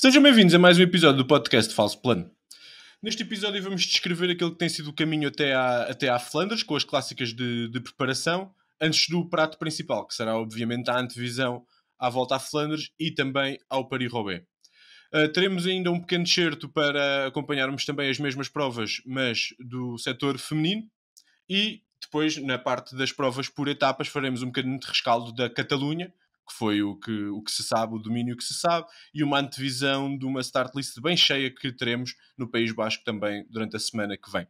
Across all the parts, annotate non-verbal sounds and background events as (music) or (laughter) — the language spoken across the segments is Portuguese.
Sejam bem-vindos a mais um episódio do podcast Falso Plano. Neste episódio vamos descrever aquele que tem sido o caminho até à, até à Flandres, com as clássicas de, de preparação, antes do prato principal, que será obviamente a antevisão à volta à Flandres e também ao Paris-Roubaix. Uh, teremos ainda um pequeno certo para acompanharmos também as mesmas provas, mas do setor feminino. E depois, na parte das provas por etapas, faremos um bocadinho de rescaldo da Catalunha, que foi o que, o que se sabe, o domínio que se sabe, e uma antevisão de uma start list bem cheia que teremos no País Basco também durante a semana que vem.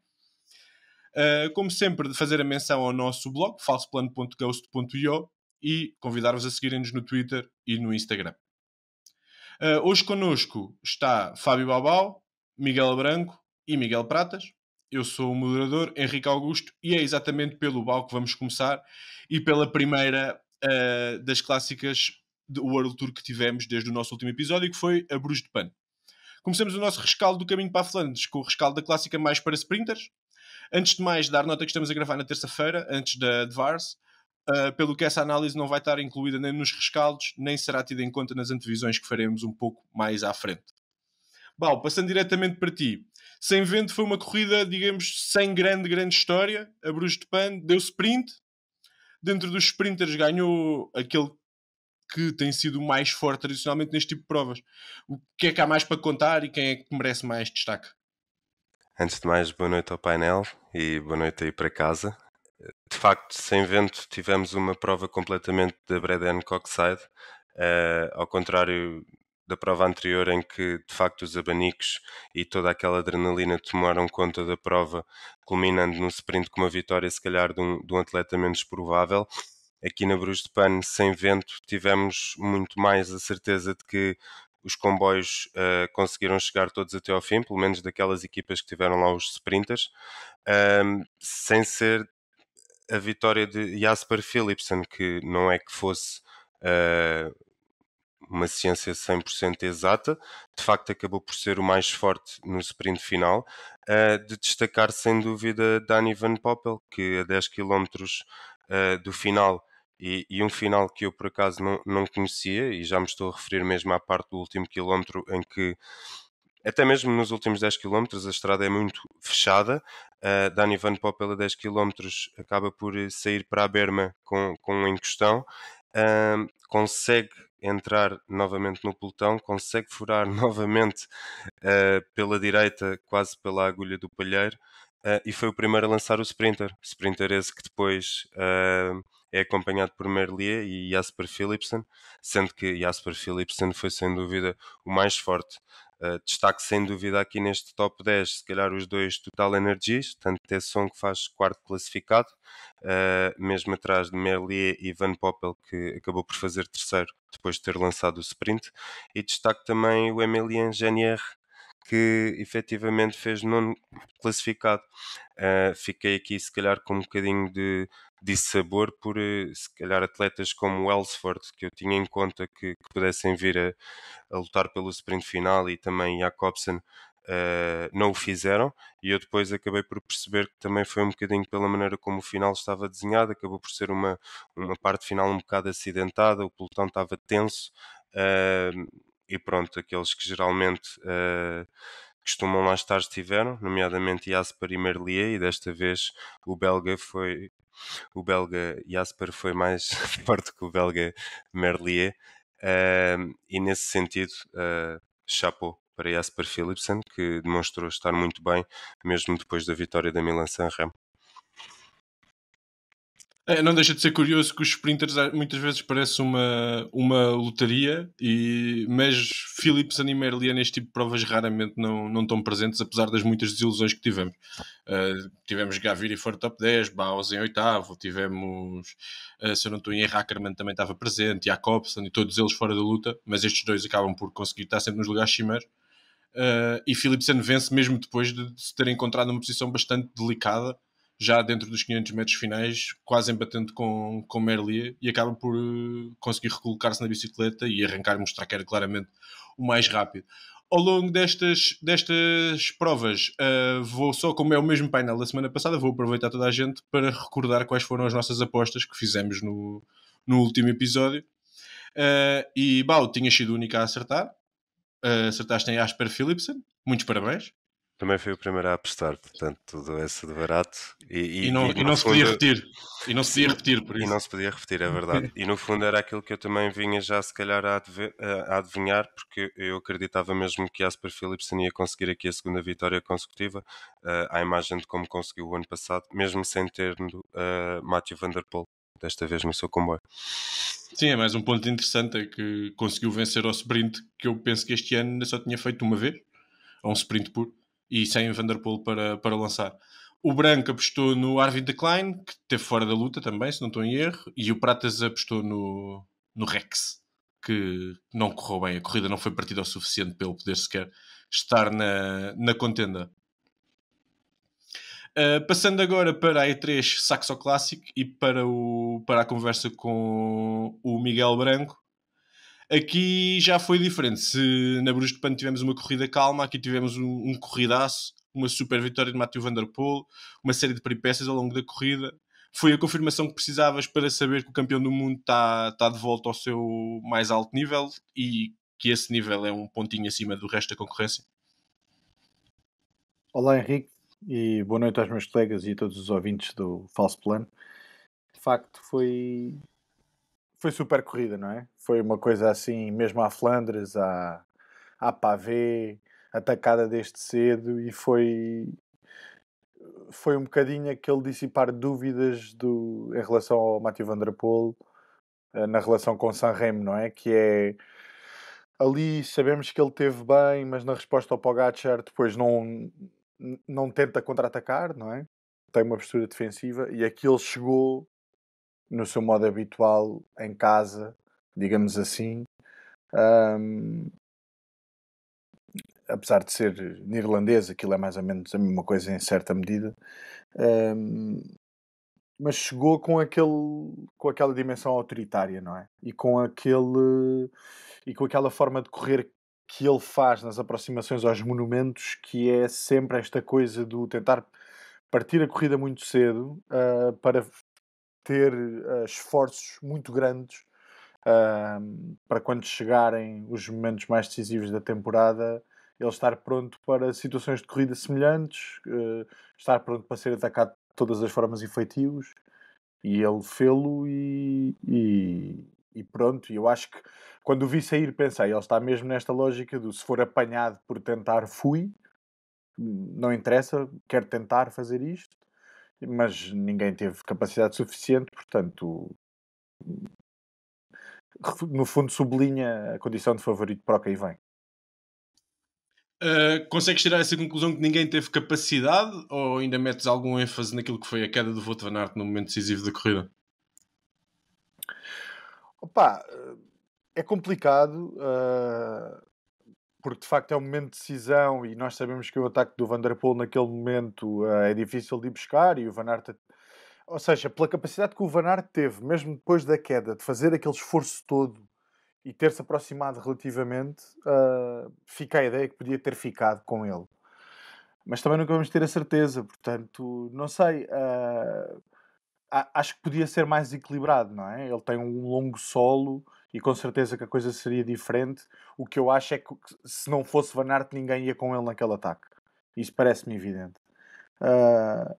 Uh, como sempre, fazer a menção ao nosso blog, falsoplano.ghost.io e convidar-vos a seguirem-nos no Twitter e no Instagram. Uh, hoje connosco está Fábio Balbal, Miguel Branco e Miguel Pratas. Eu sou o moderador Henrique Augusto e é exatamente pelo BAU que vamos começar e pela primeira uh, das clássicas do World Tour que tivemos desde o nosso último episódio, que foi a Bruges de Pan. Começamos o nosso rescaldo do caminho para a Flandres, com o rescaldo da clássica mais para sprinters. Antes de mais, dar nota que estamos a gravar na terça-feira, antes da de uh, pelo que essa análise não vai estar incluída nem nos rescaldos, nem será tida em conta nas antevisões que faremos um pouco mais à frente. Bal, passando diretamente para ti. Sem vento foi uma corrida, digamos, sem grande, grande história. A Bruges de Pan deu sprint, dentro dos sprinters ganhou aquele que tem sido mais forte tradicionalmente neste tipo de provas. O que é que há mais para contar e quem é que merece mais destaque? Antes de mais, boa noite ao painel e boa noite aí para casa. De facto, sem vento, tivemos uma prova completamente da Breden Cockside. Uh, eh, ao contrário da prova anterior em que de facto os abanicos e toda aquela adrenalina tomaram conta da prova, culminando num sprint com uma vitória se calhar de um, de um atleta menos provável. Aqui na Bruxa de Pano, sem vento, tivemos muito mais a certeza de que os comboios uh, conseguiram chegar todos até ao fim, pelo menos daquelas equipas que tiveram lá os sprinters, sem ser a vitória de Jasper Philipsen, que não é que fosse uh, uma ciência 100% exata, de facto acabou por ser o mais forte no sprint final, uh, de destacar sem dúvida Dani Van Poppel, que a 10 km uh, do final, e, e, um final que eu por acaso não, não conhecia, e já me estou a referir mesmo à parte do último quilómetro em que até mesmo nos últimos 10 km a estrada é muito fechada. Uh, eh, Dani Van Poppel a 10 km acaba por eh, sair para a Berma com, com um encostão um, consegue entrar novamente no pelotão, consegue furar (laughs) novamente uh, pela direita, quase pela agulha do palheiro, uh, e foi o primeiro a lançar o sprinter. Sprinter esse que depois uh, é acompanhado por Merlier e Jasper Philipsen, sendo que Jasper Philipsen foi sem dúvida o mais forte eh, destaque sem dúvida aqui neste top 10, se calhar os dois Total Energies, tanto Tesson que faz quarto classificado, uh, mesmo atrás de Merlier e Van Poppel que acabou por fazer terceiro depois de ter lançado o sprint, e destaque também o Emilien Genier que efetivamente fez nono classificado. Uh, fiquei aqui, se calhar, com um bocadinho de, de sabor por, uh, se calhar, atletas como o Ellsford, que eu tinha em conta que, que pudessem vir a, a, lutar pelo sprint final, e também Jacobsen. Uh, ah, não o fizeram e eu depois acabei por perceber que também foi um bocadinho pela maneira como o final estava desenhado, acabou por ser uma, uma parte final um bocado acidentada, o pelotão estava tenso, Uh, e pronto, aqueles que geralmente uh, costumam lá estar estiveram, nomeadamente Jasper e Merlier, e desta vez o belga foi o belga Jasper foi mais (laughs) forte que o belga Merlier, uh, e nesse sentido, uh, para Jasper Philipsen, que demonstrou estar muito bem, mesmo depois da vitória da Milan San Remo. É, não deixa de ser curioso que os sprinters ah, muitas vezes parece uma, uma lotaria, e, mas Philips, e Erlia neste tipo de provas raramente não, não estão presentes, apesar das muitas desilusões que tivemos. Uh, tivemos Gaviri fora top 10, Baus em oitavo, tivemos, uh, se eu não estou em erro, Ackerman também estava presente, Jacobson e todos eles fora da luta, mas estes dois acabam por conseguir estar sempre nos lugares chimeiros. Uh, e Philipsen vence mesmo depois de se ter encontrado numa posição bastante delicada já dentro dos 500 metros finais, quase embatendo com, com Merlier, e acaba por eh, conseguir recolocar-se na bicicleta e arrancar mostrar que era claramente o mais rápido. Ao longo destas, destas provas, uh, vou só, como é o mesmo painel da semana passada, vou aproveitar toda a gente para recordar quais foram as nossas apostas que fizemos no, no último episódio. Uh, e Bau, tinha sido única a acertar. Uh, acertaste em Asper Philipsen, muitos parabéns. Também foi o primeiro a apostar, portanto, tudo essa de barato. E, e, e, não, e não, se podia repetir. E não se podia repetir, por isso. E não se podia repetir, é verdade. (laughs) e no fundo era aquilo que eu também vinha já, se calhar, a, a adivinhar, porque eu acreditava mesmo que Asper Philipsen ia conseguir aqui a segunda vitória consecutiva, uh, à imagem de como conseguiu o ano passado, mesmo sem ter uh, eh, Matthew Van Der Poel desta vez no seu comboio. Sim, é mais um ponto interessante é que conseguiu vencer ao sprint, que eu penso que este ano ainda só tinha feito uma vez, a um sprint puro e sem Vanderpool para, para lançar. O branco apostou no Arvid Klein, que esteve fora da luta também, se não estou em erro, e o Pratas apostou no, no Rex, que não correu bem. A corrida não foi partida o suficiente para ele poder sequer estar na, na contenda. Uh, passando agora para a E3 Saxo Classic e para, o, para a conversa com o Miguel Branco, Aqui já foi diferente. Se na Bruges de Pano tivemos uma corrida calma, aqui tivemos um, um corridaço, uma super vitória de Matthew Van Der Poel, uma série de peripécias ao longo da corrida. Foi a confirmação que precisavas para saber que o campeão do mundo está tá de volta ao seu mais alto nível e que esse nível é um pontinho acima do resto da concorrência. Olá Henrique e boa noite aos meus colegas e a todos os ouvintes do Falso Plano. De facto, foi foi super corrida, não é? Foi uma coisa assim, mesmo à Flandres, à, à Pavé, atacada desde cedo e foi foi um bocadinho aquele dissipar dúvidas do, em relação ao Mathieu Van Der Poel eh, na relação com o San Remo, não é? Que é ali sabemos que ele teve bem, mas na resposta ao Pogacar depois não, não tenta contra-atacar, não é? Tem uma postura defensiva e aqui ele chegou no seu modo habitual em casa, digamos assim. Um, apesar de ser neerlandês, aquilo é mais ou menos a mesma coisa em certa medida. Um, mas chegou com aquele com aquela dimensão autoritária, não é? E com aquele e com aquela forma de correr que ele faz nas aproximações aos monumentos, que é sempre esta coisa do tentar partir a corrida muito cedo uh, para ter uh, esforços muito grandes uh, para quando chegarem os momentos mais decisivos da temporada ele estar pronto para situações de corrida semelhantes, uh, estar pronto para ser atacado de todas as formas efetivas e ele fê-lo e, e, e, pronto. E eu acho que quando o vi sair, pensei, ele está mesmo nesta lógica do se for apanhado por tentar, fui, não interessa, quero tentar fazer isto mas ninguém teve capacidade suficiente, portanto, no fundo, sublinha a condição de favorito para o que aí vem. Uh, consegues tirar essa conclusão que ninguém teve capacidade ou ainda metes algum ênfase naquilo que foi a queda do Voto Van Aert no momento decisivo da corrida? Opa, é complicado. Uh, porque de facto é um momento de decisão e nós sabemos que o ataque do Vanderpool naquele momento uh, é difícil de ir buscar e o Van Aert... Ou seja, pela capacidade que o Van Aert teve, mesmo depois da queda, de fazer aquele esforço todo e ter-se aproximado relativamente, uh, fica a ideia que podia ter ficado com ele. Mas também nunca vamos ter a certeza, portanto, não sei. Uh, acho que podia ser mais equilibrado, não é? Ele tem um longo solo e com certeza que a coisa seria diferente. O que eu acho é que se não fosse Van Aert, ninguém ia com ele naquele ataque. Isso parece-me evidente. Uh,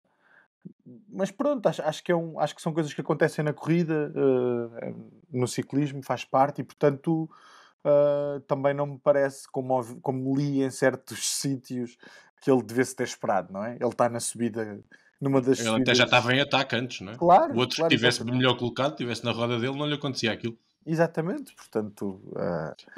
mas pronto, acho, acho, que é um, acho que são coisas que acontecem na corrida, uh, no ciclismo, faz parte, e portanto uh, também não me parece, como, como li em certos (laughs) sítios, que ele devesse ter esperado, não é? Ele está na subida numa das Ele subidas... até já estava em ataque antes, não é? Claro. O outro claro, que estivesse melhor colocado, estivesse na roda dele, não lhe acontecia aquilo. Exatamente, portanto.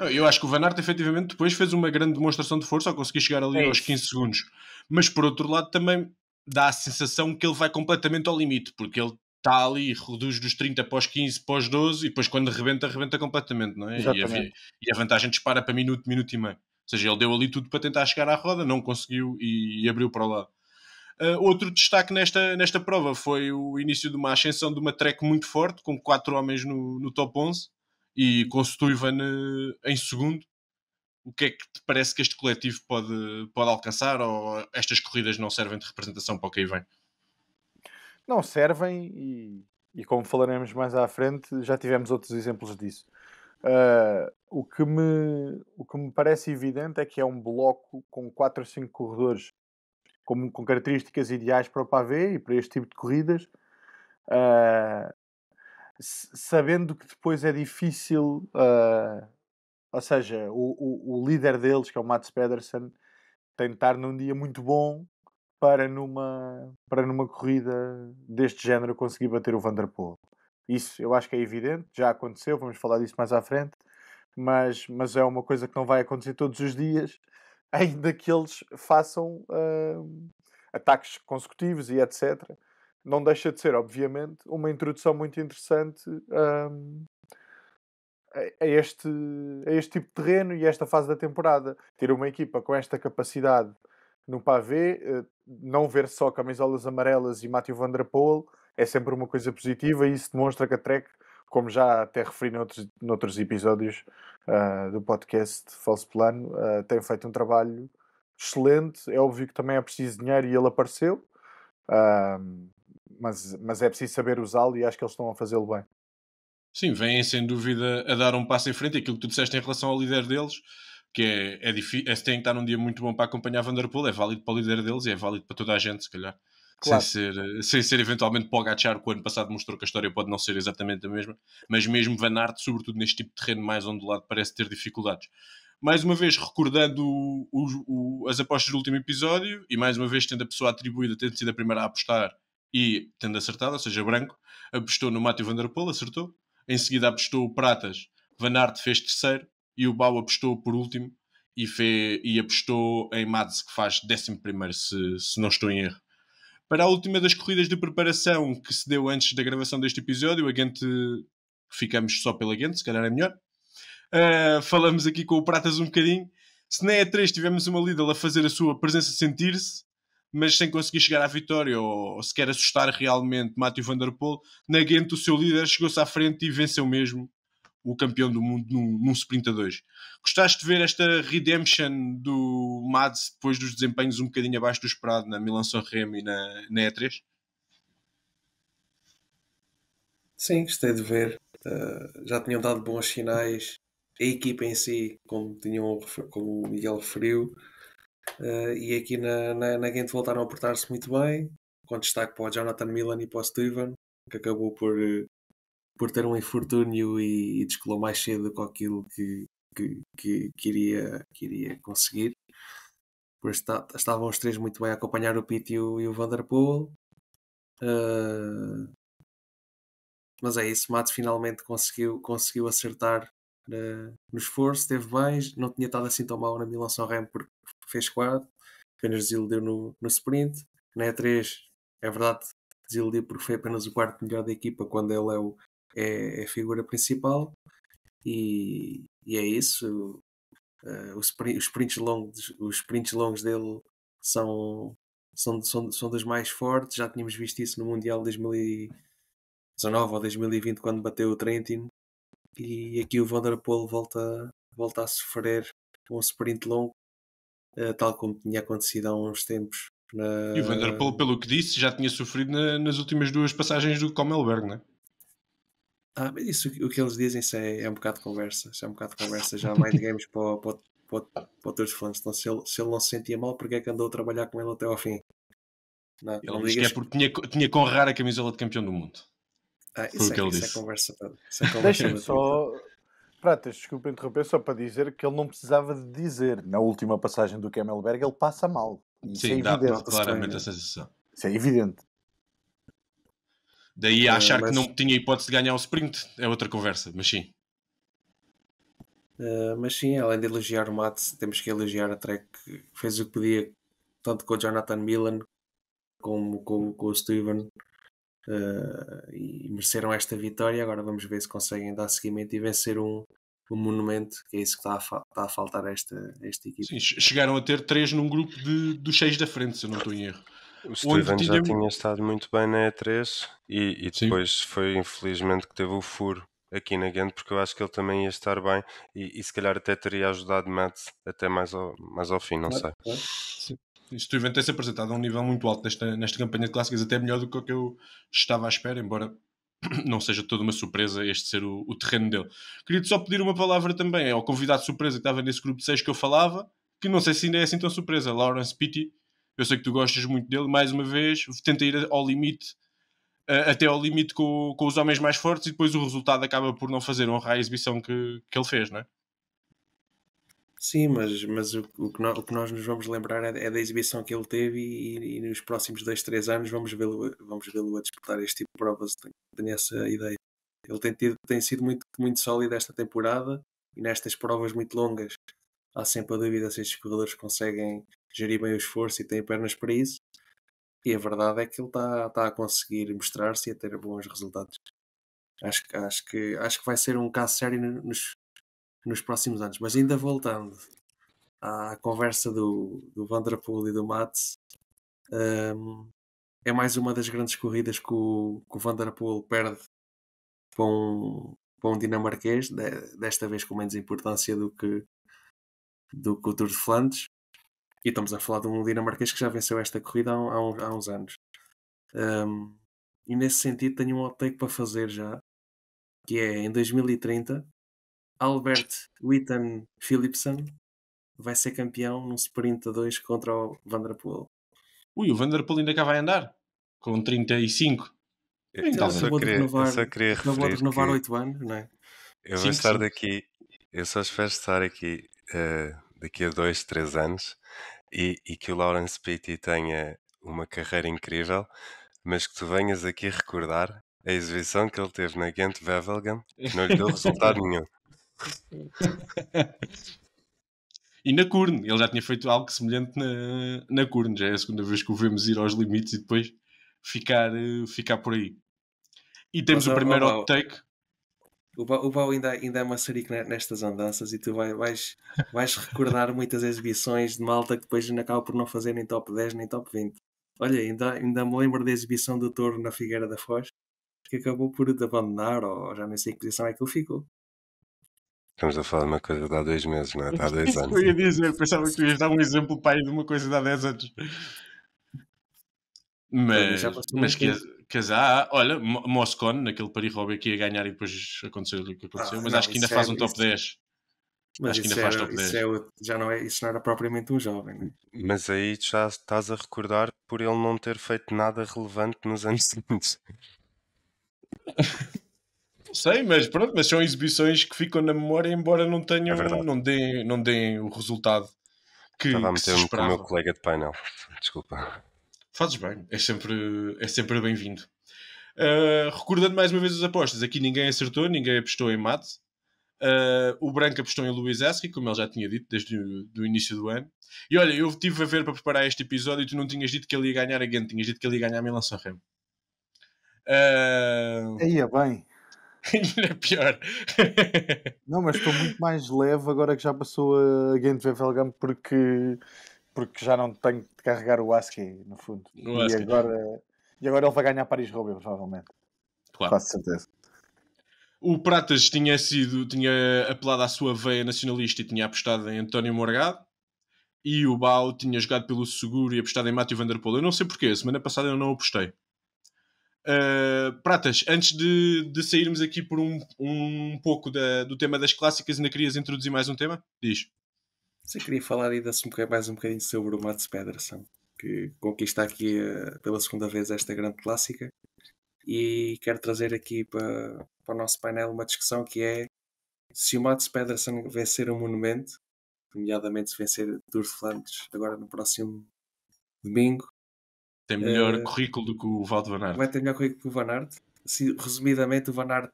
Uh... Eu acho que o Van Aert efetivamente depois fez uma grande demonstração de força ao conseguir chegar ali é aos 15 segundos. Mas por outro lado também dá a sensação que ele vai completamente ao limite, porque ele está ali, reduz dos 30 para os 15, para os 12 e depois quando rebenta, rebenta completamente, não é? Exatamente. E a, e a vantagem dispara para minuto, minuto e meio. Ou seja, ele deu ali tudo para tentar chegar à roda, não conseguiu e, e abriu para lá. Uh, ah, outro destaque nesta, nesta prova foi o início de uma ascensão de uma trek muito forte, com quatro homens no, no top 11 e com Stuyven em segundo. O que é que te parece que este coletivo pode, pode alcançar ou estas corridas não servem de representação para o que aí vem? Não servem e, e como falaremos mais à frente, já tivemos outros exemplos disso. Uh, o, que me, o que me parece evidente é que é um bloco com 4 ou 5 corredores com, com, características ideais para o pavê e para este tipo de corridas. Uh, sabendo que depois é difícil. Uh, ou seja, o, o, o, líder deles, que é o Mats Pedersen, tem de estar num dia muito bom para numa, para numa corrida deste género conseguir bater o Vanderpool. Isso eu acho que é evidente, já aconteceu, vamos falar disso mais à frente, mas, mas é uma coisa que não vai acontecer todos os dias, (laughs) ainda que eles façam uh, ataques consecutivos e etc não deixa de ser, obviamente, uma introdução muito interessante um, a, este, a este tipo de terreno e a esta fase da temporada. Ter uma equipa com esta capacidade no pavê, eh, não ver só camisolas amarelas e Matthew Van Der Poel é sempre uma coisa positiva e isso demonstra que a Trek, como já até referi noutros, noutros episódios uh, do podcast Falso Plano, uh, tem feito um trabalho excelente. É óbvio que também é preciso dinheiro e ele apareceu. Uh, mas, mas é preciso saber usá-lo e acho que eles estão a fazê-lo bem. Sim, vêm sem dúvida a dar um passo em frente. Aquilo que tu disseste em relação ao líder deles, que é, é difícil, é, tem que estar num dia muito bom para acompanhar Vanderpool, é válido para o líder deles e é válido para toda a gente, se calhar. Claro. Sem, ser, sem ser eventualmente para o Gachar, que o ano passado mostrou que a história pode não ser exatamente a mesma, mas mesmo Van Aert, sobretudo neste tipo de terreno mais ondulado, parece ter dificuldades. Mais uma vez, recordando o, o, o, as apostas do último episódio, e mais uma vez tendo a pessoa atribuída tendo sido a primeira a apostar e, tendo acertado, ou seja, branco, apostou no Matthew Vanderpool, acertou. Em seguida apostou o Pratas, Van Aert fez terceiro e o Bau apostou por último e, fe e apostou em Mads, que faz décimo primeiro, se, se não estou em erro. Para a última das corridas de preparação que se deu antes da gravação deste episódio, a Gente ficamos só pela Gente, se calhar é melhor. Uh, falamos aqui com o Pratas um bocadinho. Se na E3 tivemos uma Lidl a fazer a sua presença sentir-se, mas sem conseguir chegar à vitória ou, ou sequer assustar realmente Matthew Van Der Poel, na Ghent o seu líder chegou-se à frente e venceu mesmo o campeão do mundo num, num sprint a 2. Gostaste de ver esta redemption do Mads depois dos desempenhos um bocadinho abaixo do esperado na Milan San Remo e na, na E3? Sim, gostei de ver. Uh, já tinham dado bons sinais. A equipa em si, como, tinham, como o Miguel referiu, Uh, e aqui na, na, na Gent voltaram a portar-se muito bem, com destaque para o Jonathan Milan e para o Steven, que acabou por, eh, por ter um infortúnio e, e descolou mais cedo com aquilo que, que, que, que, iria, que iria conseguir. Por está, estavam os três muito bem a acompanhar o Pitt e o, e o Vanderpool. Uh, mas é isso, Matos finalmente conseguiu, conseguiu acertar na, no esforço, teve bem, não tinha estado assim tão mal na Milan São Remo porque fez quarto, apenas desiludiu no, no sprint. Na E3, é verdade, desiludiu porque foi apenas o quarto melhor da equipa quando ele é, o, é, é a figura principal. E, e é isso. Uh, eh, os, os, sprints longos, os sprints longos dele são, são, são, são dos mais fortes. Já tínhamos visto isso no Mundial 2019 ou 2020, quando bateu o Trentin, e aqui o Vanderpool volta, volta a sofrer um sprint longo, eh, tal como tinha acontecido há uns tempos. Na... E o Vanderpool, pelo que disse, já tinha sofrido na, nas últimas duas passagens do Comelberg, não é? Ah, mas isso, o que eles dizem isso é, é um bocado de conversa. Isso é um bocado de conversa. Já há (laughs) games para, para, para, para todos os fãs. Então, se ele, se ele não se sentia mal, porque é que andou a trabalhar com ele até ao fim? Não, ele não diz que é porque tinha, tinha com honrar a camisola de campeão do mundo. Ah, isso, é, que ele isso é disse. é conversa, isso é conversa Deixa-me só. Pratas, desculpa interromper, só para dizer que ele não precisava de dizer. Na última passagem do Kemmelberg, ele passa mal. Isso Sim, é dá, dá claramente a sensação. Isso é evidente. Daí a ah, achar uh, mas... que não tinha hipótese de ganhar o sprint é outra conversa, mas sim. Uh, mas sim, além de elogiar o Matt, temos que elogiar a Trek, que fez o que podia, tanto com o Jonathan Milan como com, com o Steven uh, e mereceram esta vitória. Agora vamos ver se conseguem dar seguimento e vencer um, um monumento, que é isso que está a, fa está a faltar a esta, esta equipe. Sim, chegaram a ter três num grupo de, dos seis da frente, se eu não estou em erro. O Steven já tinha... tinha estado muito bem na E3 e, e depois Sim. foi infelizmente que teve o furo aqui na Gant, porque eu acho que ele também ia estar bem e, e se calhar até teria ajudado Matt até mais ao, mais ao fim, não claro, sei. Claro. Sturgeon tem-se apresentado a um nível muito alto nesta, nesta campanha de clássicas, até melhor do que o que eu estava à espera, embora (clears throat) não seja toda uma surpresa este ser o, o terreno dele. Queria-te só pedir uma palavra também ao convidado surpresa que estava nesse grupo de 6 que eu falava, que não sei se ainda é assim tão surpresa, Lawrence Pitti. Eu sei que tu gostas muito dele, mais uma vez, tenta ir ao limite, até ao limite com, com os homens mais fortes e depois o resultado acaba por não fazer honrar a exibição que, que ele fez, não é? Sim, mas, mas o, o, que nós, o que nós nos vamos lembrar é, é da exibição que ele teve e, e nos próximos 2, 3 anos vamos vê-lo vamos vê a disputar este tipo de provas, tenho, essa ideia. Ele tem, tido, tem sido muito, muito sólido esta temporada e nestas provas muito longas há sempre a dúvida se estes corredores conseguem gerir bem o esforço e têm pernas para isso. E a verdade é que ele está tá a conseguir mostrar-se e a ter bons resultados. Acho, acho, que, acho que vai ser um caso sério nos, nos próximos anos. Mas ainda voltando à conversa do, do Vanderpool e do Mats, um, é mais uma das grandes corridas que o, que o Vanderpool perde para um, para um dinamarquês, de, desta vez com menos importância do que, do que o Tour de Flandes. E estamos a falar de um dinamarquês que já venceu esta corrida há, há uns anos. Um, e nesse sentido tenho um outtake para fazer já, que é em 2030 Albert Witten Philipson vai ser campeão num sprint a 2 contra o Vanderpool. Ui, o Vanderpool ainda cá vai andar com 35. Eu, então, eu, só queria, renovar, eu só queria referir renovar que 8 anos, não é? Eu vou estar daqui, eu só espero estar aqui uh, daqui a 2, 3 anos e, e, que o Lawrence Pitti tenha uma carreira incrível, mas que tu venhas aqui recordar a exibição que ele teve na Ghent Wevelgem não lhe deu resultado (laughs) nenhum e na Curne, ele já tinha feito algo semelhante na, na Curne, já é a segunda vez que o vemos ir aos limites e depois ficar, eh, ficar por aí. E temos Mas, o primeiro hot take. O Bau, o Bau ainda, ainda é maçarico nestas andanças e tu vai, vais, vais recordar muitas exibições de malta que depois ainda acaba por não fazer nem top 10 nem top 20. Olha, ainda, ainda me lembro da exibição do Touro na Figueira da Foz que acabou por abandonar ou já nem sei que posição é que ele ficou. Estamos a falar de uma coisa de há dois meses, não é? há dois (laughs) anos. eu ia dizer, pensava que tu ias dar um exemplo pai de uma coisa de há 10 anos. Mas, mas que, que Olha, Moscone naquele Paris-Roubaix que ia ganhar e depois aconteceu o que aconteceu. Ah, mas não, acho que ainda faz é, um top isso... 10. Mas acho que ainda era, faz é top 10. É outro, já não é, isso não era propriamente um jovem. Né? Mas aí já estás a recordar por ele não ter feito nada relevante nos anos seguintes. (laughs) Sei, mas pronto, mas são exibições que ficam na memória, embora não tenham, é não, deem, não deem o resultado que. Estava a meter-me com o meu colega de painel, desculpa. Fazes bem, é sempre, é sempre bem-vindo. Uh, recordando mais uma vez as apostas, aqui ninguém acertou, ninguém apostou em Mate. Uh, o Branco apostou em Luiz Esky, como ele já tinha dito desde o início do ano. E olha, eu estive a ver para preparar este episódio e tu não tinhas dito que ele ia ganhar a Gantt, tinhas dito que ele ia ganhar a Milan Sanremo. Uh... Ah, ia é bem. Ainda é pior. não, mas estou muito mais leve agora que já passou a Game de Velgam porque, porque já não tenho de carregar o ASCII, no fundo. e, agora, e agora ele vai ganhar Paris Roubaix, provavelmente. Claro. Faço certeza. O Pratas tinha sido, tinha apelado à sua veia nacionalista e tinha apostado em António Morgado. E o Bau tinha jogado pelo seguro e apostado em Mátio Vanderpool. Eu não sei porquê, semana passada eu não apostei. Uh, Pratas, antes de, de, sairmos aqui por um, um pouco da, do tema das clássicas, ainda querias introduzir mais um tema? Diz. Você queria falar ainda mais um bocadinho sobre o Mats Pedersen, que conquista aqui eh, pela segunda vez esta grande clássica. E quero trazer aqui para, para o nosso painel uma discussão que é se o Mats Pedersen vencer um monumento, nomeadamente se vencer Tour de Flandres agora no próximo domingo, tem melhor uh, currículo do que o Valdo Van Aert. Vai ter melhor currículo que o Van Aert. Se, resumidamente, o Van Aert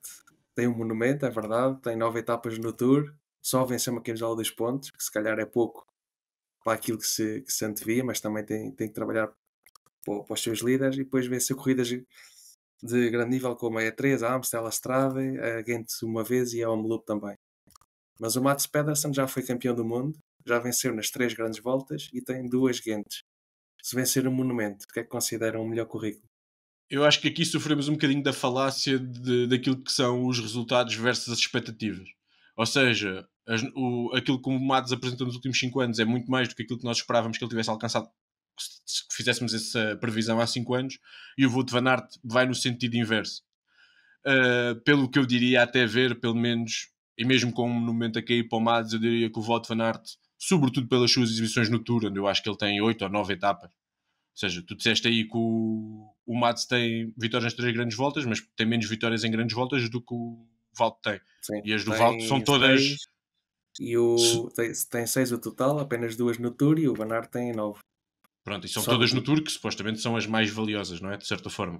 tem um monumento, é verdade, tem nove etapas no Tour, só venceu uma camisola dois pontos, que se calhar é pouco para aquilo que se, que se antevia, mas também tem, tem que trabalhar para, para os seus líderes e depois venceu corridas de grande nível como a E3, a Amstel, a Strade, a Ghent uma vez e a Omloop também. Mas o Mats Pedersen já foi campeão do mundo, já venceu nas três grandes voltas e tem duas Ghent se vencer o monumento, o que é que consideram o melhor currículo? Eu acho que aqui sofremos um bocadinho da falácia de, daquilo que são os resultados versus as expectativas. Ou seja, as, o, aquilo que o Matos apresentou nos últimos 5 anos é muito mais do que aquilo que nós esperávamos que ele tivesse alcançado se, se fizéssemos essa previsão há 5 anos. E o voto Van Aert vai no sentido inverso. Uh, pelo que eu diria até ver, pelo menos, e mesmo com um monumento a cair para o Mads, eu diria que o voto Van Aert sobretudo pelas suas exibições no Tour, onde eu acho que ele tem 8 ou 9 etapas. Ou seja, tu disseste aí que o, o Mats tem vitórias nas três grandes voltas, mas tem menos vitórias em grandes voltas do que o Valdo tem. Sim, e as do Valdo são todas. Seis, e o tem, tem seis o total, apenas duas no Tour e o Banar tem nove. Pronto, e são Só todas no Tour, que supostamente são as mais valiosas, não é? De certa forma.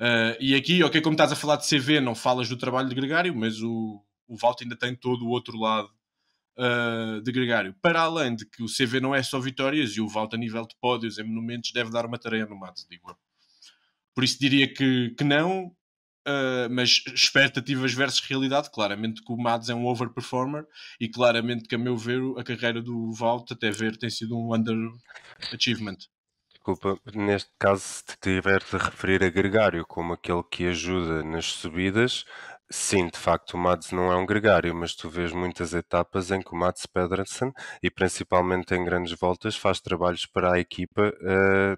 Uh, e aqui, ok, como estás a falar de CV, não falas do trabalho de gregário, mas o, o Valdo ainda tem todo o outro lado uh, de gregário. Para além de que o CV não é só vitórias e o Valta a nível de pódios em monumentos deve dar uma tarefa no Matos, digo Por isso diria que, que não, uh, mas expectativas versus realidade, claramente que o Mads é um overperformer e claramente que, a meu ver, a carreira do Valt até ver tem sido um underachievement. Desculpa, neste caso, se te de referir a Gregário como aquele que ajuda nas subidas, Sim, de facto, o Mads não é um gregário, mas tu vês muitas etapas em que o Mads Pedersen, e principalmente em grandes voltas, faz trabalhos para a equipa, eh,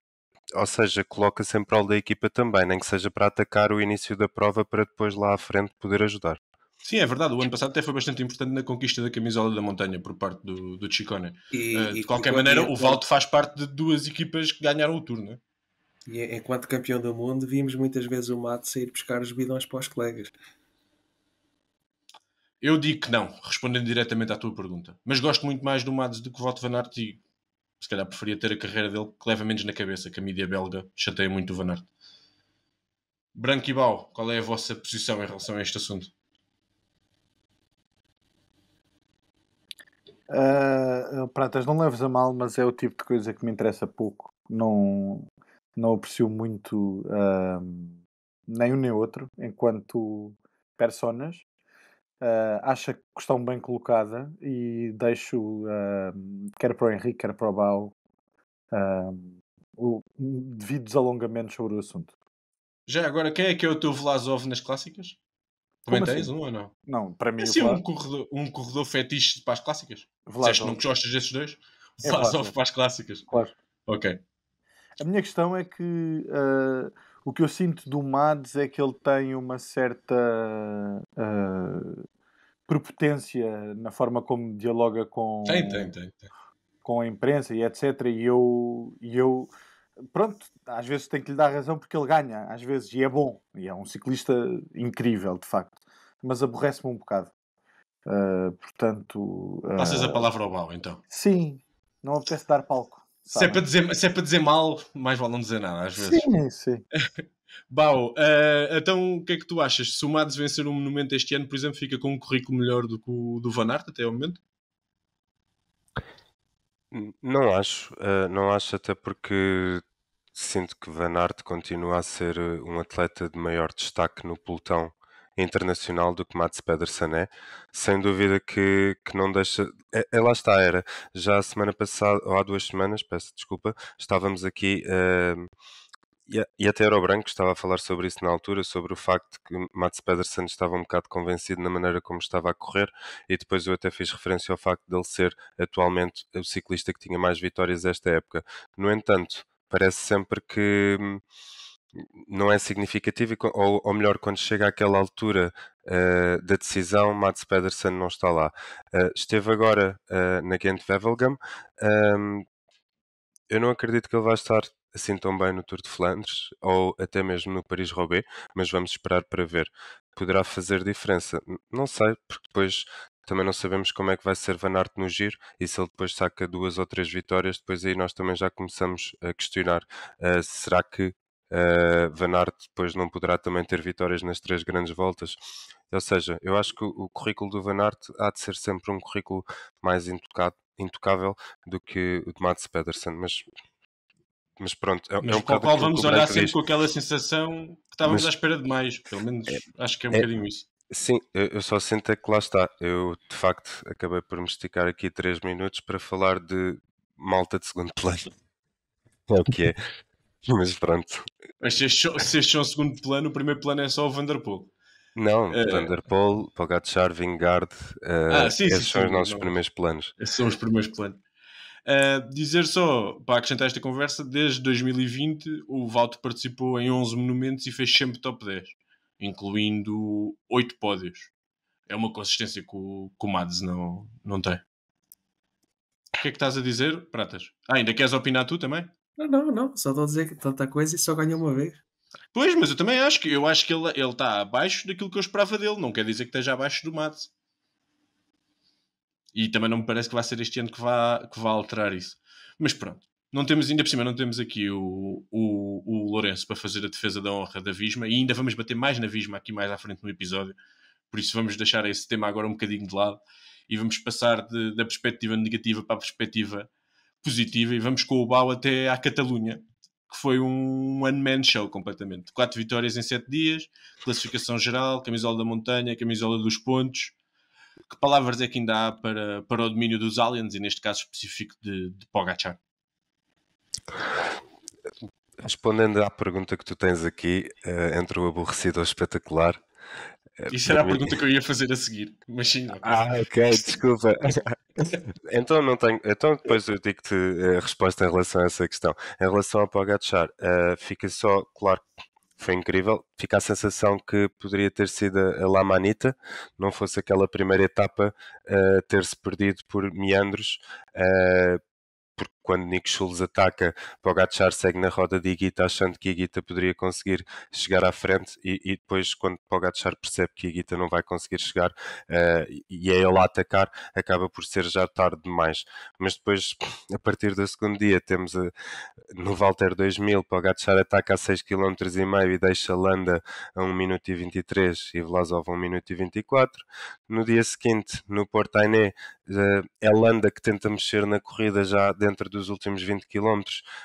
ou seja, coloca sempre ao da equipa também, nem que seja para atacar o início da prova para depois lá à frente poder ajudar. Sim, é verdade. O ano passado até foi bastante importante na conquista da camisola da montanha por parte do, do Chicone. E, uh, de e qualquer maneira, o Valdo faz parte de duas equipas que ganharam o turno. É? E enquanto campeão do mundo, vimos muitas vezes o Mato sair buscar os bidões para os colegas. Eu digo que não, respondendo diretamente à tua pergunta. Mas gosto muito mais do Mads do que o Voto Van Aert e se calhar preferia ter a carreira dele que leva menos na cabeça, que a mídia belga chateia muito o Van Aert. Branco e Bau, qual é a vossa posição em relação a este assunto? Uh, pratas, não leves a mal, mas é o tipo de coisa que me interessa pouco. Não, não aprecio muito uh, nem um nem outro enquanto personas uh, acha questão bem colocada e deixo, uh, quer para o Henrique, quer para o Bau, uh, ah, o, devidos alongamentos sobre o assunto. Já agora, quem é que é o teu Vlasov nas clássicas? Também Como assim? tens assim? um ou não? Não, para mim. É assim, um, corredor, um corredor fetiche para as clássicas? Vlasov. não gostas desses dois? É Vlasov, para as clássicas. Claro. Ok. A minha questão é que uh, o que eu sinto do Mads é que ele tem uma certa uh, prepotência na forma como dialoga com, tem, tem, tem, com a imprensa e etc. E eu, e eu, pronto, às vezes tenho que lhe dar razão porque ele ganha, às vezes, e é bom. E é um ciclista incrível, de facto. Mas aborrece-me um bocado. Uh, portanto. Uh, Passas a palavra ao mal, então. Sim, não apetece dar palco. Se é, para dizer, se é para dizer mal, mais vale não dizer nada, às vezes. Sim, sim. (laughs) Bau, uh, então o que é que tu achas? Se o Mads vencer um monumento este ano, por exemplo, fica com um currículo melhor do que o do Van Aert até ao momento? Não acho, uh, não acho até porque sinto que Van Aert continua a ser eh, um atleta de maior destaque no pelotão internacional do que Mats Pedersen é. Sem dúvida que, que não deixa. É, é, lá está, era. Já a semana passada, ou há duas semanas, peço desculpa, estávamos aqui. Uh, e, até era o Branco estava a falar sobre isso na altura, sobre o facto que Mats Pedersen estava um bocado convencido na maneira como estava a correr, e depois eu até fiz referência ao facto dele ser atualmente o ciclista que tinha mais vitórias esta época. No entanto, parece sempre que hum, não é significativo, ou, ou, melhor, quando chega àquela altura uh, da decisão, Mats Pedersen não está lá. Uh, esteve agora uh, na Gent Wevelgem. Um, ehm, eu não acredito que ele vá estar assim tão bem no Tour de Flandres ou até mesmo no Paris-Roubaix, mas vamos esperar para ver. Poderá fazer diferença? Não sei, porque depois também não sabemos como é que vai ser Van Aert no giro e se ele depois saca duas ou três vitórias, depois aí nós também já começamos a questionar uh, será que Uh, Van Aert depois não poderá também ter vitórias nas três grandes voltas. Ou seja, eu acho que o currículo do Van Aert há de ser sempre um currículo mais intocado, intocável do que o de Mats Pedersen, mas mas pronto, é, é mas é um pouco o qual vamos olhar sempre com aquela sensação que estávamos mas, à espera de mais, pelo menos é, acho que é um é, bocadinho isso. Sim, eu só sinto é que lá está. Eu de facto acabei por me esticar aqui três minutos para falar de malta de segundo plano. (laughs) É o que é. (laughs) Mas pronto. Mas se este é um segundo plano, o primeiro plano é só o Vanderpool. Não, uh, Vanderpool, Pogacar, Vingard, uh, eh, ah, sim, esses sim, são sim, os nossos não. primeiros planos. Esses são os primeiros planos. Uh, dizer só, para acrescentar esta conversa, desde 2020 o Valto participou em 11 monumentos e fez sempre top 10, incluindo 8 pódios. É uma consistência que o, que o Mads não, não tem. O que é que estás a dizer, Pratas? Ah, ainda queres opinar tu também? Não, não, não. Só estou a dizer que tanta coisa e só ganhou uma vez. Pois, mas eu também acho que eu acho que ele, ele está abaixo daquilo que eu esperava dele. Não quer dizer que esteja abaixo do Matt. E também não me parece que vai ser este ano que vá, que vá alterar isso. Mas pronto. Não temos, ainda por cima, não temos aqui o, o, o Lourenço para fazer a defesa da honra da Visma e ainda vamos bater mais na Visma aqui mais à frente no episódio. Por isso vamos deixar esse tema agora um bocadinho de lado e vamos passar de, da perspectiva negativa para a perspectiva positiva e vamos com o Bau até à Catalunha, que foi um one-man show completamente. Quatro vitórias em sete dias, classificação geral, camisola da montanha, camisola dos pontos. Que palavras é que ainda há para, para o domínio dos aliens e neste caso específico de, de Pogachar? Respondendo à pergunta que tu tens aqui, eh, entre o aborrecido o espetacular, é, Isso era a pergunta que eu ia fazer a seguir, mas sim. Não. Ah, ok, desculpa. (laughs) então não tenho. Então depois eu digo-te a resposta em relação a essa questão. Em relação ao Pogachar, uh, eh, fica só claro foi incrível. Fica a sensação que poderia ter sido a La Manita, não fosse aquela primeira etapa uh, ter-se perdido por meandros, uh, quando Nick Schulz ataca, Pogacar segue na roda de Iguita achando que Iguita poderia conseguir chegar à frente e, e depois quando Pogacar percebe que Iguita não vai conseguir chegar uh, e é ele a atacar, acaba por ser já tarde demais. Mas depois, (sniffs) a partir do segundo dia, temos a, eh, no Walter 2000, Pogacar ataca a 6,5 km e meio e deixa Landa a 1 minuto e 23 e Vlasov a 1 minuto e 24. No dia seguinte, no Porto Ainé, uh, eh, é Landa que tenta mexer na corrida já dentro do dos últimos 20 km,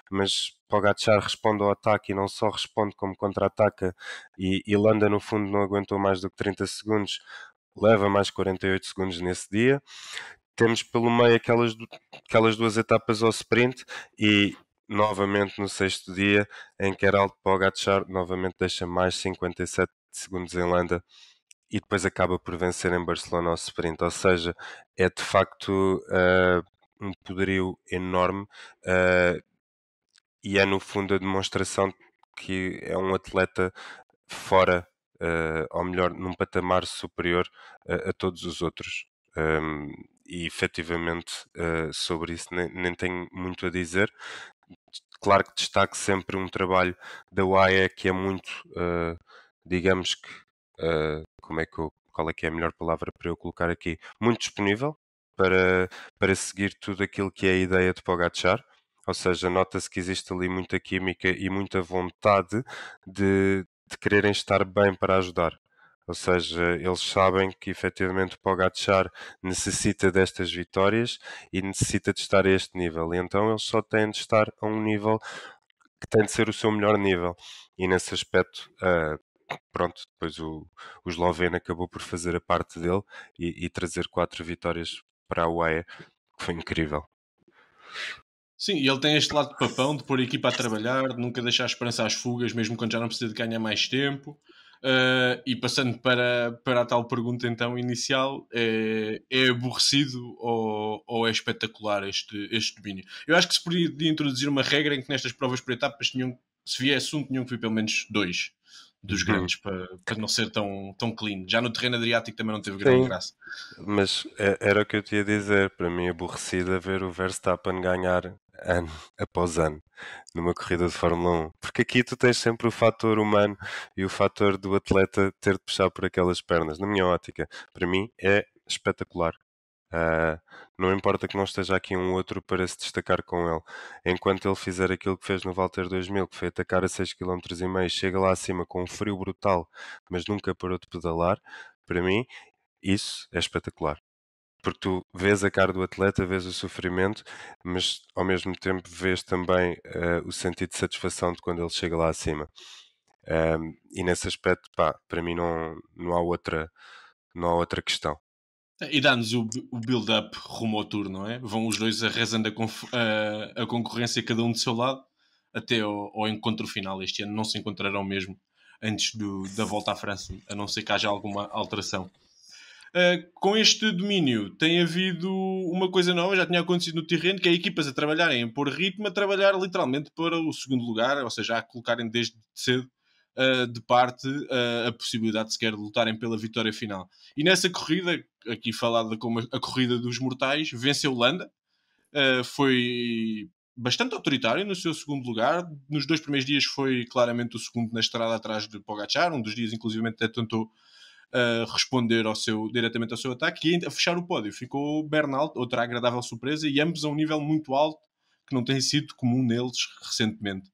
mas Pogacar responde ao ataque e não só responde como contra-ataca e, e Landa no fundo não aguentou mais do que 30 segundos, leva mais 48 segundos nesse dia. Temos pelo meio aquelas, aquelas duas etapas ao sprint e novamente no sexto dia em que Herald Pogacar novamente deixa mais 57 segundos em Landa e depois acaba por vencer em Barcelona ao sprint, ou seja, é de facto uh, um poderio enorme uh, e é no fundo a demonstração que é um atleta fora, uh, ou melhor, num patamar superior a todos os outros. Um, e efetivamente ah, sobre isso nem, nem tenho muito a dizer. Claro que destaco sempre um trabalho da UAE que é muito, digamos que, como é que eu, qual é que é a melhor palavra para eu colocar aqui, muito disponível, para, para seguir tudo aquilo que é a ideia de Pogachar. Ou seja, nota-se que existe ali muita química e muita vontade de, de quererem estar bem para ajudar. Ou seja, eles sabem que efetivamente o necessita destas vitórias e necessita de estar a este nível. E então eles só têm de estar a um nível que tem de ser o seu melhor nível. E nesse aspecto, uh, pronto, depois o, o acabou por fazer a parte dele e, e trazer quatro vitórias para a UAE, que foi incrível. Sim, e ele tem este lado de papão de pôr a equipa a trabalhar, de nunca deixar a esperança às fugas, mesmo quando já não precisa de ganhar mais tempo. Uh, e passando para, para a tal pergunta então inicial, é, é aborrecido ou, ou é espetacular este, este domínio? Eu acho que se podia introduzir uma regra em que nestas provas por etapas tinham, se viesse um, tinham que vir pelo menos dois dos uhum. grandes para, para não ser tão, tão clean. Já no terreno Adriático também não teve grande graça. Mas é, era o que eu tinha a dizer, para mim aborrecida é ver o Verstappen ganhar ano após ano numa corrida de Fórmula 1, porque aqui tu tens sempre o fator humano e o fator do atleta ter de puxar por aquelas pernas. Na minha ótica, para mim é espetacular Uh, não importa que não esteja aqui um outro para se destacar com ele. Enquanto ele fizer aquilo que fez no Walter 2000, que foi atacar a 6,5 km, chega lá acima com um frio brutal, mas nunca parou de pedalar, para mim, isso é espetacular. Porque tu vês a cara do atleta, vês o sofrimento, mas ao mesmo tempo vês também uh, o sentido de satisfação de quando ele chega lá acima. Um, ah, e nesse aspecto, pá, para mim não, não há outra não há outra questão. E dá-nos o, o build-up rumo ao tour, não é? Vão os dois arrasando a, a, a, concorrência, cada um do seu lado, até ao, ao encontro final. Este ano não se encontrarão mesmo antes do, da volta à França, a não ser que haja alguma alteração. Uh, com este domínio tem havido uma coisa nova, já tinha acontecido no terreno, que é equipas a trabalharem por ritmo, a trabalhar literalmente para o segundo lugar, ou seja, a colocarem desde cedo uh, de parte uh, a possibilidade de sequer de lutarem pela vitória final. E nessa corrida, aqui falada como a, corrida dos mortais, venceu Landa, uh, foi bastante autoritário no seu segundo lugar. Nos dois primeiros dias foi claramente o segundo na estrada atrás de Pogacar, um dos dias inclusive até tentou uh, responder ao seu, diretamente ao seu ataque e a fechar o pódio. Ficou Bernal, outra agradável surpresa, e ambos a um nível muito alto que não tem sido comum neles recentemente.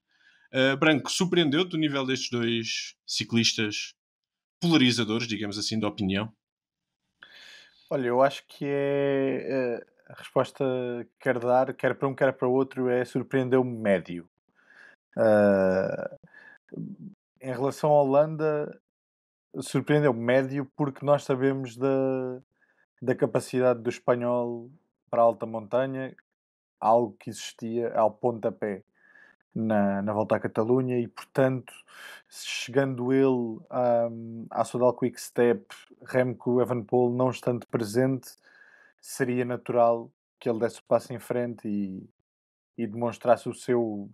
Eh, Branco, surpreendeu-te o nível destes dois ciclistas polarizadores, digamos assim, da opinião? Olha, eu acho que é. Eh, a resposta que quero dar, quer para um, quer para o outro, é surpreendeu-me médio. Uh, em relação à Holanda, surpreendeu-me médio porque nós sabemos da, da capacidade do espanhol para a alta montanha, algo que existia ao pontapé na, na volta à Catalunha e, portanto, chegando ele hum, à, à Sudal Quick Step, Remco Evenepoel não estando presente, seria natural que ele desse o passo em frente e, e demonstrasse o seu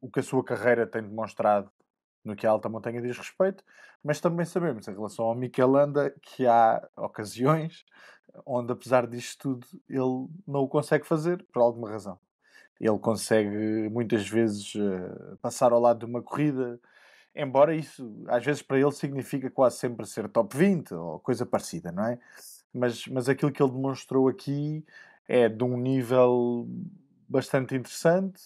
o que a sua carreira tem demonstrado no que a alta montanha diz respeito, mas também sabemos em relação ao Mikel que há ocasiões onde, apesar disto tudo, ele não o consegue fazer por alguma razão. Ele consegue muitas vezes eh, passar ao lado de uma corrida, embora isso às vezes para ele significa quase sempre ser top 20 ou coisa parecida, não é? Mas, mas aquilo que ele demonstrou aqui é de um nível bastante interessante.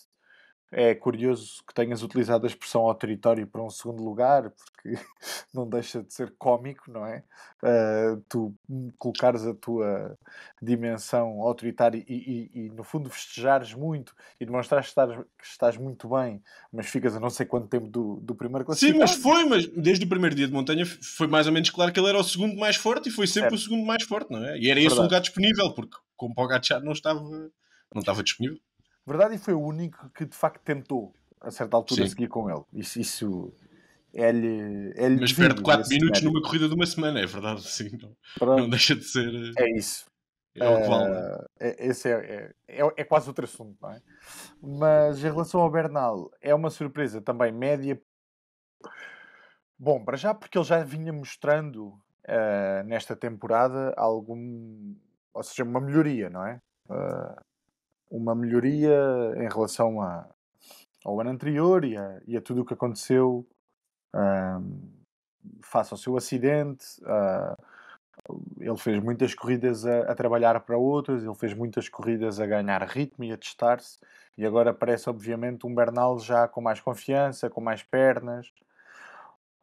É curioso que tenhas utilizado a expressão ao território para um segundo lugar, (laughs) não deixa de ser cômico, não é? Uh, tu colocares a tua dimensão autoritária e, e, e, no fundo, festejares muito e demonstrares que estás, que estás muito bem, mas ficas a não sei quanto tempo do, do primeiro classificado. Sim, mas foi, mas desde o primeiro dia de montanha foi mais ou menos claro que ele era o segundo mais forte e foi sempre é. o segundo mais forte, não é? E era esse o lugar disponível, porque como o Pogacar não estava, não estava disponível. Verdade, e foi o único que de facto tentou a certa altura Sim. seguir com ele. Isso, isso ele, ele Mas perde 4 minutos numa corrida de uma semana, é verdade, sim. Não, não deixa de ser. Eh, é isso. É o que vale. Uh, esse é, é, é, é, quase outro assunto, não é? Mas em relação ao Bernal, é uma surpresa também média. Bom, para já, porque ele já vinha mostrando uh, nesta temporada algum. Ou seja, uma melhoria, não é? Uh, uma melhoria em relação a, ao ano anterior e a, e a tudo o que aconteceu faça o seu acidente. Uh, ele fez muitas corridas a, a, trabalhar para outras. ele fez muitas corridas a ganhar ritmo e a testar-se. E agora parece, obviamente, um Bernal já com mais confiança, com mais pernas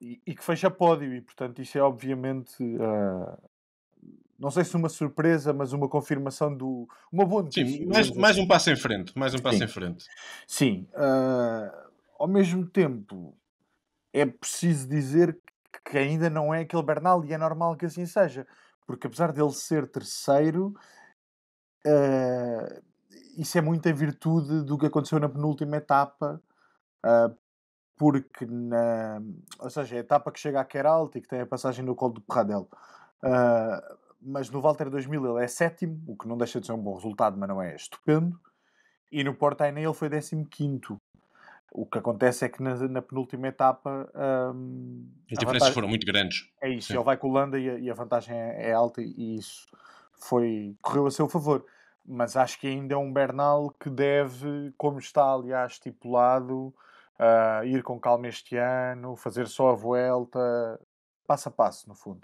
e, e que fecha pódio. E, portanto, isso é obviamente ah, não sei se uma surpresa, mas uma confirmação do. Uma boa notícia. Sim, mais, mais um assim. passo em frente. Mais um passo Sim. em frente. Sim. Uh, ao mesmo tempo, é preciso dizer que ainda não é aquele Bernal e é normal que assim seja, porque apesar dele ser terceiro, uh, isso é muito em virtude do que aconteceu na penúltima etapa, uh, porque na, ou seja, a etapa que chega a Queralt e que tem a passagem no colo do Perradel. Uh, mas no Walter 2000 ele é sétimo, o que não deixa de ser um bom resultado, mas não é estupendo. E no Portainel ele foi décimo quinto. O que acontece é que na, na penúltima etapa. Um, As diferenças vantagem... foram muito grandes. É isso, Sim. ele vai com a Holanda e a, e a vantagem é, é, alta e isso foi, correu a seu favor. Mas acho que ainda é um Bernal que deve, como está aliás estipulado, uh, ir com calma este ano, fazer só a volta, passo a passo, no fundo.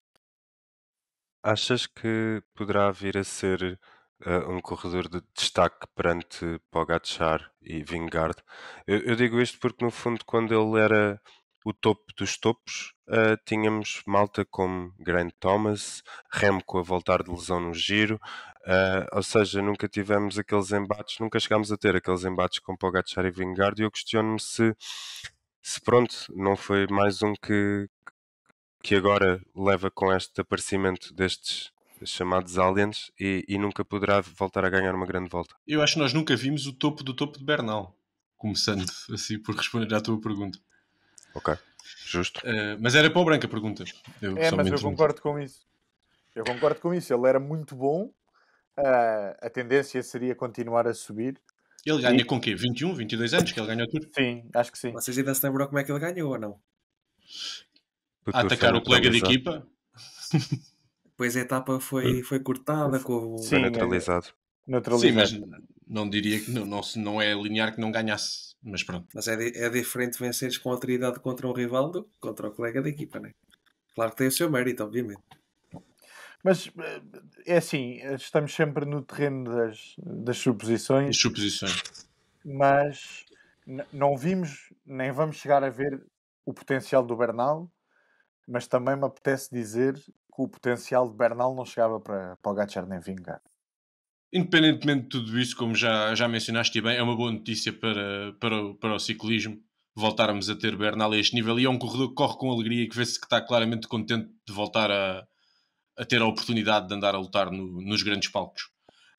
Achas que poderá vir a ser uh, um corredor de destaque perante Pogachar e Vingard. Eu, eu, digo isto porque, no fundo, quando ele era o topo dos topos, uh, tínhamos malta como Grant Thomas, Remco a voltar de lesão no giro, uh, ou seja, nunca tivemos aqueles embates, nunca chegámos a ter aqueles embates com Pogachar e Vingard, e eu questiono-me se, se, pronto, não foi mais um que, que agora leva com este aparecimento destes chamados aliens e, e, nunca poderá voltar a ganhar uma grande volta. Eu acho que nós nunca vimos o topo do topo de Bernal, começando (laughs) assim por responder à tua pergunta. Ok, justo. Uh, mas era para o Branco a pergunta. Eu, é, mas eu concordo muito. com isso. Eu concordo com isso. Ele era muito bom. Uh, a tendência seria continuar a subir. Ele ganha e... com quê? 21, 22 anos que ele ganhou tudo? Sim, acho que sim. Vocês ainda se lembram como é que ele ganhou ou não? Porque a atacar o colega de equipa? (laughs) Depois a etapa foi, hum. foi cortada, com o... Sim, neutralizado. neutralizado. Sim, mas não diria que não, não, não é linear que não ganhasse, mas pronto. Mas é, é diferente venceres com autoridade contra um rival do que contra o um colega da equipa, né? Claro que tem o seu mérito, obviamente. Mas eh, é assim, estamos sempre no terreno das, das suposições. As suposições. Mas não vimos, nem vamos chegar a ver o potencial do Bernal, mas também me apetece dizer que o potencial de Bernal não chegava para, para o Gatcher nem vingar. Independentemente de tudo isso, como já, já mencionaste bem, é uma boa notícia para, para, o, para o ciclismo voltarmos a ter Bernal a este nível. E é um corredor que corre com alegria e que vê-se que está claramente contente de voltar a, a ter a oportunidade de andar a lutar no, nos grandes palcos.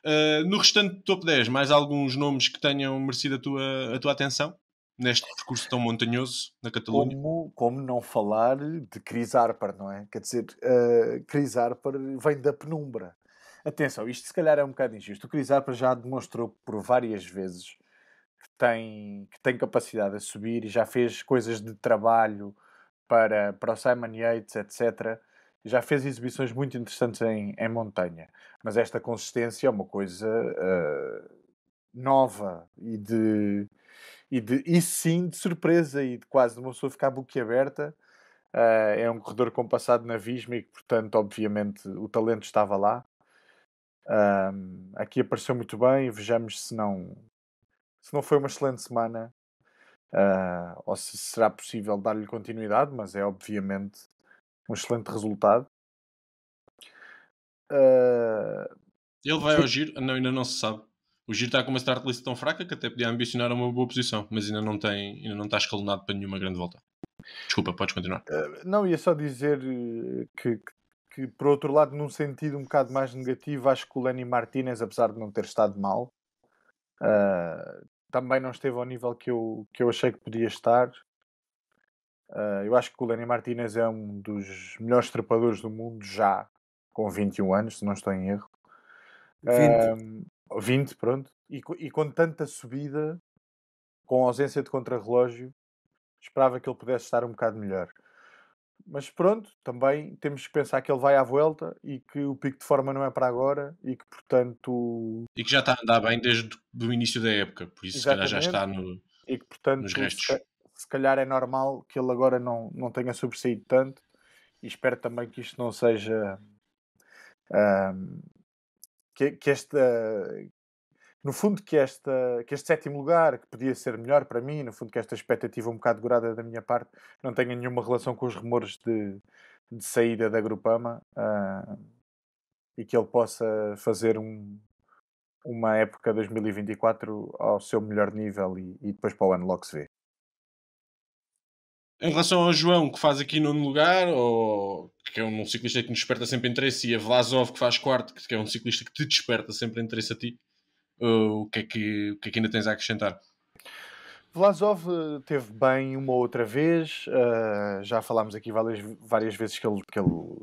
Uh, no restante top 10, mais alguns nomes que tenham merecido a tua, a tua atenção? neste percurso tão montanhoso na Catalunha. Como, como não falar de Cris Arper, não é? Quer dizer, uh, Cris Arper vem da penumbra. Atenção, isto se calhar é um bocado injusto. O Cris Arper já demonstrou por várias vezes que tem, que tem capacidade a subir e já fez coisas de trabalho para, para o Simon Yates, etc. Já fez exibições muito interessantes em, em montanha. Mas esta consistência é uma coisa uh, nova e de e, de, e sim de surpresa e de quase de uma pessoa ficar boquiaberta. Uh, é um corredor com passado na que, portanto, obviamente, o talento estava lá. aqui apareceu muito bem. Vejamos se não, se não foi uma excelente semana uh, ou se será possível dar-lhe continuidade, mas é obviamente um excelente resultado. Eh, Ele vai ao giro? Não, ainda não se sabe. O Giro está com uma start list tão fraca que até podia ambicionar uma boa posição, mas ainda não, tem, ainda não está escalonado para nenhuma grande volta. Desculpa, podes continuar. Uh, não, ia só dizer eh, que, que, por outro lado, num sentido um bocado mais negativo, acho que o Lenny Martinez, apesar de não ter estado mal, uh, também não esteve ao nível que eu, que eu achei que podia estar. Uh, eu acho que o Lenny Martinez é um dos melhores trepadores do mundo já, com 21 anos, se não estou em erro. 20. Um, 20, pronto. E, e com tanta subida, com ausência de contrarrelógio, esperava que ele pudesse estar um bocado melhor. Mas pronto, também temos que pensar que ele vai à volta e que o pico de forma não é para agora e que, portanto. E que já está a andar bem desde o início da época, por isso, Exatamente. se calhar, já está no, e que, portanto, nos restos. Se, calhar é normal que ele agora não, não tenha sobressaído tanto e espero também que isto não seja. Um, que, que esta no fundo que, esta, que este sétimo lugar, que podia ser melhor para mim, no fundo que esta expectativa um bocado gorada da minha parte, não tenha nenhuma relação com os rumores de, de saída da Grupama uh, ah, e que ele possa fazer um, uma época 2024 ao seu melhor nível e, e depois para o ano logo se vê. Em relação ao João, que faz aqui no lugar, ou que é um ciclista que nos desperta sempre interesse, e a Vlasov, que faz quarto, que é um ciclista que te desperta sempre interesse a ti, o, que é que, o que é que ainda tens a acrescentar? Vlasov eh, teve bem uma outra vez, uh, já falámos aqui várias, várias vezes que ele, que, ele,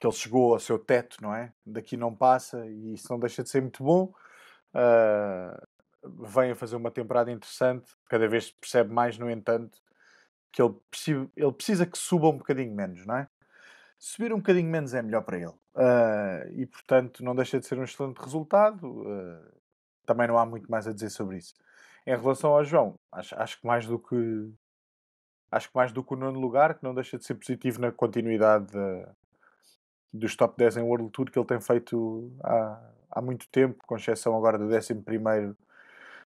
que ele chegou ao seu teto, não é? Daqui não passa e isso não deixa de ser muito bom. Uh, vem a fazer uma temporada interessante, cada vez se percebe mais, no entanto, que ele, ele precisa que suba um bocadinho menos, não é? Subir um bocadinho menos é melhor para ele. Uh, e, portanto, não deixa de ser um excelente resultado. Uh, também não há muito mais a dizer sobre isso. Em relação ao João, acho, acho que mais do que acho que mais do que o nono lugar, que não deixa de ser positivo na continuidade de, ah, dos top 10 em World Tour que ele tem feito há, há muito tempo, com exceção agora do 11 primeiro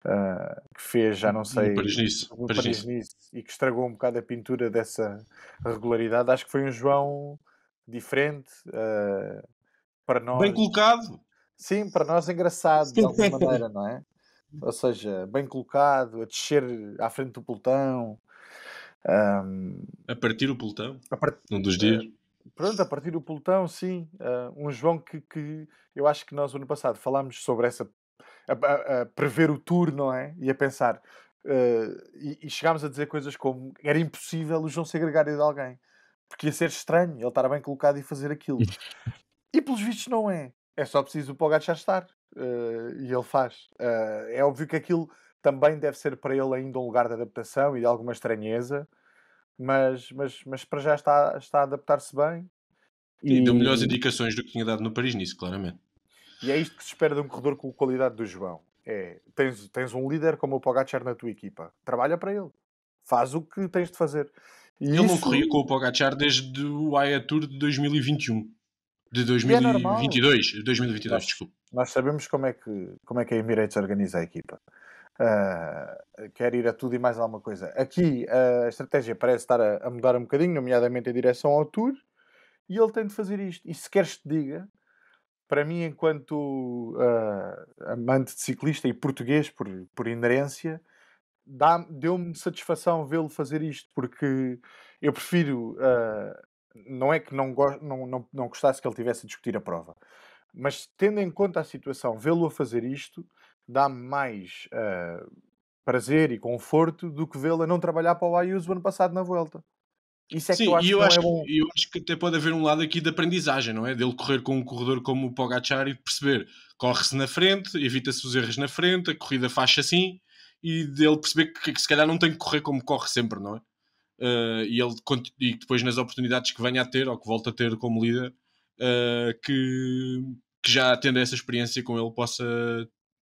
Uh, que fez, já não sei, Paris-Nice e que estragou um bocado a pintura dessa regularidade. Acho que foi um João diferente uh, para nós. Bem colocado. Sim, para nós engraçado de alguma (laughs) maneira, não é? Ou seja, bem colocado, a descer à frente do pelotão. Um, a partir o pelotão? Part... Um dos eh, dias. pronto, a partir do pelotão, sim. Ah, um João que, que eu acho que nós, ano passado, falámos sobre essa a, a, a prever o tour, não é? E a pensar. Uh, e, e, chegámos a dizer coisas como era impossível o João ser gregário de alguém porque ia ser estranho ele estar bem colocado e fazer aquilo (laughs) e pelos vistos não é é só preciso o Pogacar estar uh, e ele faz uh, é óbvio que aquilo também deve ser para ele ainda um lugar de adaptação e de alguma estranheza mas, mas, mas para já está, está a adaptar-se bem e, e deu melhores indicações do que tinha dado no Paris nisso, claramente e é isto que se espera de um corredor com a qualidade do João. É, tens, tens um líder como o Pogacar na tua equipa. Trabalha para ele. Faz o que tens de fazer. E ele isso... não corria com o Pogacar desde o Aya Tour de 2021. De 2022. É 2022, nós, desculpa. Nós sabemos como é que, como é que a Emirates organiza a equipa. Uh, quer ir a tudo e mais alguma coisa. Aqui uh, a estratégia parece estar a, a, mudar um bocadinho, nomeadamente em direção ao Tour, e ele tem de fazer isto. E se queres que te diga, para mim, enquanto uh, amante de ciclista e português por, por inerência, deu-me satisfação vê-lo fazer isto, porque eu prefiro. Uh, não é que não, não, não, não gostasse que ele tivesse a discutir a prova, mas tendo em conta a situação, vê-lo a fazer isto dá-me mais uh, prazer e conforto do que vê-lo a não trabalhar para o Ayuso ano passado na volta. Isso é Sim, que eu acho, e eu, é que acho é eu acho que até pode haver um lado aqui de aprendizagem, não é? Dele correr com um corredor como o Pogachar e perceber, corre-se na frente, evita-se os erros na frente, a corrida faz assim, e dele perceber que, que, se calhar não tem que correr como corre sempre, não é? Uh, e, ele, e depois nas oportunidades que venha a ter, ou que volta a ter como líder, uh, que, que já tendo essa experiência com ele possa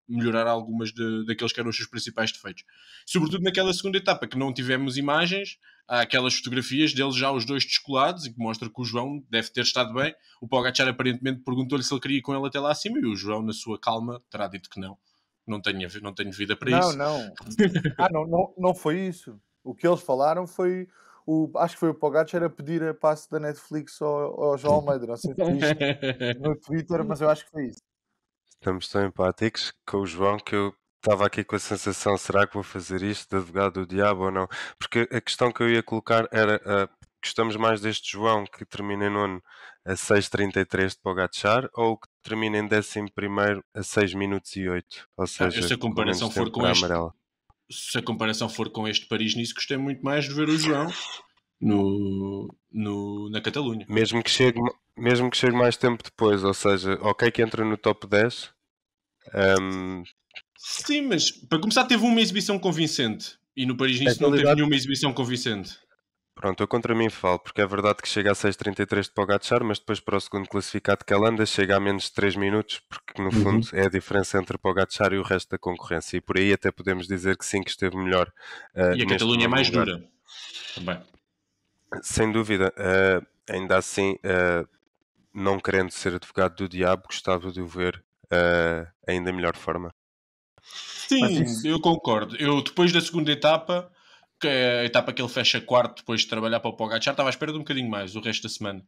melhorar algumas de, daqueles que eram os seus principais defeitos. Sobretudo naquela segunda etapa, que não tivemos imagens, há aquelas fotografias deles já os dois descolados, e que mostra que o João deve ter estado bem. O Pogacar aparentemente perguntou-lhe se ele queria ir com ele até lá acima, e o João, na sua calma, terá dito que não. Não tenho, não tenho vida para não, isso. Não, (laughs) ah, não, não. Não foi isso. O que eles falaram foi... O, acho que foi o Pogacar a pedir a passe da Netflix ao, ao João Almeida, não sei se (laughs) no Twitter, mas eu acho que foi isso. Estamos tão empáticos com o João que eu estava aqui com a sensação: será que vou fazer isto de advogado do diabo ou não? Porque a questão que eu ia colocar era: uh, gostamos mais deste João que termina em nono a 6,33 de Pogachar ou que termina em décimo primeiro a 6 minutos e 8? Ou ah, seja, ah, se a comparação for com este. Amarela. Se a comparação for com este Paris nisso, gostei muito mais de ver o João no, no, na Catalunha. Mesmo que chegue mesmo que chegue mais tempo depois, ou seja, ok que entra no top 10. Um... Ehm, sim, mas para começar teve uma exibição convincente e no Paris Nice é não teve nenhuma exibição convincente. Pronto, eu contra mim falo, porque é verdade que chega a 6.33 de Pogacar, mas depois para o segundo classificado que ela anda chega a menos de 3 minutos, porque no uhum. fundo é a diferença entre Pogacar e o resto da concorrência. E por aí até podemos dizer que sim, que esteve melhor. Uh, e a Catalunha é mais lugar. dura. Também. Sem dúvida. Uh, ainda assim, uh, não querendo ser advogado do diabo, gostava de o ver uh, ainda melhor forma. Sim, eu concordo. Eu depois da segunda etapa, que é a etapa que ele fecha quarto depois de trabalhar para o Pogacar, estava à espera de um bocadinho mais o resto da semana.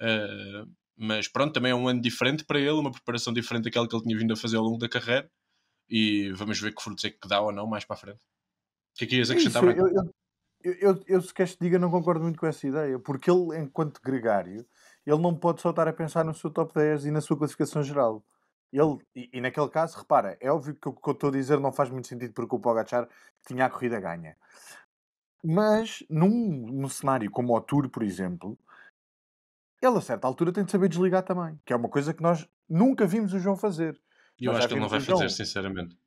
Uh, mas pronto, também é um ano diferente para ele, uma preparação diferente daquela que ele tinha vindo a fazer ao longo da carreira. E vamos ver que frutos é que dá ou não mais para a frente. O que é que ias acrescentar, Isso, eu, eu, eu, eu, se queres te diga, não concordo muito com essa ideia, porque ele, enquanto gregário, ele não pode só estar a pensar no seu top 10 e na sua classificação geral. Ele, e, e naquele caso, repara, é óbvio que o que eu estou a dizer não faz muito sentido porque o Pogachar tinha a corrida ganha. Mas num, num cenário como o Tour, por exemplo, ele a certa altura tem de saber desligar também, que é uma coisa que nós nunca vimos o João fazer. eu acho que ele não vai fazer, sinceramente.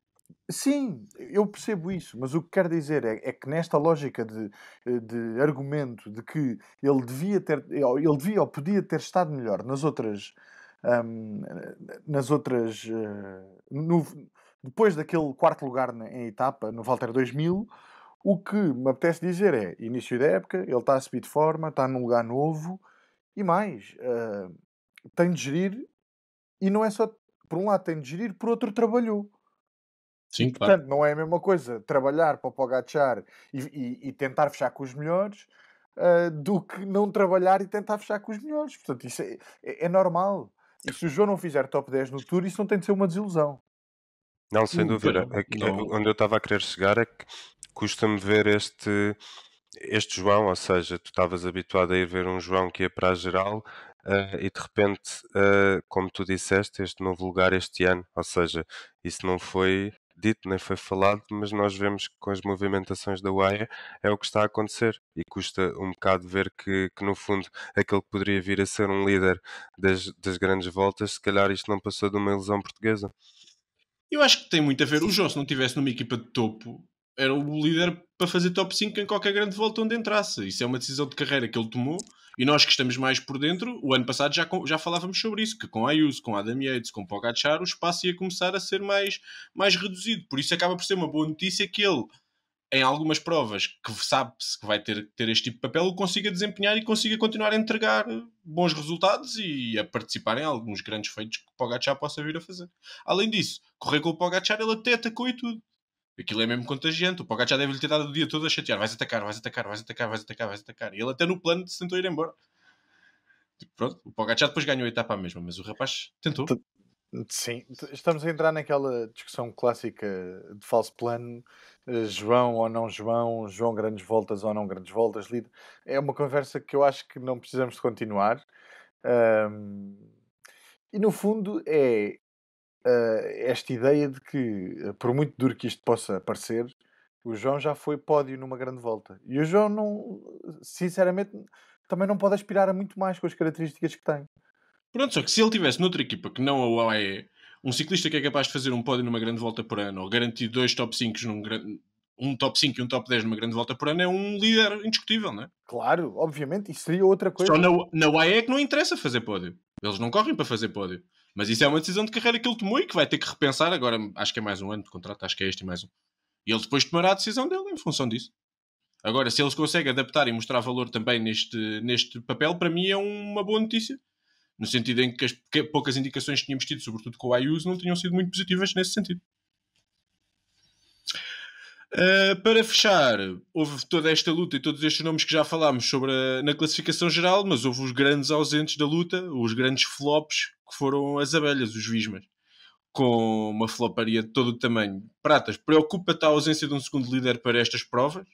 Sim, eu percebo isso, mas o que quero dizer é, é que nesta lógica de, eh, de, argumento de que ele devia ter, ele devia ou podia ter estado melhor nas outras, hum, nas outras, eh, no, depois daquele quarto lugar na, em etapa no Walter 2000, o que me apetece dizer é início da época, ele está a subir de forma, está num lugar novo e mais, uh, tem de gerir e não é só por um lado tem de gerir, por outro trabalhou. Sim, Portanto, não é a mesma coisa trabalhar para o Pogachar e, e, e, tentar fechar com os melhores uh, do que não trabalhar e tentar fechar com os melhores. Portanto, isso é, é, é normal. E se o João não fizer top 10 no Tour, isso não tem de ser uma desilusão. Não, sem dúvida. Aqui, é é, onde eu estava a querer chegar é que custa-me ver este, este João, ou seja, tu estavas habituado a ir ver um João que ia para a geral uh, e de repente, uh, como tu disseste, este novo lugar este ano, ou seja, isso não foi dito nem foi falado, mas nós vemos que com as movimentações da UAE é o que está a acontecer e custa um bocado ver que, que no fundo aquele que poderia vir a ser um líder das, das grandes voltas, se calhar isto não passou de uma ilusão portuguesa. Eu acho que tem muito a ver. O João, se não estivesse numa equipa de topo, era o líder para fazer top 5 em qualquer grande volta onde entrasse. Isso é uma decisão de carreira que ele tomou e nós que estamos mais por dentro, o ano passado já, já falávamos sobre isso, que com Ayuso, com Adam Yates, com Pogacar, o espaço ia começar a ser mais, mais reduzido. Por isso acaba por ser uma boa notícia que ele, em algumas provas que sabe-se que vai ter, ter este tipo de papel, o consiga desempenhar e consiga continuar a entregar bons resultados e a participar em alguns grandes feitos que o Pogacar possa vir a fazer. Além disso, correr com o Pogacar, ele até atacou e tudo. Aquilo é mesmo contagiante. O Pogacar deve-lhe ter dado o dia todo a chatear. Vais atacar, vais atacar, vais atacar, vais atacar, vais atacar. E ele até no plano se tentou ir embora. Tipo, pronto, o Pogacar depois ganhou a etapa mesmo, mas o rapaz tentou. Sim, estamos a entrar naquela discussão clássica de falso plano, eh, João ou não João, João grandes voltas ou não grandes voltas, É uma conversa que eu acho que não precisamos de continuar. Um, e no fundo é eh, esta ideia de que, eh, por muito duro que isto possa parecer, o João já foi pódio numa grande volta. E o João, não, sinceramente, também não pode aspirar a muito mais com as características que tem. Pronto, só que se ele tivesse noutra equipa que não a UAE, um ciclista que é capaz de fazer um pódio numa grande volta por ano, ou garantir dois top 5 num grande. Um top 5 e um top 10 numa grande volta por ano é um líder indiscutível, não é? Claro, obviamente, isso seria outra coisa. Só na, na UAE é que não interessa fazer pódio. Eles não correm para fazer pódio. Mas isso é uma decisão de carreira que ele tomou e que vai ter que repensar agora. Acho que é mais um ano de contrato, acho que é este e mais um. E ele depois tomará a decisão dele em função disso. Agora, se eles conseguem adaptar e mostrar valor também neste, neste papel, para mim é uma boa notícia. No sentido em que as poucas indicações que tínhamos tido, sobretudo com o Ayuso, não tinham sido muito positivas nesse sentido. Uh, para fechar, houve toda esta luta e todos estes nomes que já falámos sobre a, na classificação geral, mas houve os grandes ausentes da luta, os grandes flops que foram as abelhas, os Vismas, com uma floparia de todo o tamanho. Pratas, preocupa-te a ausência de um segundo líder para estas provas,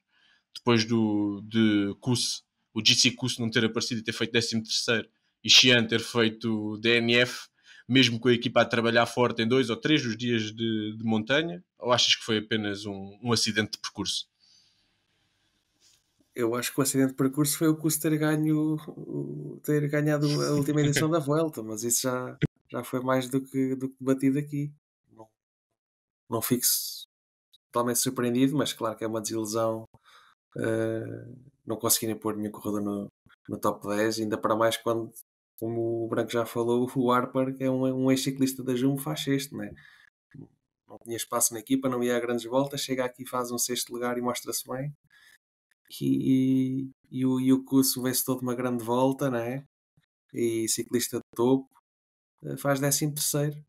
depois do de Kuss, o GC Kuss não ter aparecido e ter feito 13 terceiro e Xian ter feito DNF mesmo com a equipa a trabalhar forte em dois ou três dos dias de, de montanha? Ou achas que foi apenas um, um, acidente de percurso? Eu acho que o acidente de percurso foi o custo ter ganho ter ganhado a (laughs) última edição da Vuelta, mas isso já, já foi mais do que, do que debatido aqui. Não, não fico totalmente surpreendido, mas claro que é uma desilusão uh, não conseguirem pôr nenhum corredor no, no top 10, ainda para mais quando como o Branco já falou, o Harper, que é um, um ex-ciclista da Jumbo, faz sexto, né? não tinha espaço na equipa, não ia a grandes voltas, chega aqui, faz um sexto lugar e mostra-se bem. E, e, e, o, e o curso vence toda uma grande volta, né? E ciclista de topo, eh, faz décimo terceiro.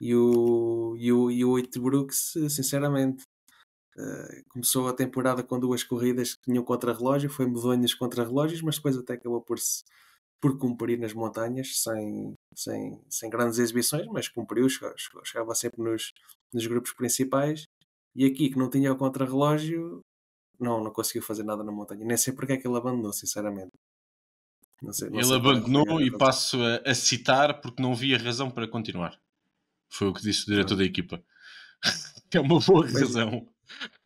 E o, e o, e o Brooks, eh, sinceramente, Uh, começou a temporada com duas corridas que tinham contrarrelógio, foi medonhas nos relógios mas depois até acabou por se por cumprir nas montanhas, sem, sem, sem grandes exibições, mas cumpriu, chegava sempre nos, nos grupos principais. E aqui, que não tinha o contrarrelógio, não, não conseguiu fazer nada na montanha. Nem sei porque é que ele abandonou, sinceramente. Não sei, não ele é abandonou e passo a, a, citar porque não via razão para continuar. Foi o que disse o diretor da equipa. (laughs) que é uma boa razão.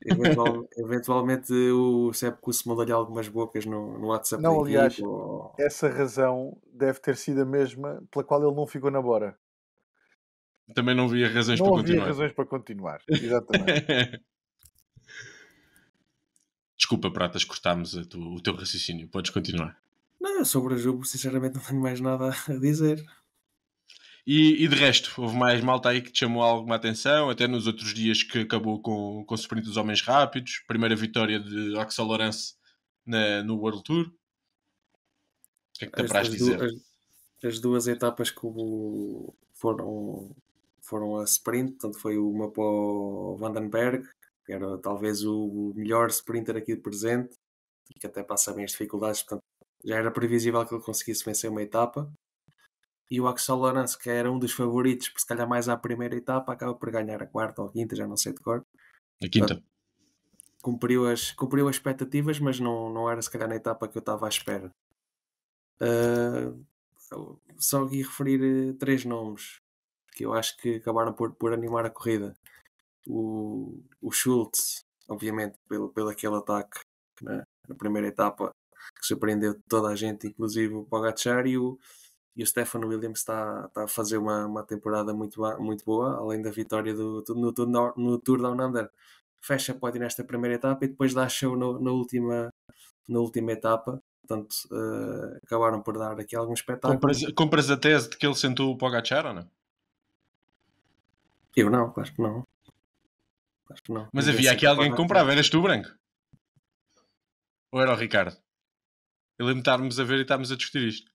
Eventual, eventualmente o Sepp se mandou-lhe algumas bocas no, no WhatsApp. Não, aliás, ou... essa razão deve ter sido a mesma pela qual ele não ficou na Bora. Também não havia razões não para havia continuar. Não havia razões para continuar, exatamente. (laughs) Desculpa, Pratas, cortámos o teu raciocínio. Podes continuar. Não, sobre o jogo, sinceramente, não tenho mais nada a dizer. E, e, de resto, houve mais malta aí que te chamou alguma atenção, até nos outros dias que acabou com, com o sprint dos homens rápidos, primeira vitória de Axel Lawrence na, no World Tour. O que é que te apraz dizer? as duas etapas que foram, foram a sprint, tanto foi uma para o Vandenberg, que era talvez o melhor sprinter aqui presente, que até passa bem as dificuldades, portanto já era previsível que ele conseguisse vencer uma etapa e o Axel Lawrence, que era um dos favoritos, se calhar mais à primeira etapa, acaba por ganhar a quarta ou a quinta, já não sei de cor. A quinta. Então, cumpriu, as, cumpriu as expectativas, mas não, não era se calhar na etapa que eu estava à espera. Uh, só aqui referir eh, três nomes que eu acho que acabaram por, por animar a corrida. O, o Schultz, obviamente, pelo, pelo aquele ataque na, na primeira etapa que surpreendeu toda a gente, inclusive o Pogacar e o e o Stefan Williams está, está a fazer uma, uma temporada muito, muito boa, além da vitória do, no, no, no Tour Down Under. Fecha pódio nesta primeira etapa e depois dá show no, na, última, na última etapa. Portanto, uh, acabaram por dar aqui algum espetáculo. Compras, compras a tese de que ele sentou o Pogacar ou não? Eu não, claro que não. Claro que não. Mas havia aqui alguém que comprava, eras tu, Branco? Ou era o Ricardo? ele me a ver e estarmos a discutir isto.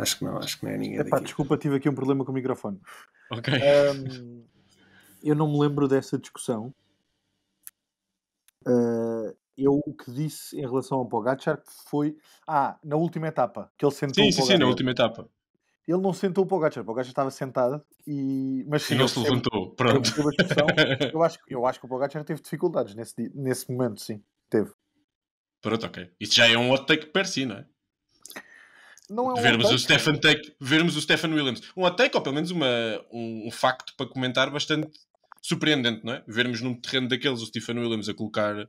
Acho que não, acho que não é ninguém Epá, daqui. Desculpa, tive aqui um problema com o microfone. Ok. Um, (laughs) eu não me lembro dessa discussão. Uh, eu o que disse em relação ao Pogacar foi... Ah, na última etapa, que ele sentou sim, Sim, sim, na última etapa. Ele não sentou o Pogacar, o Pogacar estava sentado e... Mas, sim, não se levantou, pronto. Eu, (laughs) eu, acho, eu acho que o Pogacar teve dificuldades nesse, nesse momento, sim, teve. Pronto, ok. Isso já é um hot take per si, não é? Não é um vermos, o Stefan take, vermos o Stefan Williams. Um hot take, ou pelo menos uma, um, um facto para comentar bastante surpreendente, não é? Vermos num terreno daqueles o Stefan Williams a colocar uh,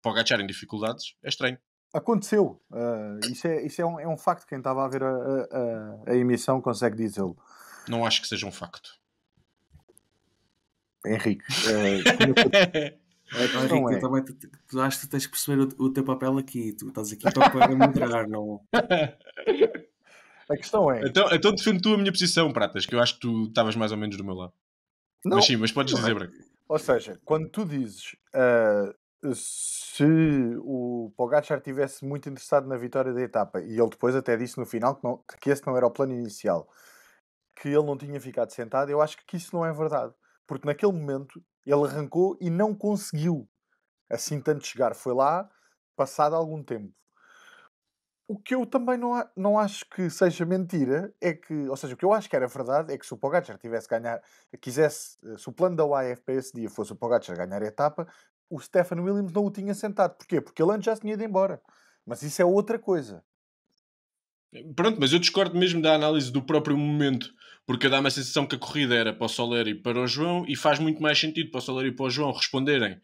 para o Gachar em dificuldades é estranho. Aconteceu. Uh, isso é, isso é, um, é um facto. Quem estava a ver a, a, a emissão consegue dizê-lo. Não acho que seja um facto. Henrique, uh, (laughs) É, pá, é. também tu, tu acho que tens que perceber o, o teu papel aqui. Tu estás aqui para, para moderar, não. (laughs) A questão é. Então, então defendo tu a minha posição, Pratas, que eu acho que tu estavas mais ou menos do meu lado. Não. Mas sim, mas podes é. dizer, Branco. Ou seja, quando tu dizes uh, se o Pogacar tivesse muito interessado na vitória da etapa, e ele depois até disse no final que, não, que esse não era o plano inicial, que ele não tinha ficado sentado, eu acho que isso não é verdade. Porque naquele momento ele arrancou e não conseguiu assim tanto chegar. Foi lá, passado algum tempo. O que eu também não, não acho que seja mentira é que, ou seja, o que eu acho que era verdade é que se o Pogacar tivesse ganhar, quisesse, eh, se o plano da UAE esse dia fosse o Pogacar ganhar a etapa, o Stefan Williams não o tinha sentado. Porquê? Porque ele antes já se tinha ido embora. Mas isso é outra coisa. Pronto, mas eu discordo mesmo da análise do próprio momento porque dá-me a sensação que a corrida era para o Soler e para o João, e faz muito mais sentido para o Soler e para o João responderem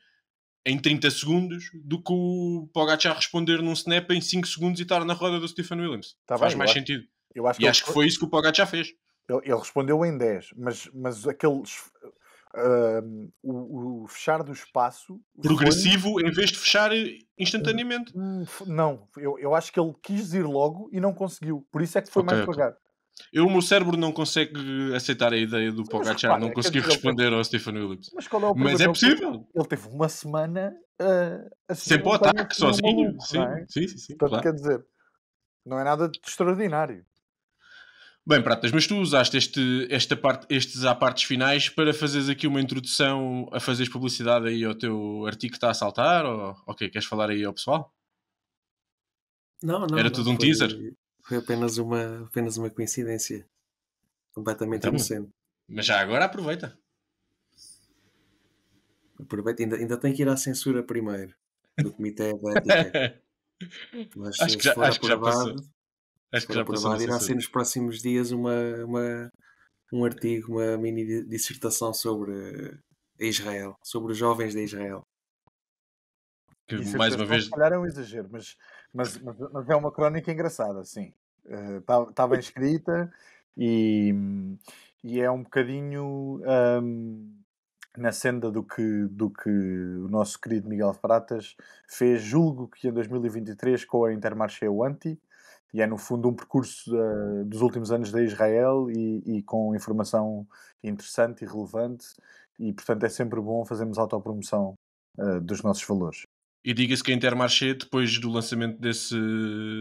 em 30 segundos do que o Pogacar responder num snap em 5 segundos e estar na roda do Stephen Williams. Tá faz bem, mais sentido. Eu acho e acho que foi isso que o Pogacar fez. Ele, ele respondeu em 10, mas, mas aquele Uh, o, o, fechar do espaço progressivo foi... em vez de fechar eh, instantaneamente. Não, eu, eu acho que ele quis ir logo e não conseguiu, por isso é que foi okay, mais devagar. Okay. Eu, o meu cérebro não consegue aceitar a ideia do Pogacar não conseguir responder ao Stephen Williams. Mas, qual é, o Mas é possível. Ele, teve uma semana uh, a sempre ao ataque, sozinho. Assim, sim, é? sim, sim, sim, Portanto, claro. quer dizer, não é nada de extraordinário. Bem, Pratas, mas tu usaste este, esta parte, estes partes finais para fazeres aqui uma introdução, a fazeres publicidade aí ao teu artigo que está a saltar? Ou, ok, queres falar aí ao pessoal? Não, não. Era tudo um foi... teaser? Foi apenas uma, apenas uma coincidência. Completamente então, inocente. Mas já agora aproveita. Aproveita, ainda, ainda tem que ir à censura primeiro do Comitê da Ética. (laughs) Mas acho que já, acho aprovado, que já passou. Acho que já passou. Irá ser nos próximos dias uma, uma, um artigo, uma mini dissertação sobre Israel, sobre os jovens de Israel. Que mais uma vez. Se calhar é um exagero, mas mas, mas, mas é uma crónica engraçada, sim. Está uh, bem escrita e, e é um bocadinho um, na senda do que, do que o nosso querido Miguel Pratas fez, julgo que em 2023 com a Intermarché Wanti, e é no fundo um percurso uh, dos últimos anos da Israel e, e, com informação interessante e relevante e portanto é sempre bom fazermos autopromoção uh, dos nossos valores. E diga-se que a Intermarché, depois do lançamento desse,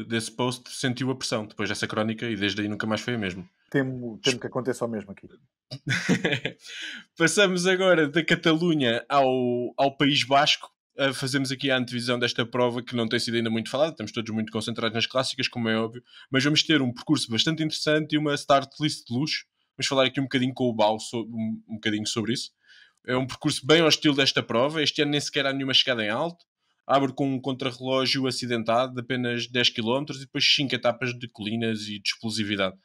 desse post, sentiu a pressão, depois dessa crónica, e desde aí nunca mais foi a mesma. Temo, temo que aconteça o mesmo aqui. (laughs) Passamos agora da Catalunha ao, ao País Basco. Uh, fazemos aqui a antevisão desta prova que não tem sido ainda muito falada, estamos todos muito concentrados nas clássicas, como é óbvio, mas vamos ter um percurso bastante interessante e uma start list de luxo. Vamos falar aqui um bocadinho com o Bau sobre, um, um bocadinho sobre isso. É um percurso bem hostil desta prova. Este ano nem sequer há nenhuma chegada em alto abre com um contrarrelógio acidentado de apenas 10 km e depois 5 etapas de colinas e de explosividade.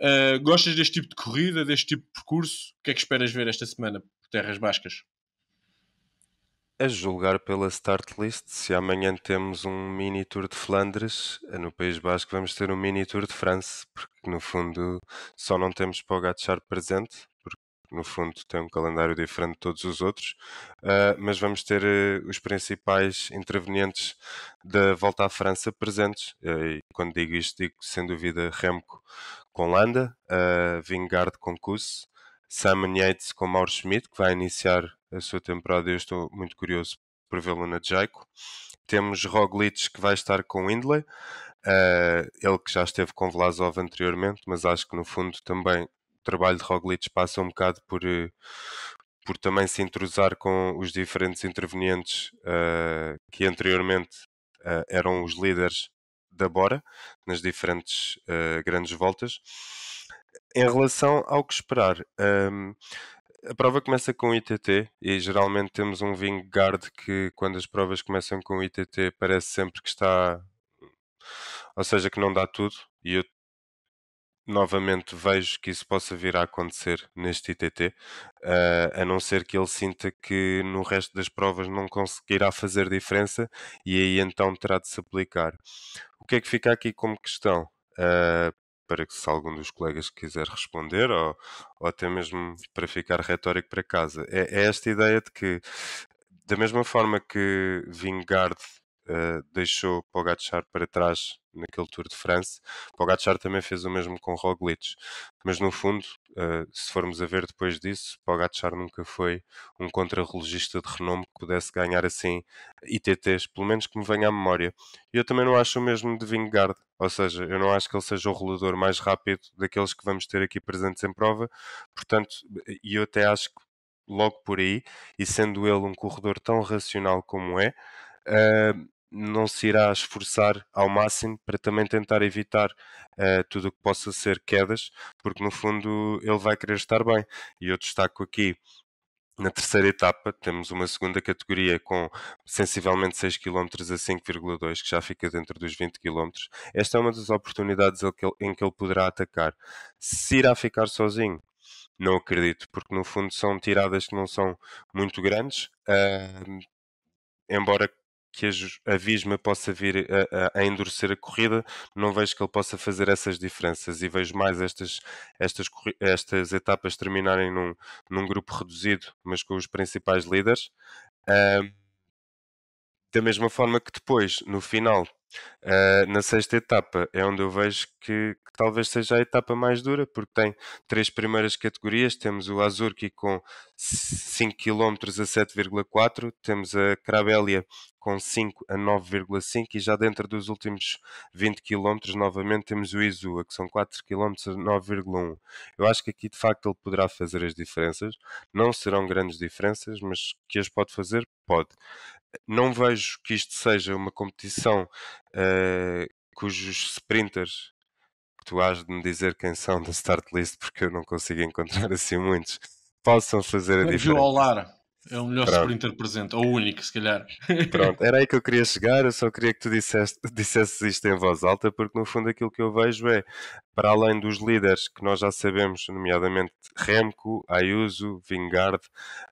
Uh, gostas deste tipo de corrida, deste tipo de percurso? O que é que esperas ver esta semana por terras bascas? A julgar pela start list, se amanhã temos um mini Tour de Flandres, eh, no País Basco vamos ter um mini Tour de France, porque no fundo só não temos para o Pogacar presente, no fundo tem um calendário diferente de todos os outros, uh, mas vamos ter uh, os principais intervenientes da volta à França presentes. Uh, e quando digo isto, digo sem dúvida Remco com Landa, ah, Vingard com Kuss, Simon Yates com Mauro Schmidt, que vai iniciar a sua temporada. Eu estou muito curioso por vê-lo na Jaico. Temos Roglic que vai estar com Windley, ah, ele que já esteve com Vlasov anteriormente, mas acho que no fundo também trabalho de Roglic passa um bocado por, eh, por também se entrosar com os diferentes intervenientes uh, que anteriormente uh, eram os líderes da Bora nas diferentes uh, grandes voltas. Em relação ao que esperar, um, ehm, a prova começa com o ITT e geralmente temos um Vingard que, quando as provas começam com o ITT, parece sempre que está. Ou seja, que não dá tudo. E eu novamente vejo que isso possa vir a acontecer neste ITT, uh, ah, a não ser que ele sinta que no resto das provas não conseguirá fazer diferença e aí então terá de se aplicar. O que é que fica aqui como questão? Uh, para que se algum dos colegas quiser responder ou, ou até mesmo para ficar retórico para casa. É, é esta ideia de que, da mesma forma que Vingard eh, deixou Pogacar para trás naquele Tour de France. Pogacar também fez o mesmo com Roglic, mas no fundo, uh, se formos a ver depois disso, Pogacar nunca foi um contrarrelogista de renome que pudesse ganhar assim ITTs, pelo menos que me venha à memória. E eu também não acho o mesmo de Vingard, ou seja, eu não acho que ele seja o rolador mais rápido daqueles que vamos ter aqui presentes em prova, portanto, e eu até acho que logo por aí, e sendo ele um corredor tão racional como é, uh, não se irá esforçar ao máximo para também tentar evitar uh, tudo o que possa ser quedas, porque no fundo ele vai querer estar bem. E eu destaco aqui na terceira etapa, temos uma segunda categoria com sensivelmente 6 km a 5,2, que já fica dentro dos 20 km. Esta é uma das oportunidades em que ele poderá atacar. Se irá ficar sozinho, não acredito, porque no fundo são tiradas que não são muito grandes, uh, embora que a Visma possa vir a, a, a endurecer a corrida, não vejo que ele possa fazer essas diferenças e vejo mais estas, estas, estas etapas terminarem num, num grupo reduzido, mas com os principais líderes. Uh, da mesma forma que depois, no final, Uh, na sexta etapa é onde eu vejo que, que, talvez seja a etapa mais dura, porque tem três primeiras categorias: temos o Azurki com 5 km a 7,4, temos a Crabélia com 5 a 9,5, e já dentro dos últimos 20 km, novamente temos o Izua, que são 4 km a 9,1. Eu acho que aqui de facto ele poderá fazer as diferenças, não serão grandes diferenças, mas que as pode fazer, pode. Não vejo que isto seja uma competição uh, cujos sprinters, que tu has de me dizer quem são da start list, porque eu não consigo encontrar assim muitos, possam fazer a eu diferença. Ao lar. É o melhor Pronto. sprinter presente, ou o único, se calhar. (laughs) Pronto, era aí que eu queria chegar, eu só queria que tu disseste, dissesses isto em voz alta, porque no fundo aquilo que eu vejo é, para além dos líderes que nós já sabemos, nomeadamente Remco, Ayuso, Vingard,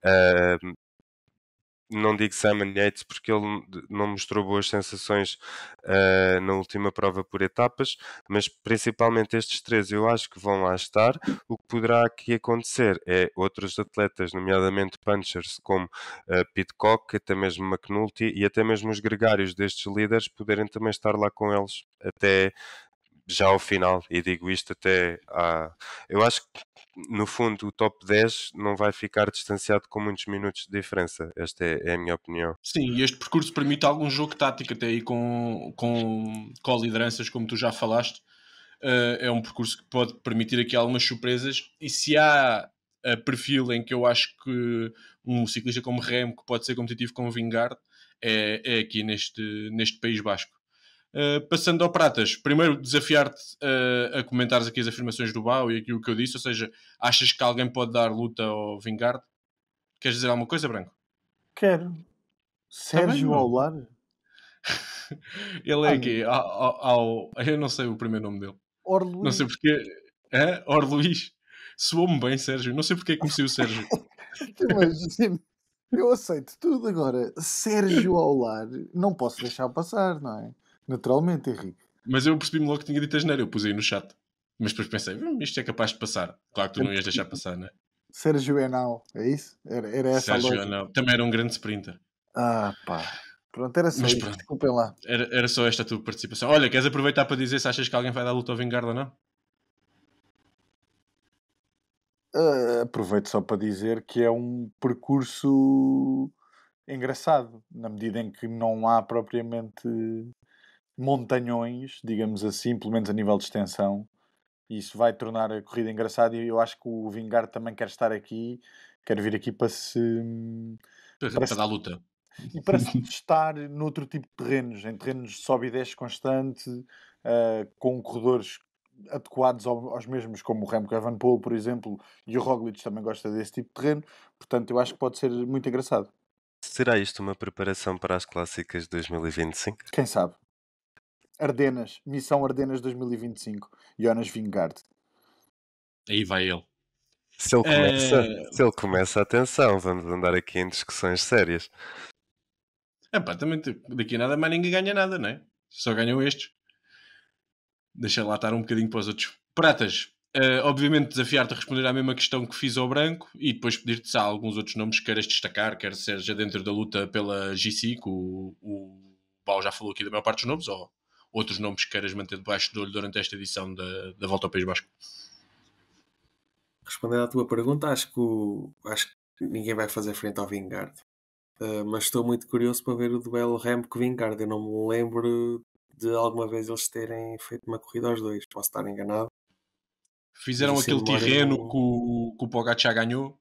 uh, não digo Simon Yates porque ele não mostrou boas sensações uh, na última prova por etapas, mas principalmente estes três eu acho que vão lá estar. O que poderá aqui acontecer é outros atletas, nomeadamente punchers como uh, eh, Pitcock, até mesmo McNulty e até mesmo os gregários destes líderes poderem também estar lá com eles até já ao final, e digo isto até à... eu acho que no fundo, o top 10 não vai ficar distanciado com muitos minutos de diferença. Esta é, é a minha opinião. Sim, e este percurso permite algum jogo tático até aí com, com, com lideranças, como tu já falaste. Uh, é um percurso que pode permitir aqui algumas surpresas. E se há eh, perfil em que eu acho que um ciclista como Remo, que pode ser competitivo com o Vingard, é, é aqui neste, neste País Basco. Eh, passando ao Pratas, primeiro desafiar-te uh, a comentares aqui as afirmações do Bau e aquilo que eu disse, ou seja, achas que alguém pode dar luta ao Vingar-te? Queres dizer alguma coisa, Branco? Quero. Tá Sérgio Aular? (laughs) Ele é ah, aqui, ao, ao, ao, eu não sei o primeiro nome dele. Orluís. Não sei porque. É? Orluís. Soou-me bem, Sérgio. Não sei porque é que comecei o Sérgio. (laughs) Imagina. Eu aceito tudo agora. Sérgio Aular, não posso deixar passar, não é? Naturalmente, Henrique. Mas eu percebi-me logo que tinha dito a janeiro, eu pus aí no chat. Mas depois pensei, hum, isto é capaz de passar. Claro que tu não ias deixar passar, né? Sérgio Enal, é isso? Era, era essa Sérgio Enal, também era um grande sprinter. Ah, pá. Pronto, era só Mas, Desculpem lá. Era, era só esta a tua participação. Olha, queres aproveitar para dizer se achas que alguém vai dar luta ao Vingarda ou não? Uh, aproveito só para dizer que é um percurso engraçado, na medida em que não há propriamente montanhões, digamos assim, pelo menos a nível de extensão. E isso vai tornar a corrida engraçada e eu acho que o Vingar também quer estar aqui, quer vir aqui para se para, para se... luta. E para se (laughs) testar noutro tipo de terrenos, em terrenos de sobe e desce constante, uh, com corredores adequados ao, aos mesmos, como o Remco Evenepoel, por exemplo, e o Roglic também gosta desse tipo de terreno, portanto eu acho que pode ser muito engraçado. Será isto uma preparação para as clássicas de 2025? Quem sabe? Ardenas, Missão Ardenas 2025, Jonas Vingard. Aí vai ele. Se ele, começa, é... se ele começa, atenção, vamos andar aqui em discussões sérias. É pá, também tipo, daqui a nada mais ninguém ganha nada, não é? Só ganham estes. Deixa lá estar um bocadinho para os outros. Pratas, uh, obviamente desafiar-te a responder à mesma questão que fiz ao branco e depois pedir-te se há alguns outros nomes que queiras destacar, quer seja dentro da luta pela GC, que o, o já falou aqui da maior parte dos nomes, ou outros nomes que queiras manter debaixo do olho durante esta edição da, da Volta ao País Basco? Respondendo à tua pergunta, acho que, o, acho que ninguém vai fazer frente ao Vingarde. Uh, mas estou muito curioso para ver o duelo Remco-Vingarde. Eu não me lembro de alguma vez eles terem feito uma corrida aos dois. Posso estar enganado. Fizeram assim, aquele terreno que, o, que o Pogacar ganhou,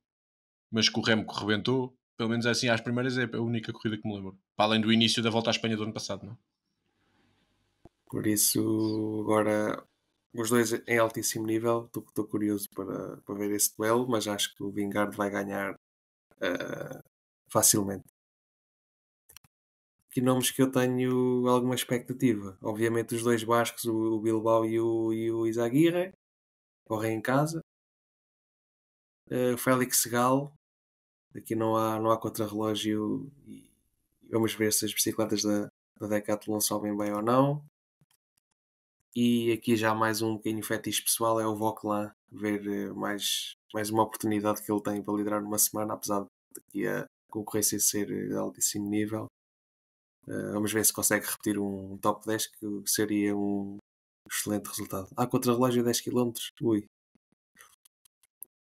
mas que o Remco rebentou. Pelo menos é assim, às primeiras é a única corrida que me lembro. Para além do início da volta à Espanha do ano passado, não é? Por isso, agora os dois em altíssimo nível. Estou curioso para, para ver esse duelo, mas acho que o Vingard vai ganhar uh, facilmente. Que nomes que eu tenho alguma expectativa. Obviamente, os dois bascos, o Bilbao e o, e o Izaguirre, correm em casa. Uh, Félix Segal, aqui não há, não há contrarrelógio e vamos ver se as bicicletas da, da Decathlon sobem bem ou não. E aqui já mais um pequeno fetiche pessoal é o Voklan, ver eh, mais, mais uma oportunidade que ele tem para liderar numa semana, apesar de que a concorrência ser de altíssimo nível. Uh, vamos ver se consegue repetir um top 10, que seria um excelente resultado. Ah, contra-relógio 10 km, ui.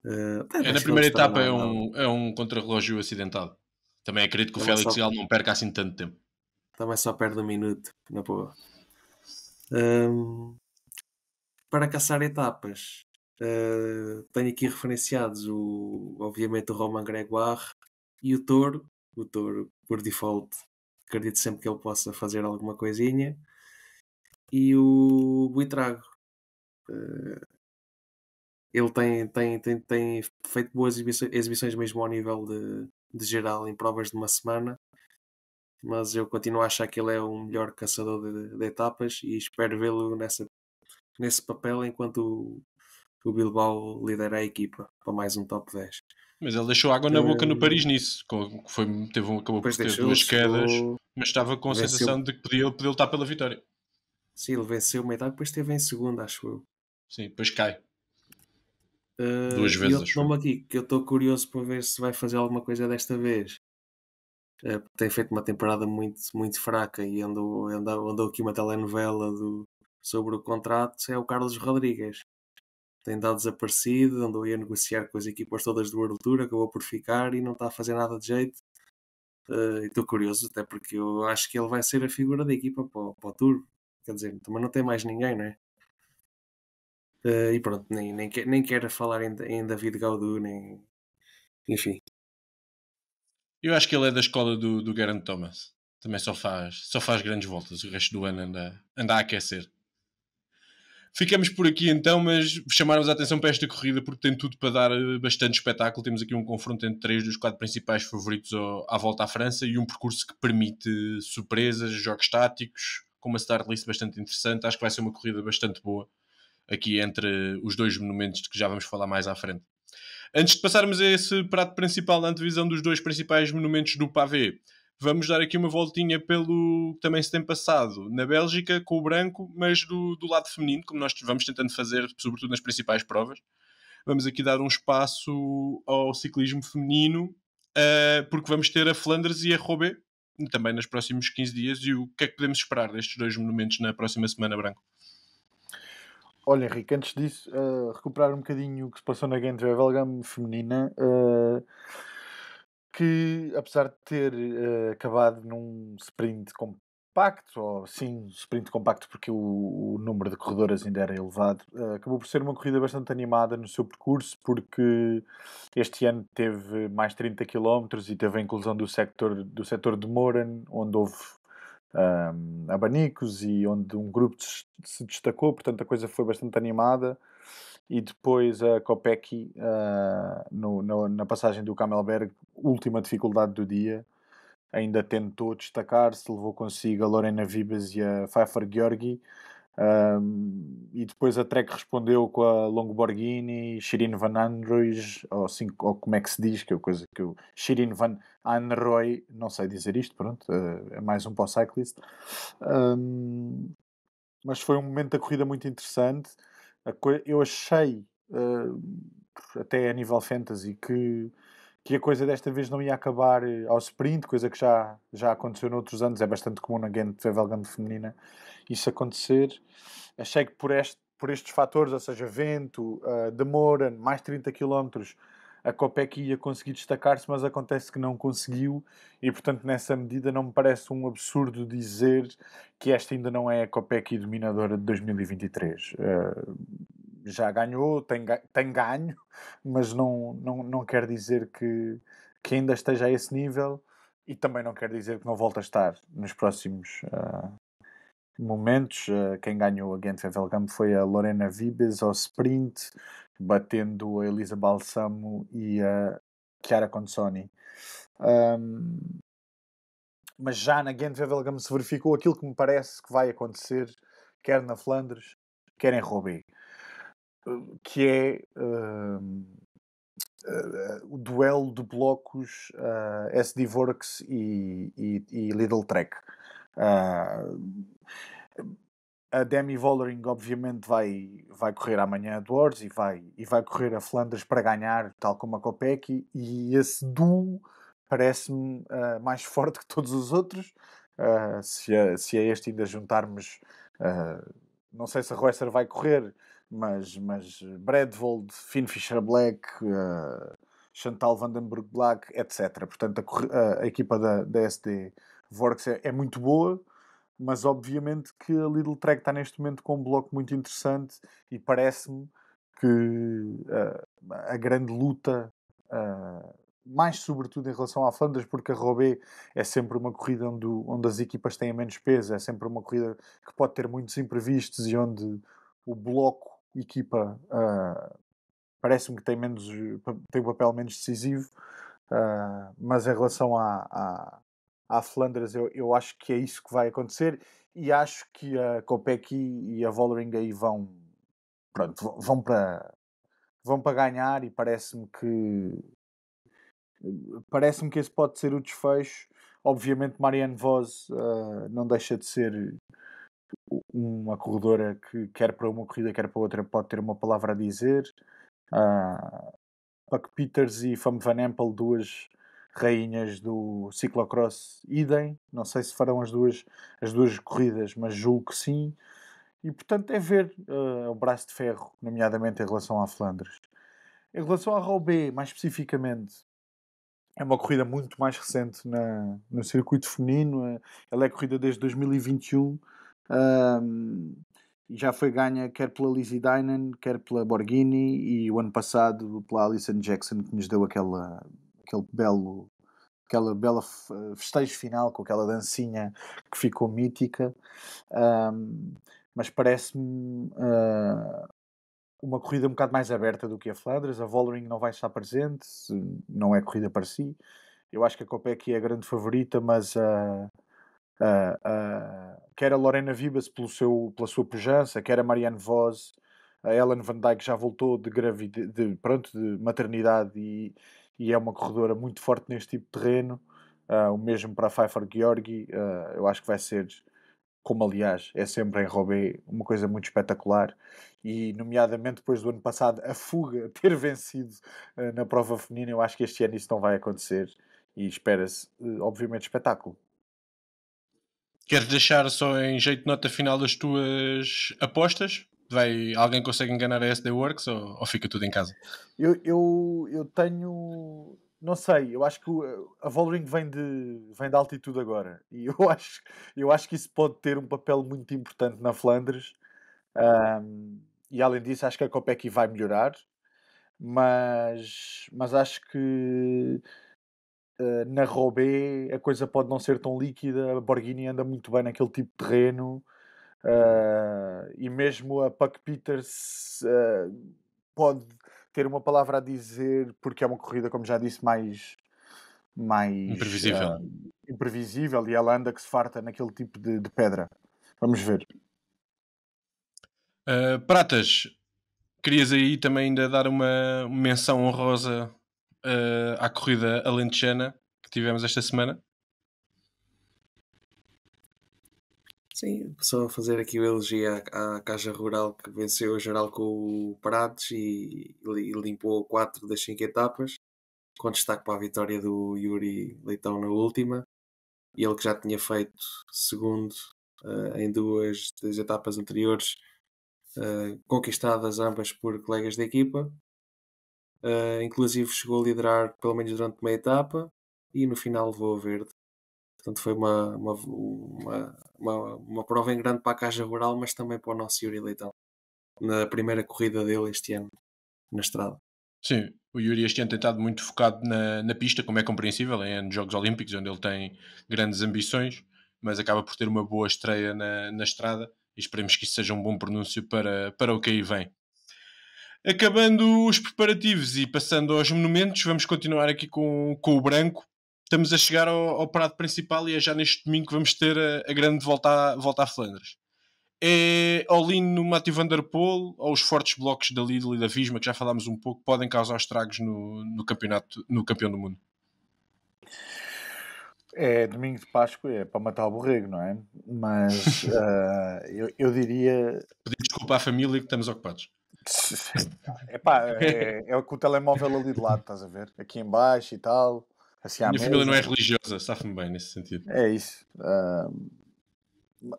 Uh, é, na primeira etapa é um, é um é contra-relógio acidentado. Também acredito que o Félix só... não perca assim tanto tempo. Também só perde um minuto, na boa. Um, para caçar etapas, uh, tenho aqui referenciados, o, obviamente, o Roman Gregoire e o Toro. O Toro, por default, acredito sempre que ele possa fazer alguma coisinha. E o Buitrago. Uh, ele tem, tem, tem, tem feito boas exibições, exibições mesmo ao nível de, de geral em provas de uma semana mas eu continuo a achar que ele é o melhor caçador de, de etapas e espero vê-lo nesse papel enquanto o, o Bilbao lidera a equipa para mais um top 10. Mas ele deixou água na eh, boca no Paris nisso, que foi, teve, um, acabou por ter duas quedas, mas estava com a venceu. sensação de que podia, podia lutar pela vitória. Sim, ele venceu uma etapa, depois esteve em segunda, acho eu. Sim, depois cai. Uh, Duas vezes. E outro nome aqui, que eu estou curioso para ver se vai fazer alguma coisa desta vez, eh, tem feito uma temporada muito, muito fraca e andou, andou, andou aqui uma telenovela do, sobre o contrato, é o Carlos Rodrigues. Tem dado desaparecido, andou a negociar com as equipas todas do World acabou por ficar e não está a fazer nada de jeito. Uh, Estou curioso, até porque eu acho que ele vai ser a figura da equipa para o, para o Tour. Quer dizer, também não tem mais ninguém, não é? Uh, e pronto, nem, nem, nem quero falar em, em David Gaudu, nem. Enfim, eu acho que ele é da escola do, do Garant Thomas. Também só faz, só faz grandes voltas. O resto do ano anda, anda a aquecer. Ficamos por aqui então, mas chamarmos a atenção para esta corrida porque tem tudo para dar eh, bastante espetáculo. Temos aqui um confronto entre três dos quatro principais favoritos à volta à França e um percurso que permite surpresas, jogos táticos, com uma start list bastante interessante. Acho que vai ser uma corrida bastante boa aqui entre os dois monumentos de que já vamos falar mais à frente. Antes de passarmos a esse prato principal na antevisão dos dois principais monumentos do pavê, vamos dar aqui uma voltinha pelo que também se tem passado na Bélgica com o branco, mas do, do lado feminino, como nós vamos tentando fazer, sobretudo nas principais provas. Vamos aqui dar um espaço ao ciclismo feminino, uh, porque vamos ter a Flandres e a Roubaix também nos próximos 15 dias. E o que é que podemos esperar destes dois monumentos na próxima semana, Branco? Olha, Henrique, antes disso, uh, recuperar um bocadinho o que se passou na Game Travel feminina, uh, que apesar de ter uh, acabado num sprint compacto, ou sim, sprint compacto, porque o, o número de corredoras ainda era elevado, acabou por ser uma corrida bastante animada no seu percurso, porque este ano teve mais 30 km e teve a inclusão do sector, do sector de Moran, onde houve um, abanicos e onde um grupo se destacou, portanto a coisa foi bastante animada. E depois a Kopecky, uh, no, no, na passagem do Camelberg última dificuldade do dia, ainda tentou destacar-se, levou consigo a Lorena Vibas e a Pfeiffer Georgi, um, e depois a Trek respondeu com a Longo Shirin Van Androys, ou, assim, ou como é que se diz, que é coisa que o Shirin Van Anroy, não sei dizer isto, pronto, eh, é mais um para o cyclist. Um, mas foi um momento da corrida muito interessante. Eu achei, uh, até a nível fantasy, que que a coisa desta vez não ia acabar eh, ao sprint, coisa que já, já aconteceu noutros anos, é bastante comum na gantt Game feminina isso acontecer. Achei que por, este, por estes fatores, ou seja, vento, uh, demora, mais 30 km, a Copec ia conseguir destacar-se, mas acontece que não conseguiu e, portanto, nessa medida não me parece um absurdo dizer que esta ainda não é a Copec dominadora de 2023. Uh, já ganhou, tem, tem ganho, (laughs) mas não, não, não quer dizer que, que ainda esteja a esse nível e também não quer dizer que não volte a estar nos próximos uh, momentos. Uh, quem ganhou a Gent Wevelgem foi a Lorena Vibes ao sprint, batendo a Elisa Balsamo e a Chiara Consoni. Um, mas já na Gent Wevelgem se verificou aquilo que me parece que vai acontecer, quer na Flandres, quer em Roubaix. Eh, que é uh, uh, o duelo de blocos uh, SD Works e, e, e Little Trek. a Demi Vollering, obviamente, vai, vai correr amanhã a Dwarves e vai, e vai correr a Flandres para ganhar, tal como a Kopecky, e esse duo parece-me mais (laughs) forte que todos os outros. se, a, é, se a é este ainda juntarmos, não sei se a Roesser vai correr, mas, mas Bradvold, Finn Fischer Black, uh, Chantal Vandenberg Black, etc. Portanto, a, a equipa da, da SD Vorx é, é, muito boa, mas obviamente que a Lidl Trek está neste momento com um bloco muito interessante e parece-me que uh, a grande luta, uh, mais sobretudo em relação à Flandres, porque a Robé é sempre uma corrida onde, onde as equipas têm menos peso, é sempre uma corrida que pode ter muitos imprevistos e onde o bloco equipa uh, parece-me que tem, menos, eh, tem um papel menos decisivo, uh, mas em relação à, à, Flandres, eu, eu acho que é isso que vai acontecer e acho que a Kopecky e a Vollering aí vão, pronto, vão para vão para ganhar e parece-me que eh, parece-me que esse pode ser o desfecho. Obviamente Marianne Vos uh, ah, não deixa de ser uma corredora que quer para uma corrida, quer para outra, pode ter uma palavra a dizer. Uh, ah, Puck Peters e Femme Van Empel, duas rainhas do ciclocross, idem. Não sei se farão as duas, as duas corridas, mas julgo que sim. E portanto é ver uh, o braço de ferro, nomeadamente em relação à Flandres. Em relação à Roubaix, mais especificamente, é uma corrida muito mais recente na, no circuito feminino. Ela é corrida desde 2021. Um, já foi ganha quer pela Lizzie Dynan, quer pela Borghini e o ano passado pela Alison Jackson que nos deu aquela, aquele belo aquela bela eh, festejo final com aquela dancinha que ficou mítica um, mas parece-me uh, uma corrida um bocado mais aberta do que a Flandres a Vollering não vai estar presente não é corrida para si eu acho que a Copa é a grande favorita mas uh, uh, quer a Lorena Vibas pelo seu, pela sua pujança, quer a Marianne Vos, a Ellen Van Dyke já voltou de, gravide, de, pronto, de maternidade e, e é uma corredora muito forte neste tipo de terreno. Uh, o mesmo para a Pfeiffer Georgi, uh, eu acho que vai ser, como aliás é sempre em Robé, uma coisa muito espetacular. E, nomeadamente, depois do ano passado, a fuga (laughs) ter vencido uh, na prova feminina, eu acho que este ano isso não vai acontecer e espera-se, eh, obviamente, espetáculo. Queres deixar só em jeito de nota final as tuas apostas? Vai, alguém consegue enganar a SD Works ou, ou fica tudo em casa? Eu, eu, eu tenho não sei, eu acho que a Volring vem de, vem de altitude agora e (laughs) eu acho, eu acho que isso pode ter um papel muito importante na Flandres um, e além disso acho que a Copec vai melhorar mas, mas acho que eh, na Robé a coisa pode não ser tão líquida, a Borghini anda muito bem naquele tipo de terreno uh, e mesmo a Puck Peters uh, pode ter uma palavra a dizer porque é uma corrida, como já disse, mais, mais imprevisível. imprevisível e ela anda que se farta naquele tipo de, de pedra. Vamos ver. Pratas, querias aí também ainda dar uma menção honrosa uh, à corrida alentejana que tivemos esta semana. Sim, só fazer aqui o elogio à, à Caixa Rural que venceu a geral com o Prates e, e limpou 4 das 5 etapas, com destaque para a vitória do Yuri Leitão na última. E ele que já tinha feito segundo uh, em duas das etapas anteriores, uh, conquistadas ambas por colegas da equipa. Uh, inclusive chegou a liderar pelo menos durante uma etapa e no final levou a verde. Portanto, foi uma, uma, uma, uma, uma prova em grande para a Caixa Rural, mas também para o nosso Yuri Leitão, na primeira corrida dele este ano na estrada. Sim, o Yuri este ano tem estado muito focado na, na pista, como é compreensível, em é Jogos Olímpicos, onde ele tem grandes ambições, mas acaba por ter uma boa estreia na, na estrada e esperemos que isso seja um bom pronúncio para, para o que aí vem. Acabando os preparativos e passando aos monumentos, vamos continuar aqui com, com o branco. Estamos a chegar ao, ao principal e é já neste domingo que vamos ter a, a grande volta, a, volta a Flandres. É all-in no Matthew Van Der Poel ou os fortes blocos da Lidl e da Visma, que já falámos um pouco, podem causar estragos no, no, campeonato, no campeão do mundo. É domingo de Páscoa, é para matar o borrego, não é? Mas uh, (laughs) eu, eu diria. Pedir desculpa à família que estamos ocupados. (laughs) É é, é com o telemóvel ali de lado, estás a ver? Aqui embaixo e tal. Assim, Minha mesa. família não é religiosa, safa-me bem nesse sentido. É isso. Uh,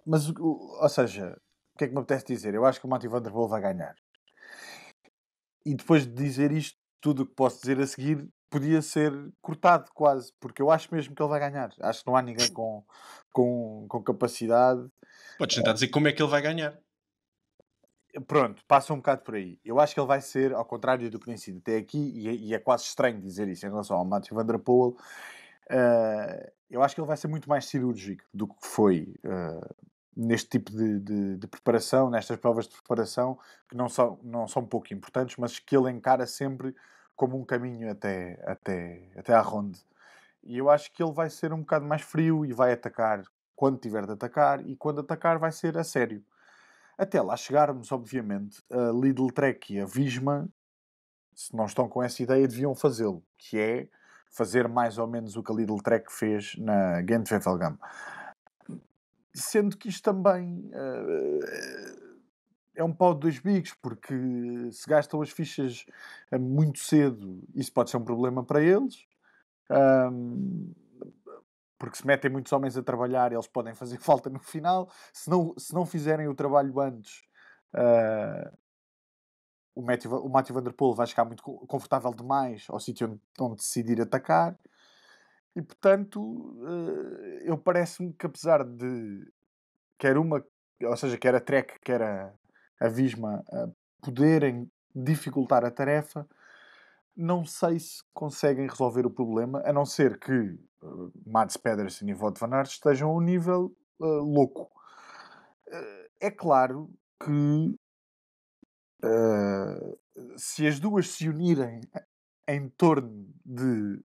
mas, ou seja, o que é que me apetece dizer? Eu acho que o Matty Vanderpool vai ganhar. E depois de dizer isto, tudo o que posso dizer a seguir podia ser cortado quase, porque eu acho mesmo que ele vai ganhar. Acho que não há ninguém com, com, com capacidade. Podes tentar dizer como é que ele vai ganhar pronto, passa um bocado por aí. Eu acho que ele vai ser, ao contrário do que tem sido até aqui, e, é, e é quase estranho dizer isso em relação ao Matthew Van Der Poel, uh, eu acho que ele vai ser muito mais cirúrgico do que foi uh, neste tipo de, de, de, preparação, nestas provas de preparação, que não são, não são pouco importantes, mas que ele encara sempre como um caminho até, até, até à ronde. E eu acho que ele vai ser um bocado mais frio e vai atacar quando tiver de atacar, e quando atacar vai ser a sério. Até lá chegarmos, obviamente, a Lidl Trek e a Visma, se não estão com essa ideia, deviam fazê-lo, que é fazer mais ou menos o que a Lidl Trek fez na Gentwevelgam. Sendo que isto também uh, é um pau de dois bicos, porque se gastam as fichas eh, muito cedo, isso pode ser um problema para eles. Um, porque se metem muitos homens a trabalhar, eles podem fazer (laughs) falta no final. Se não, se não fizerem o trabalho antes, uh, o, Matthew, o Matthew Van Der Poel vai ficar muito confortável demais ao sítio onde, onde, decidir atacar. E, portanto, uh, eu parece-me que apesar de quer uma, ou seja, quer a Trek, quer a, a Visma, uh, poderem dificultar a tarefa, não sei se conseguem resolver o problema, a não ser que uh, Mads Pedersen e Wout van Aert estejam a um nível uh, louco. Uh, é claro que se as duas se unirem (laughs) em torno de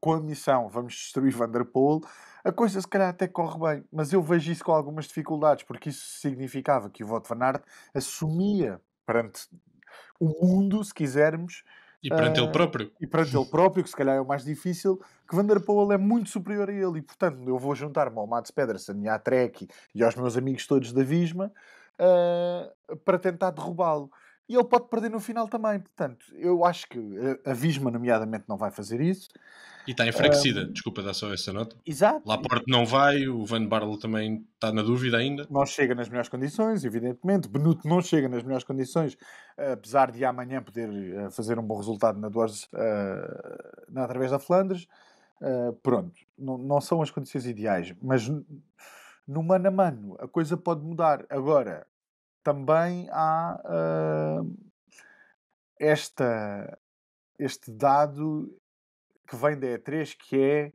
com a missão vamos destruir Vanderpool, a coisa se calhar até corre bem, mas eu vejo isso com algumas dificuldades, porque isso significava que o Wout van Aert assumia perante o mundo, se quisermos, e perante uh, ele ah, próprio. E perante ele próprio, que se calhar é o mais difícil, que Van Der Poel é muito superior a ele. E, portanto, eu vou juntar-me ao Mats Pedersen e à Trek e aos meus amigos todos da Visma uh, para tentar derrubá-lo. E ele pode perder no final também. Portanto, eu acho que a Visma, nomeadamente, não vai fazer isso. E está enfraquecida, um, desculpa dar só essa nota. Exato. Laporte não vai, o Van Barlo também está na dúvida ainda. Não chega nas melhores condições, evidentemente. Benuto não chega nas melhores condições, apesar de amanhã poder eh, fazer um bom resultado na Dors, uh, eh, na, através da Flandres. Uh, pronto, não, não são as condições ideais, mas no mano a mano a coisa pode mudar. Agora, também há uh, esta, este dado que vem da E3, que é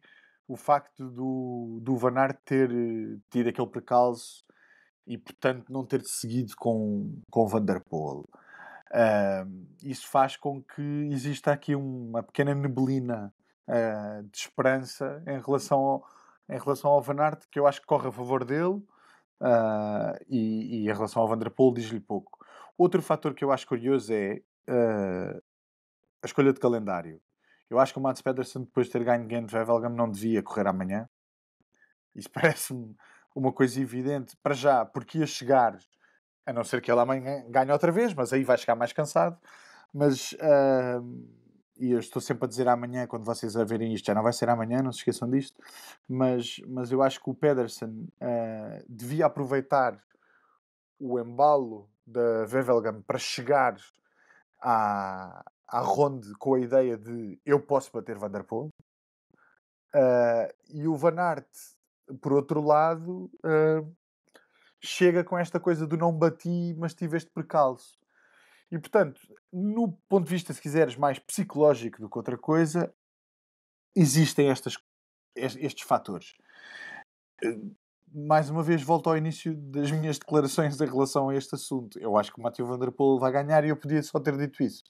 o facto do, do Van Aert ter eh, tido aquele percalço e, portanto, não ter seguido com, com Van Der Poel. Uh, isso faz com que exista aqui uma pequena neblina uh, de esperança em relação ao, em relação ao Van Aert, que eu acho que corre a favor dele, uh, e, e, em relação ao Van Der Poel diz-lhe pouco. Outro fator que eu acho curioso é ah, a escolha de calendário. Eu acho que o Mats Pedersen, depois de ter ganho Gent Wevelgem, não devia correr amanhã. Isso (laughs) parece-me uma coisa evidente. Para já, porque ia chegar, a não ser que ele amanhã ganhe outra vez, mas aí vai chegar mais cansado. Mas, uh, e eu estou sempre a dizer amanhã, quando vocês a verem isto, já não vai ser amanhã, não se esqueçam disto. Mas, mas eu acho que o Pedersen uh, devia aproveitar o embalo da Wevelgem para chegar à, à Ronde com a ideia de eu posso bater Vanderpool. Uh, ah, e o Van Aert, por outro lado, uh, chega com esta coisa do não bati, mas tive este percalço. E, portanto, no ponto de vista, se quiseres, mais psicológico do que outra coisa, existem estas, estes fatores. Ah, mais uma vez, volto ao início das minhas declarações em relação a este assunto. Eu acho que o Matheus Van Der Poel vai ganhar e eu podia só ter dito isso.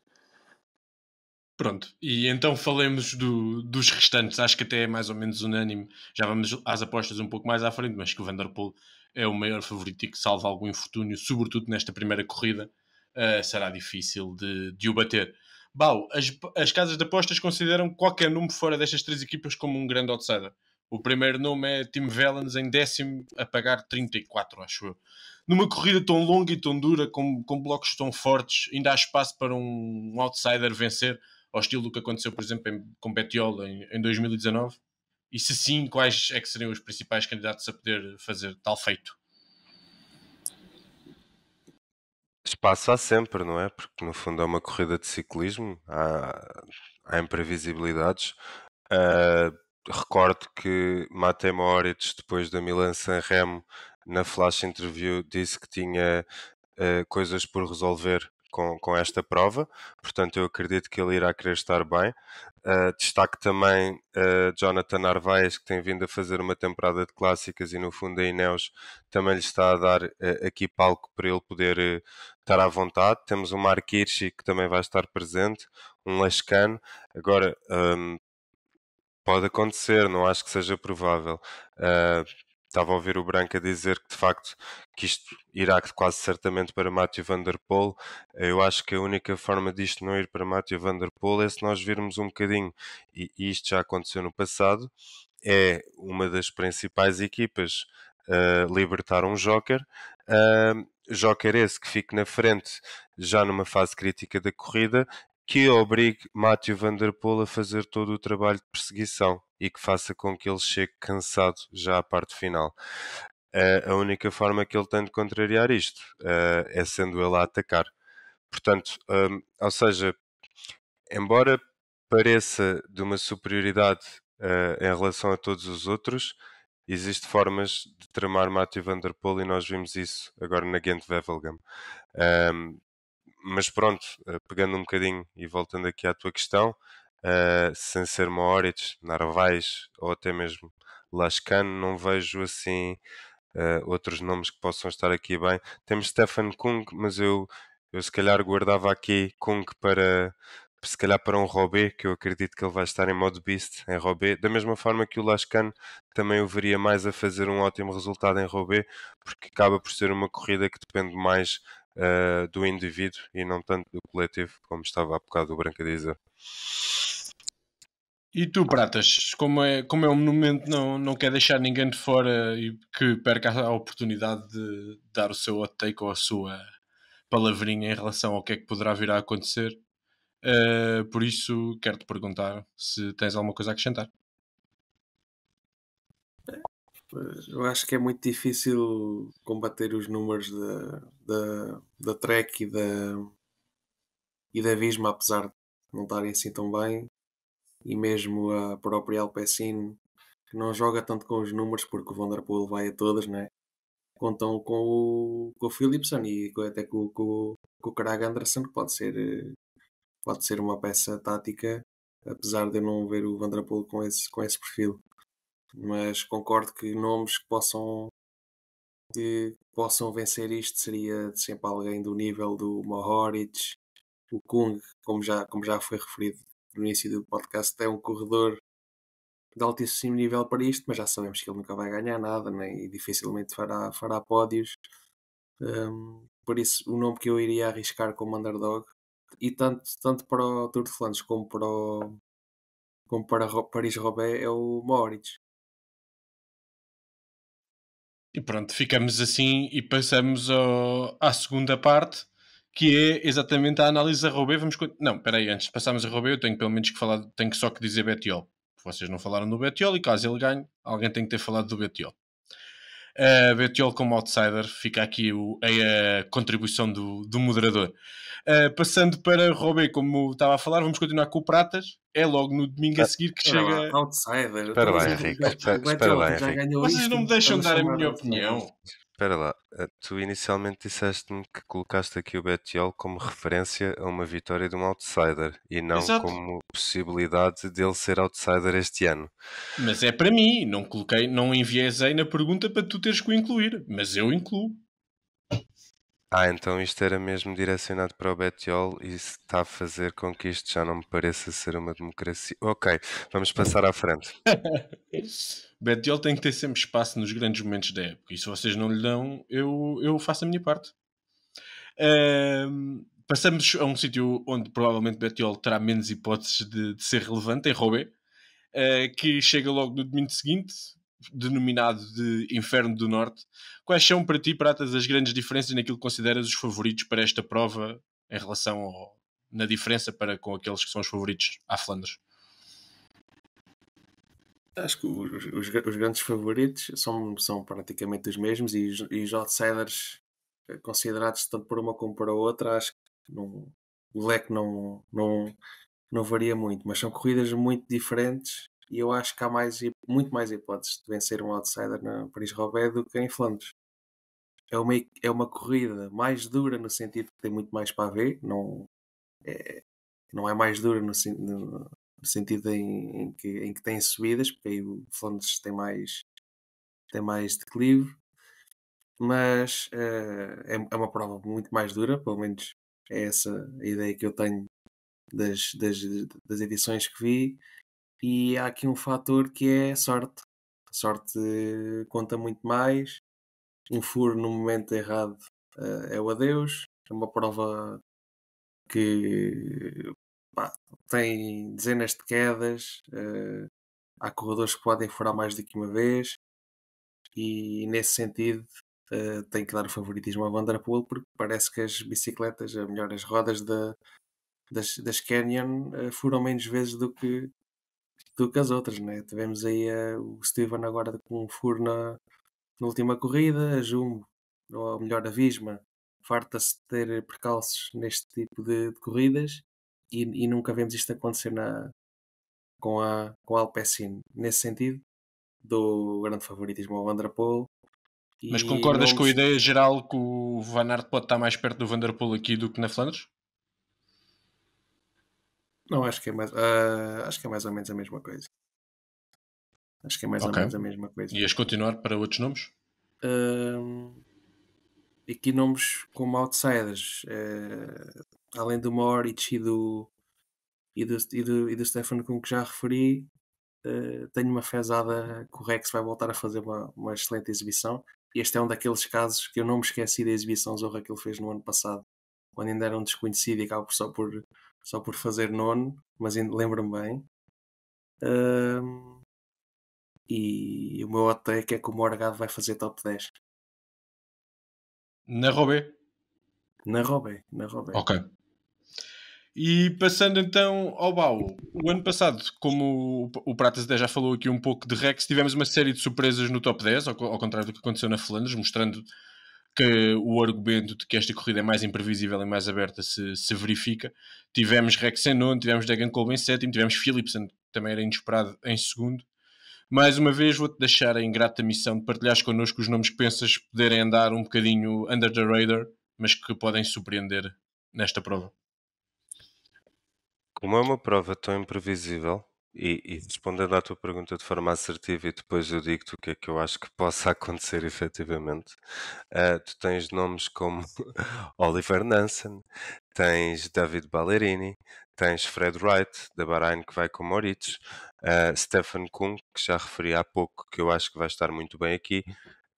Pronto, e então falemos do, dos restantes, acho que até é mais ou menos unânime, já vamos às apostas um pouco mais à frente, mas que o Vanderpool é o maior favorito e que salva algum infortúnio, sobretudo nesta primeira corrida, uh, será difícil de, de o bater. Bau, as, as casas de apostas consideram qualquer número fora destas três equipas como um grande outsider. O primeiro nome é Tim Vellens em décimo a pagar 34, acho eu. Numa corrida tão longa e tão dura, com, com blocos tão fortes, ainda há espaço para um outsider vencer ao estilo do que aconteceu, por exemplo, em, com Betiola em, em 2019? E se sim, quais é que seriam os principais candidatos a poder fazer tal feito? Espaço há sempre, não é? Porque no fundo é uma corrida de ciclismo, há, há imprevisibilidades. Uh, recordo que Matej Moritz, depois da Milan-San Remo, na flash interview, disse que tinha uh, coisas por resolver com, com esta prova, portanto eu acredito que ele irá querer estar bem. Uh, destaque também uh, Jonathan Narvaez, que tem vindo a fazer uma temporada de clássicas e no fundo a Ineos também lhe está a dar uh, aqui palco para ele poder estar à vontade. Temos o Mark Hirschi, que também vai estar presente, um Lascano. Agora, um, ehm, pode acontecer, não acho que seja provável. Uh, estava a ouvir o Branca dizer que de facto que isto irá quase certamente para Matthew Van Der Poel. Eu acho que a única forma disto não ir para Matthew Van Der Poel é se nós virmos um bocadinho, e isto já aconteceu no passado, é uma das principais equipas uh, libertar um Joker. Uh, Joker esse que fique na frente já numa fase crítica da corrida que obrigue Mátio Van Der Poel a fazer todo o trabalho de perseguição e que faça com que ele chegue cansado já à parte final. Uh, a única forma que ele tem de contrariar isto uh, é sendo ele a atacar. Portanto, ou seja, embora pareça de uma superioridade uh, em relação a todos os outros, existem formas de tramar Mátio Van Der Poel e nós vimos isso agora na Gent Wevelgem. Um, mas pronto, eh, pegando um bocadinho e voltando aqui à tua questão, uh, sem ser Moritz, Narvaez ou até mesmo Lascano, não vejo assim uh, outros nomes que possam estar aqui bem. Temos Stefan Kung, mas eu, eu se calhar guardava aqui Kung para se calhar para um Robé, que eu acredito que ele vai estar em modo beast em Robé, da mesma forma que o Lascano também o veria mais a fazer um ótimo resultado em Robé, porque acaba por ser uma corrida que depende mais uh, do indivíduo e não tanto do coletivo, como estava há bocado o Branca dizer. E tu, Pratas, como é, como é um monumento, não, não quer deixar ninguém de fora e que perca a oportunidade de dar o seu hot take ou a sua palavrinha em relação ao que é que poderá vir a acontecer. Uh, por isso, quero-te perguntar se tens alguma coisa a acrescentar eu acho que é muito difícil combater os números da, da, da Trek e da, e da Visma, apesar de não estarem assim tão bem. E mesmo a própria Alpecin, que não joga tanto com os números, porque o Vanderpool vai a todas, né? Contam com o, com o Philipson e até com, com, com o Craig Anderson, que pode ser, pode ser uma peça tática, apesar de eu não ver o Vanderpool com esse, com esse perfil mas concordo que nomes que possam que possam vencer isto seria sempre alguém do nível do Mohoric, o Kung, como já, como já foi referido no início do podcast, é um corredor de altíssimo nível para isto, mas já sabemos que ele nunca vai ganhar nada nem, e dificilmente fará, fará pódios. Um, por isso, o nome que eu iria arriscar como underdog, e tanto, tanto para o Tour de Flandres como para, como para Paris-Roubaix, é o Moritz. E pronto, ficamos assim e passamos ao, à segunda parte, que é exatamente a análise da Robé. Vamos Não, espera aí, antes de passarmos a Robé, eu tenho pelo menos que falar, tenho só que dizer Betiol. Vocês não falaram do Betiol e caso ele ganhe, alguém tem que ter falado do Betiol uh, eh, Betiol como outsider, fica aqui o, a, a, contribuição do, do moderador. Uh, passando para Robé, como estava a falar, vamos continuar com o Pratas. É logo no domingo a ah, seguir que chega. Outsider, outsider. bem, Henrique. Vocês não me deixam dar a minha opinião espera lá. Eh, tu inicialmente disseste-me que colocaste aqui o Betiol como referência a uma vitória de um outsider e não Exato. como possibilidade dele ser outsider este ano. Mas é para mim, não coloquei, não enviesei na pergunta para tu teres que o incluir, mas eu incluo. Ah, então isto era mesmo direcionado para o Betiol e está a fazer com que isto já não me pareça ser uma democracia. Ok, vamos passar à frente. (laughs) Betiol tem que ter sempre espaço nos grandes momentos da época e se vocês não lhe dão, eu, eu faço a minha parte. Um, passamos a um sítio onde provavelmente Betiol terá menos hipóteses de, de ser relevante, em Roubaix, uh, que chega logo no domingo seguinte denominado de Inferno do Norte. Quais são para ti, Pratas, as grandes diferenças naquilo que consideras os favoritos para esta prova em relação ao, na diferença para com aqueles que são os favoritos à Flandres? Acho que os, os, os grandes favoritos são, são praticamente os mesmos e, e os outsiders eh, considerados tanto por uma como para outra, acho que não, o leque não, não, não varia muito, mas são corridas muito diferentes e eu acho que há mais, muito mais hipóteses de vencer um outsider na Paris-Roubaix do que em Flandres. É uma, é uma corrida mais dura no sentido que tem muito mais para ver, não é, não é mais dura no, no, sentido em, em, que, em que tem subidas, porque aí o Flandres tem mais, tem mais declive, mas uh, é, é, uma prova muito mais dura, pelo menos é essa a ideia que eu tenho das, das, das edições que vi. E há aqui um fator que é sorte. A sorte eh, conta muito mais. Um furo no momento errado eh, é o adeus. É uma prova que pá, tem dezenas de quedas. Eh, há corredores que podem furar mais do que uma vez. E nesse sentido, Uh, tem que dar o favoritismo à Vanderpool porque parece que as bicicletas, ou melhor, as rodas da, das, das Canyon uh, furam menos vezes do que do que as outras, né? Tivemos aí eh, o Steven agora com um furo na, na última corrida, a Jumbo, ou melhor, a Visma, farta-se de ter percalços neste tipo de, de corridas e, e, nunca vemos isto acontecer na, com a, com a Alpecin. Nesse sentido, do grande favoritismo ao Vanderpool. Mas concordas vamos... com a ideia geral que o Van Aert pode estar mais perto do Vanderpool aqui do que na Flandres? Não, acho que é mais, uh, acho que é mais ou menos a mesma coisa. Acho que é mais okay. ou menos a mesma coisa. Ias continuar para outros nomes? Uh, aqui nomes como outsiders, uh, além do Moritz e do, e do, e do, e do Stefan com que já referi, uh, tenho uma fezada que o Rex vai voltar a fazer uma, uma excelente exibição. Este é um daqueles casos que eu não me esqueci da exibição zorra que ele fez no ano passado, quando ainda era um desconhecido e acabo só por só por fazer nono, mas lembro-me bem. Um, e o meu hot take é que o Morgado vai fazer top 10. Na Robé? Na Robé, na Robé. Ok. E passando então ao baú, o ano passado, como o Pratas até já falou aqui um pouco de Rex, tivemos uma série de surpresas no top 10, ao, ao contrário do que aconteceu na Flandres, mostrando que o argumento de que esta corrida é mais imprevisível e mais aberta se, se verifica. Tivemos Rex em nono, tivemos Dagan Kolb em sétimo, tivemos Philipson, que também era inesperado, em segundo. Mais uma vez vou-te deixar a ingrata missão de partilhares connosco os nomes que pensas poderem andar um bocadinho under the radar, mas que podem surpreender nesta prova. Como é uma prova tão imprevisível, e, e, respondendo à tua pergunta de forma assertiva, e depois eu digo-te o que é que eu acho que possa (laughs) acontecer efetivamente, uh, tu tens nomes como (laughs) Oliver Nansen, tens David Ballerini, tens Fred Wright, da Bahrein, que vai com Moritz, uh, eh, Stefan Kung, que já referi há pouco, que eu acho que vai estar muito bem aqui,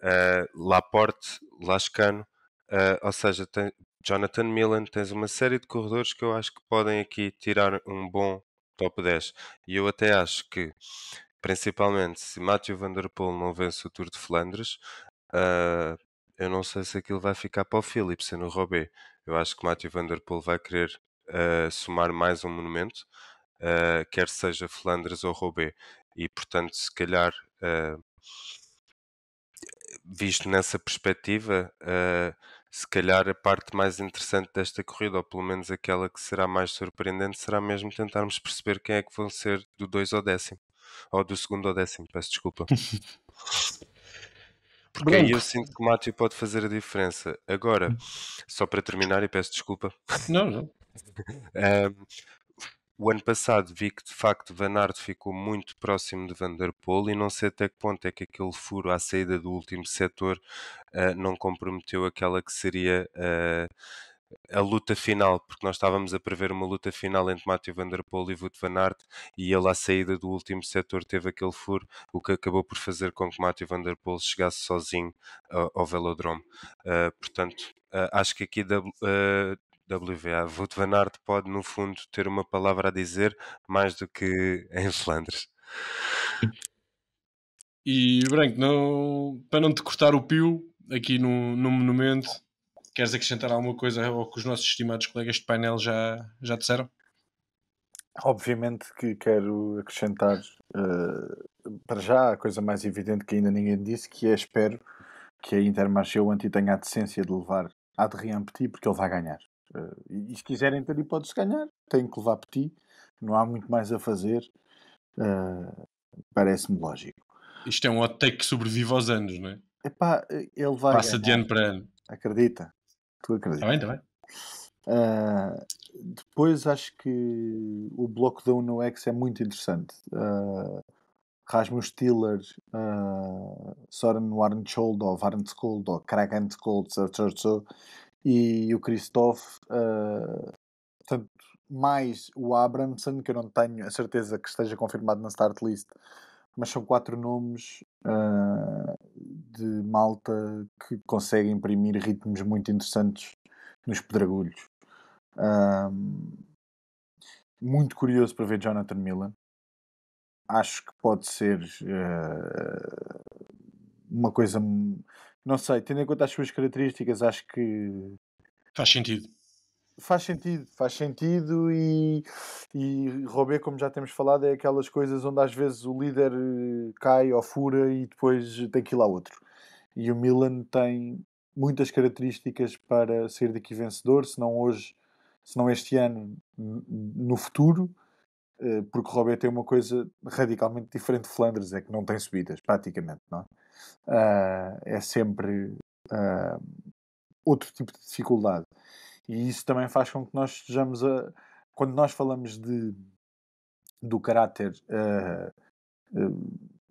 uh, Laporte, Lascano, ou seja, tem, Jonathan Milan, tens uma série de corredores que eu acho que podem aqui tirar um bom top 10. E eu até acho que, principalmente, se Mathieu Van Der Poel não vence o Tour de Flandres, uh, eu não sei se aquilo vai ficar para o e no Robé. Eu acho que Mathieu Van Der Poel vai querer uh, somar mais um monumento, uh, quer seja Flandres ou Robé. E, portanto, se calhar, visto nessa perspectiva se calhar a parte mais interessante desta corrida, ou pelo menos aquela que será mais surpreendente, será mesmo tentarmos perceber quem é que vão ser do 2 ao décimo, ou do segundo ao décimo, peço desculpa. (laughs) Porque aí eu sinto que o Mátio pode fazer a diferença. Agora, só para terminar, e peço desculpa. Não, não. um, (laughs) O ano passado vi que de facto Van Aert ficou muito próximo de Van der Poel e não sei até que ponto é que aquele furo à saída do último setor uh, não comprometeu aquela que seria uh, a luta final, porque nós estávamos a prever uma luta final entre Mathieu Van Der Poel e Wout Van Aert e ele à saída do último setor teve aquele furo, o que acabou por fazer com que Mathieu Van Der Poel chegasse sozinho ao, eh, ao Velodrome. Uh, portanto, uh, acho que aqui WVA, Wout van Aert pode, no fundo, ter uma palavra a dizer mais do que (laughs) em Flandres. E, Branco, não, para não te cortar o pio aqui no, no monumento, queres acrescentar alguma coisa ao que os nossos estimados colegas de painel já, já disseram? Obviamente que quero acrescentar uh, para já a coisa mais evidente que ainda ninguém disse, que é espero que a Intermarché o Anti tenha a decência de levar a de Petit porque ele vai ganhar. Eh, e, se quiserem ter pode se ganhar, tem que levar ti não há muito mais a fazer, eh, parece-me lógico. Isto é um hot take que sobrevive aos anos, não é? Epá, eh, ele vai. Passa ganhar. de ano para ano. Acredita. Tu acreditas. Está bem, está bem. Uh, depois acho que o bloco da Uno X é muito interessante. Uh, Rasmus Stiller, uh, Soren Warncholdov, Arnskoldov, Kraganskoldov, e o Christophe, uh, ah, portanto, mais o Abramson, que eu não tenho a certeza que esteja confirmado na start list, mas são quatro nomes uh, de malta que conseguem imprimir ritmos muito interessantes nos pedragulhos. muito curioso para ver Jonathan Miller. Acho que pode ser uh, uma coisa não sei, tendo em conta as suas características, acho que. Faz sentido. Faz sentido, faz sentido e, e Robé, como já temos falado, é aquelas coisas onde às vezes o líder eh, cai ou fura e depois tem que ir lá outro. E o Milan tem muitas características para ser daqui vencedor, se não hoje, se não este ano, no futuro. Eh, porque Robert tem uma coisa radicalmente diferente de Flandres, é que não tem subidas, praticamente, não é? Ah, é sempre ah, outro tipo de dificuldade. E isso também faz com que nós estejamos a. Quando nós falamos de, do caráter uh,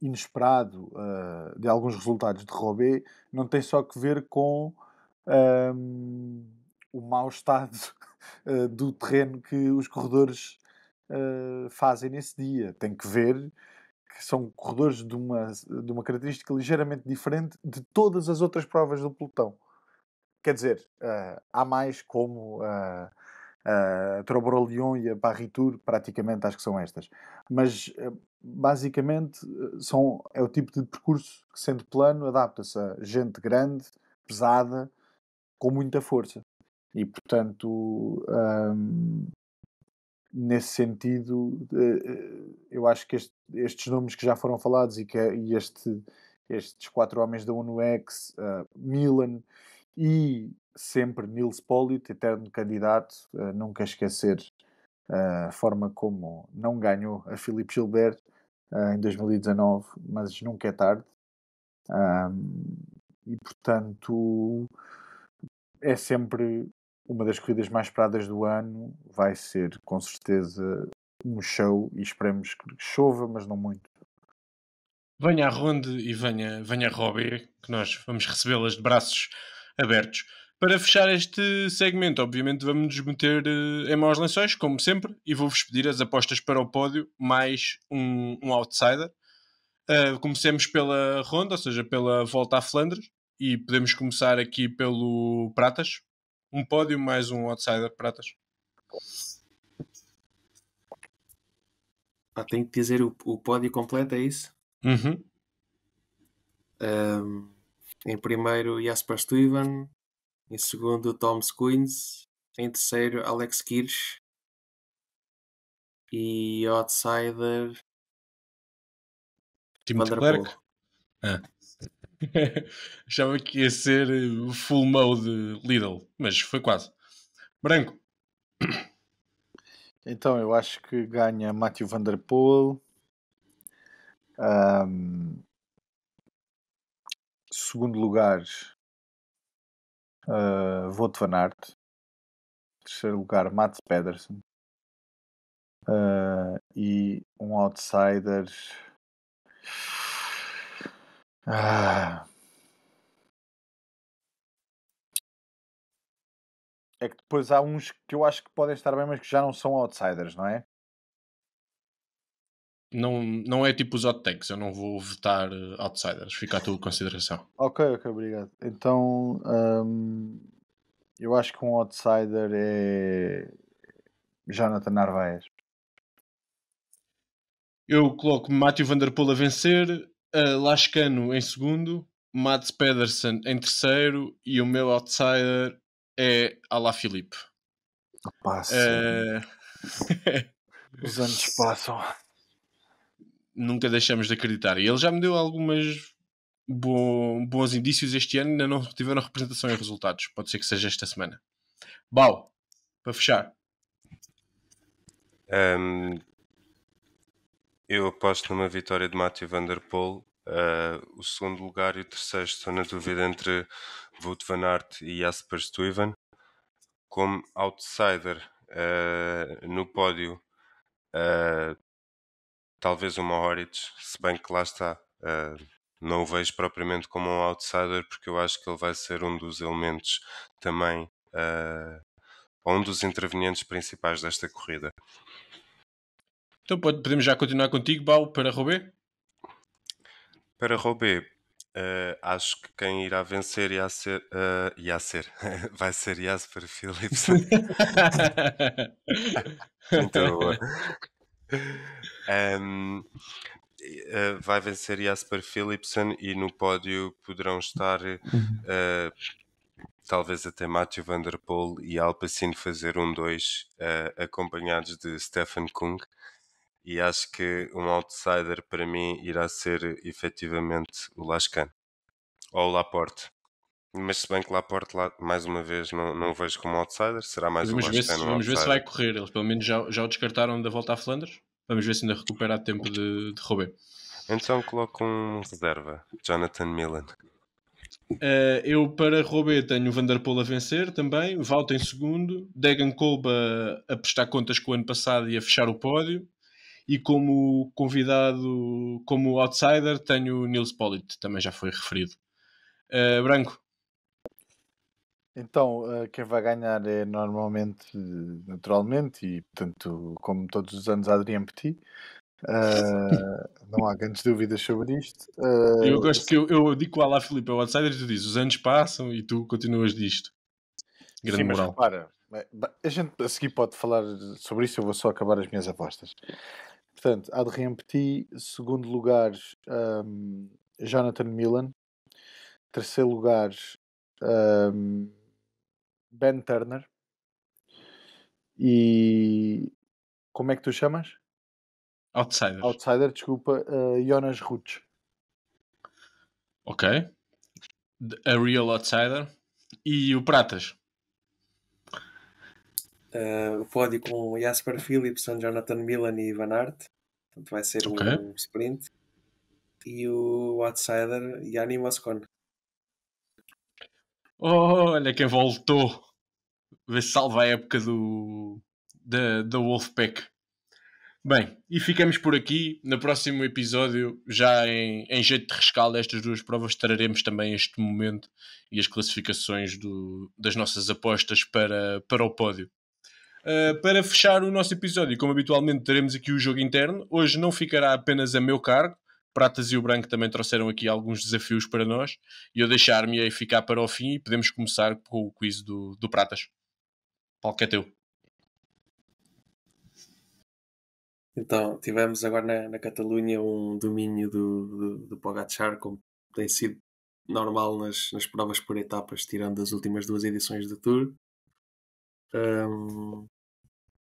inesperado uh, de alguns resultados de Robé, não tem só que ver com um, o mau estado (laughs) do terreno que os corredores eh, fazem nesse dia. Tem que ver que são corredores de uma, de uma característica ligeiramente diferente de todas as outras provas do pelotão. Quer dizer, uh, há mais como uh, uh, a e a Paris praticamente acho que são estas. Mas uh, basicamente são, é o tipo de percurso que, sendo plano, adapta-se a gente grande, pesada, com muita força. E portanto, um, ehm, nesse sentido, eh, eu acho que este, estes nomes que já foram falados e que é, e este, estes quatro homens da UNUX, uh, eh, Milan e sempre Nils Pollitt, eterno candidato, uh, nunca esquecer a uh, forma como não ganhou a Filipe Gilbert em 2019, mas nunca é tarde. Um, e portanto é sempre uma das corridas mais esperadas do ano vai ser, com certeza, um show e esperemos que chova, mas não muito. Venha a Ronde e venha, venha a Robbie, que nós vamos recebê-las de braços abertos. Para fechar este segmento, obviamente vamos nos meter eh, em maus lençóis, como sempre, e vou-vos pedir as apostas para o pódio, mais um, um outsider. Uh, comecemos pela ronda, ou seja, pela volta à Flandres, e podemos começar aqui pelo Pratas um pódio mais um outsider pratas. Ah, tenho que dizer o, o pódio completo, é isso? Uhum. Um, em primeiro, Jasper Stuyven. Em segundo, Tom Squins. Em terceiro, Alex Kirsch. E outsider... Tim Ah. (laughs) Achava que ia ser eh, full mode Lidl, mas foi quase. Branco. Então, eu acho que ganha Matthew Van Der Poel. Um, segundo lugar, uh, ah, Voto Van Aert. Terceiro lugar, Mats Pedersen. Uh, e um outsider ah. É que depois há uns que eu acho que podem estar bem, mas que já não são outsiders, não é? Não, não é tipo os hot takes, eu não vou votar eh, outsiders, fica à tua consideração. ok, ok, obrigado. Então, hum, eu acho que um outsider é Jonathan Narvaez. Eu coloco Matthew Vanderpool a vencer, uh, Lascano em segundo, Mats Pedersen em terceiro e o meu outsider é Alá Filipe. Passa. Uh... Os anos passam. Nunca deixamos de acreditar. E ele já me deu algumas bo... bons indícios este ano, ainda não tiveram representação em resultados. Pode ser que seja esta semana. Bau, para fechar. Um, eu aposto numa vitória de Matthew Van Der Poel. Uh, o segundo lugar e o terceiro estão na dúvida entre Wout Van Aert e Jasper Stuyven. Como outsider uh, no pódio, uh, talvez o Mohoric, se bem que lá está, não o vejo propriamente como um outsider, porque eu acho que ele vai ser um dos elementos também, um dos intervenientes principais desta corrida. Então podemos já continuar contigo, Bau, para Robé? Para Robé, uh, acho que quem irá vencer irá ser. Uh, eh, irá ser. (laughs) Vai ser Jasper Phillips. (laughs) Então Um, eh, Uh, vai vencer Jasper Philipson e no pódio poderão estar uh, talvez até Matthew Van Der Poel e Alpacin fazer um 2 uh, acompanhados de Stefan Kung e acho que um outsider para mim irá ser efetivamente o Lascan ou o Laporte. Mas se bem que Laporte, mais uma vez, não, não vejo como outsider, será mais vamos um ver se, Vamos ver se vai correr, eles pelo menos já, já o descartaram da volta à Flandres, vamos ver se ainda recupera tempo de, de Robert. Então coloco um reserva, Jonathan Milan. Uh, eu para Robê tenho o Vanderpool a vencer também, Valta em segundo, Degan Kolba a prestar contas com o ano passado e a fechar o pódio, e como convidado, como outsider, tenho o Nils Pollitt, também já foi referido. Uh, Branco. Então, eh, quem vai ganhar é normalmente, naturalmente, e portanto, como todos os anos, Adrien Petit. Uh, eh, não há grandes dúvidas sobre isto. Uh, eu gosto que eu, eu digo lá, Filipe, é o outsider, tu dizes os anos passam e tu continuas disto. Grande Sim, moral. Mas repara, a gente a seguir pode falar sobre isso, eu vou só acabar as minhas apostas. Portanto, há de repetir, segundo lugar, um, Jonathan Milan. Terceiro lugar, um, Ben Turner. E como é que tu chamas? Outsider. Outsider, desculpa, uh, Jonas Rutsch. Ok. A Real Outsider. E o Pratas? Uh, o pódio com Jasper Philipson, Jonathan Milan e Van Aert. Portanto, vai ser okay. um sprint. E o outsider Yanni Moscon. Oh, olha quem voltou. Vê se salva a época do, da, da Wolfpack. Bem, e ficamos por aqui. No próximo episódio, já em, em jeito de rescaldo estas duas provas, traremos também este momento e as classificações do, das nossas apostas para, para o pódio. Uh, para fechar o nosso episódio, como habitualmente teremos aqui o jogo interno, hoje não ficará apenas a meu cargo, Pratas e o Branco também trouxeram aqui alguns desafios para nós e eu deixar-me aí ficar para o fim e podemos começar com o quiz do, do Pratas. Paulo, que é teu. Então, tivemos agora na, na Catalunha um domínio do, do, do como tem sido normal nas, nas provas por etapas, tirando as últimas duas edições do Tour. Um,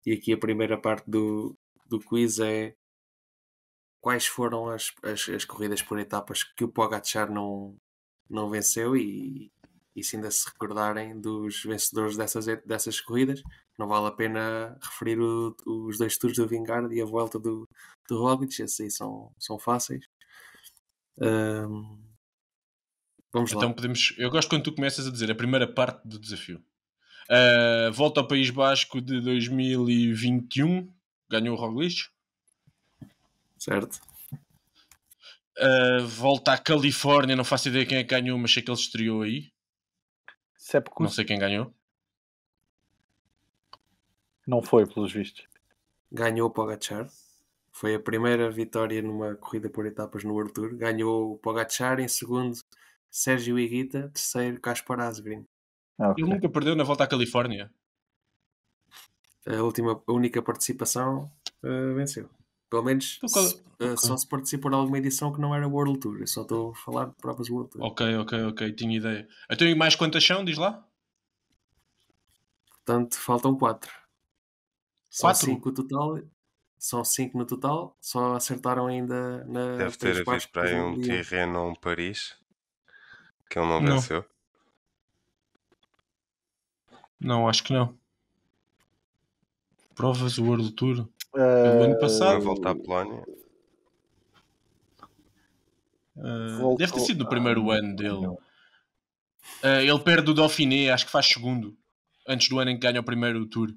e aqui a primeira parte do, do quiz é quais foram as, as, as corridas por etapas que o Pogacar não, não venceu e, e se ainda se recordarem dos vencedores dessas, dessas corridas, não vale a pena referir o, os dois tours do Vingard e a volta do, do Roglic, esses aí são, são fáceis. Um, vamos então lá. podemos. Eu gosto quando tu começas a dizer a primeira parte do desafio. Uh, volta ao País Basco de 2021, ganhou o Roglic. Certo. Uh, volta à Califórnia, não faço ideia quem é que ganhou, mas sei que ele estreou aí. Não sei quem ganhou. Não foi, pelos vistos. Ganhou o Pogachar. Foi a primeira vitória numa corrida por etapas no World Tour. Ganhou o Pogachar, em segundo Sérgio Higuita, terceiro Kaspar Asgreen. Ah, okay. Ele nunca perdeu na volta à Califórnia. A última, a única participação uh, venceu. Pelo menos então qual... É- se, uh, okay. só se participou de alguma edição que não era World Tour. Eu só estou a falar de provas World Tour. Ok, ok, ok, tinha ideia. até então, mais quantas são, diz lá? Portanto, faltam quatro. Quatro? São cinco total. São cinco no total. Só acertaram ainda na. Deve ter havido para aí um Tirreno ou um Paris que ele não venceu. Não. Não, acho que não. Provas o World Tour. Uh, do ano passado. Vai voltar à Polónia. Uh, deve ter sido no primeiro ah, ano dele. Uh, ele perde o Dauphiné, acho que faz segundo. Antes do ano em que ganha o primeiro Tour.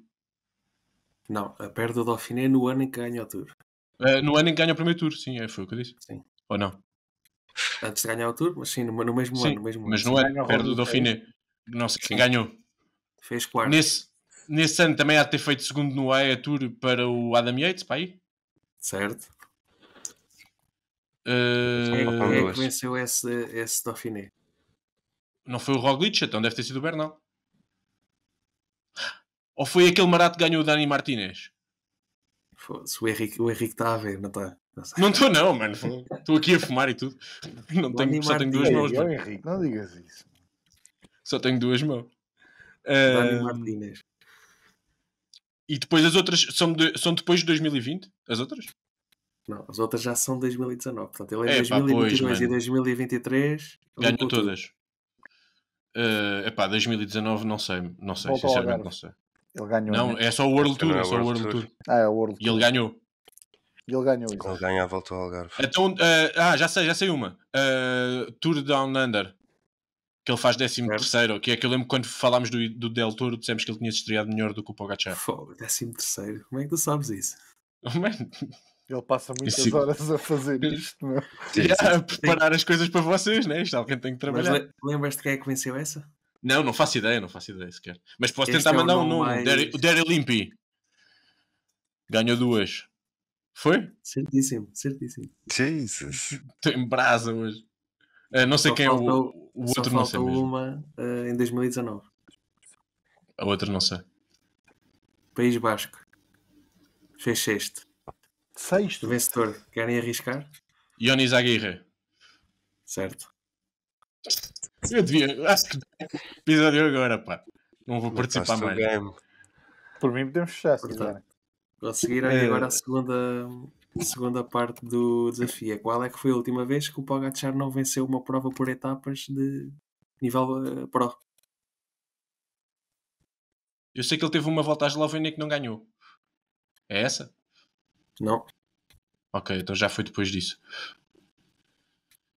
Não, perde o Dauphiné no ano em que ganha o Tour. Uh, no ano em que ganha o primeiro Tour, sim, é, foi o que eu disse. Sim. Ou não? Antes de ganhar o Tour, mas sim, no, no mesmo sim, ano. mesmo mas ano. no ano, perde o Dauphiné. Não sei quem ganhou. Fez quarto. Nesse, nesse ano também há de ter feito segundo no AEA Tour para o Adam Yates, para aí. Certo. Uh... Quem é que venceu esse, esse Dauphiné? Não foi o Roglic, então deve ter sido o Bernal. Ou foi aquele marato que ganhou o Dani Martinez? O Henrique, o Henrique está a ver, não está? Não estou, não, não, mano. Estou aqui a fumar e tudo. Não tenho, só tenho duas mãos. Ei, Henrique, não digas isso. Só tenho duas mãos. Dani E depois as outras são, de, são depois de 2020? As outras? Não, as outras já são de 2019. Portanto, ele é, é 2022 pois, e 2023. Ganhou um todas. Uh, epá, 2019 não sei, não sei, Volta sinceramente não sei. Ele ganhou. Não, né? é só o World Tour, é, é só o World Tour. Tour. Ah, é o World Tour. E ele ganhou. E ele ganhou isso. Ele ganha a volta ao Algarve. Então, uh, ah, já sei, já sei uma. Uh, Tour Down Under que ele faz 13 terceiro, que é que eu lembro quando falámos do, do Del Toro, dissemos que ele tinha estreado melhor do que o Pogacar. décimo 13 terceiro, como é que tu sabes isso? (laughs) Man. Ele passa muitas Sim. horas a fazer (laughs) isto, meu. Yeah, (laughs) a preparar as coisas para vocês, né? Isto alguém tem que trabalhar. Lembras-te quem é que venceu essa? Não, não faço ideia, não faço ideia sequer. Mas posso este tentar é mandar um nome. Mais... O Derry Limpi ganhou duas. Foi? Certíssimo, certíssimo. Jesus. Estou em brasa hoje. Uh, não sei só quem falta, é o, o outro, não sei mesmo. uma uh, em 2019. A outra não sei. País Basco. Fez sexto. Sexto? Vencedor. Querem arriscar? Ionis Aguirre. Certo. Eu devia. Acho que episódio agora, pá. Não vou participar mais. Por mim podemos fechar. Se vou seguir é... agora a segunda segunda parte do desafio. É qual é que foi a última vez que o Pogacar não venceu uma prova por etapas de nível uh, pro? Eu sei que ele teve uma volta à Eslovénia que não ganhou. É essa? Não. Ok, então já foi depois disso.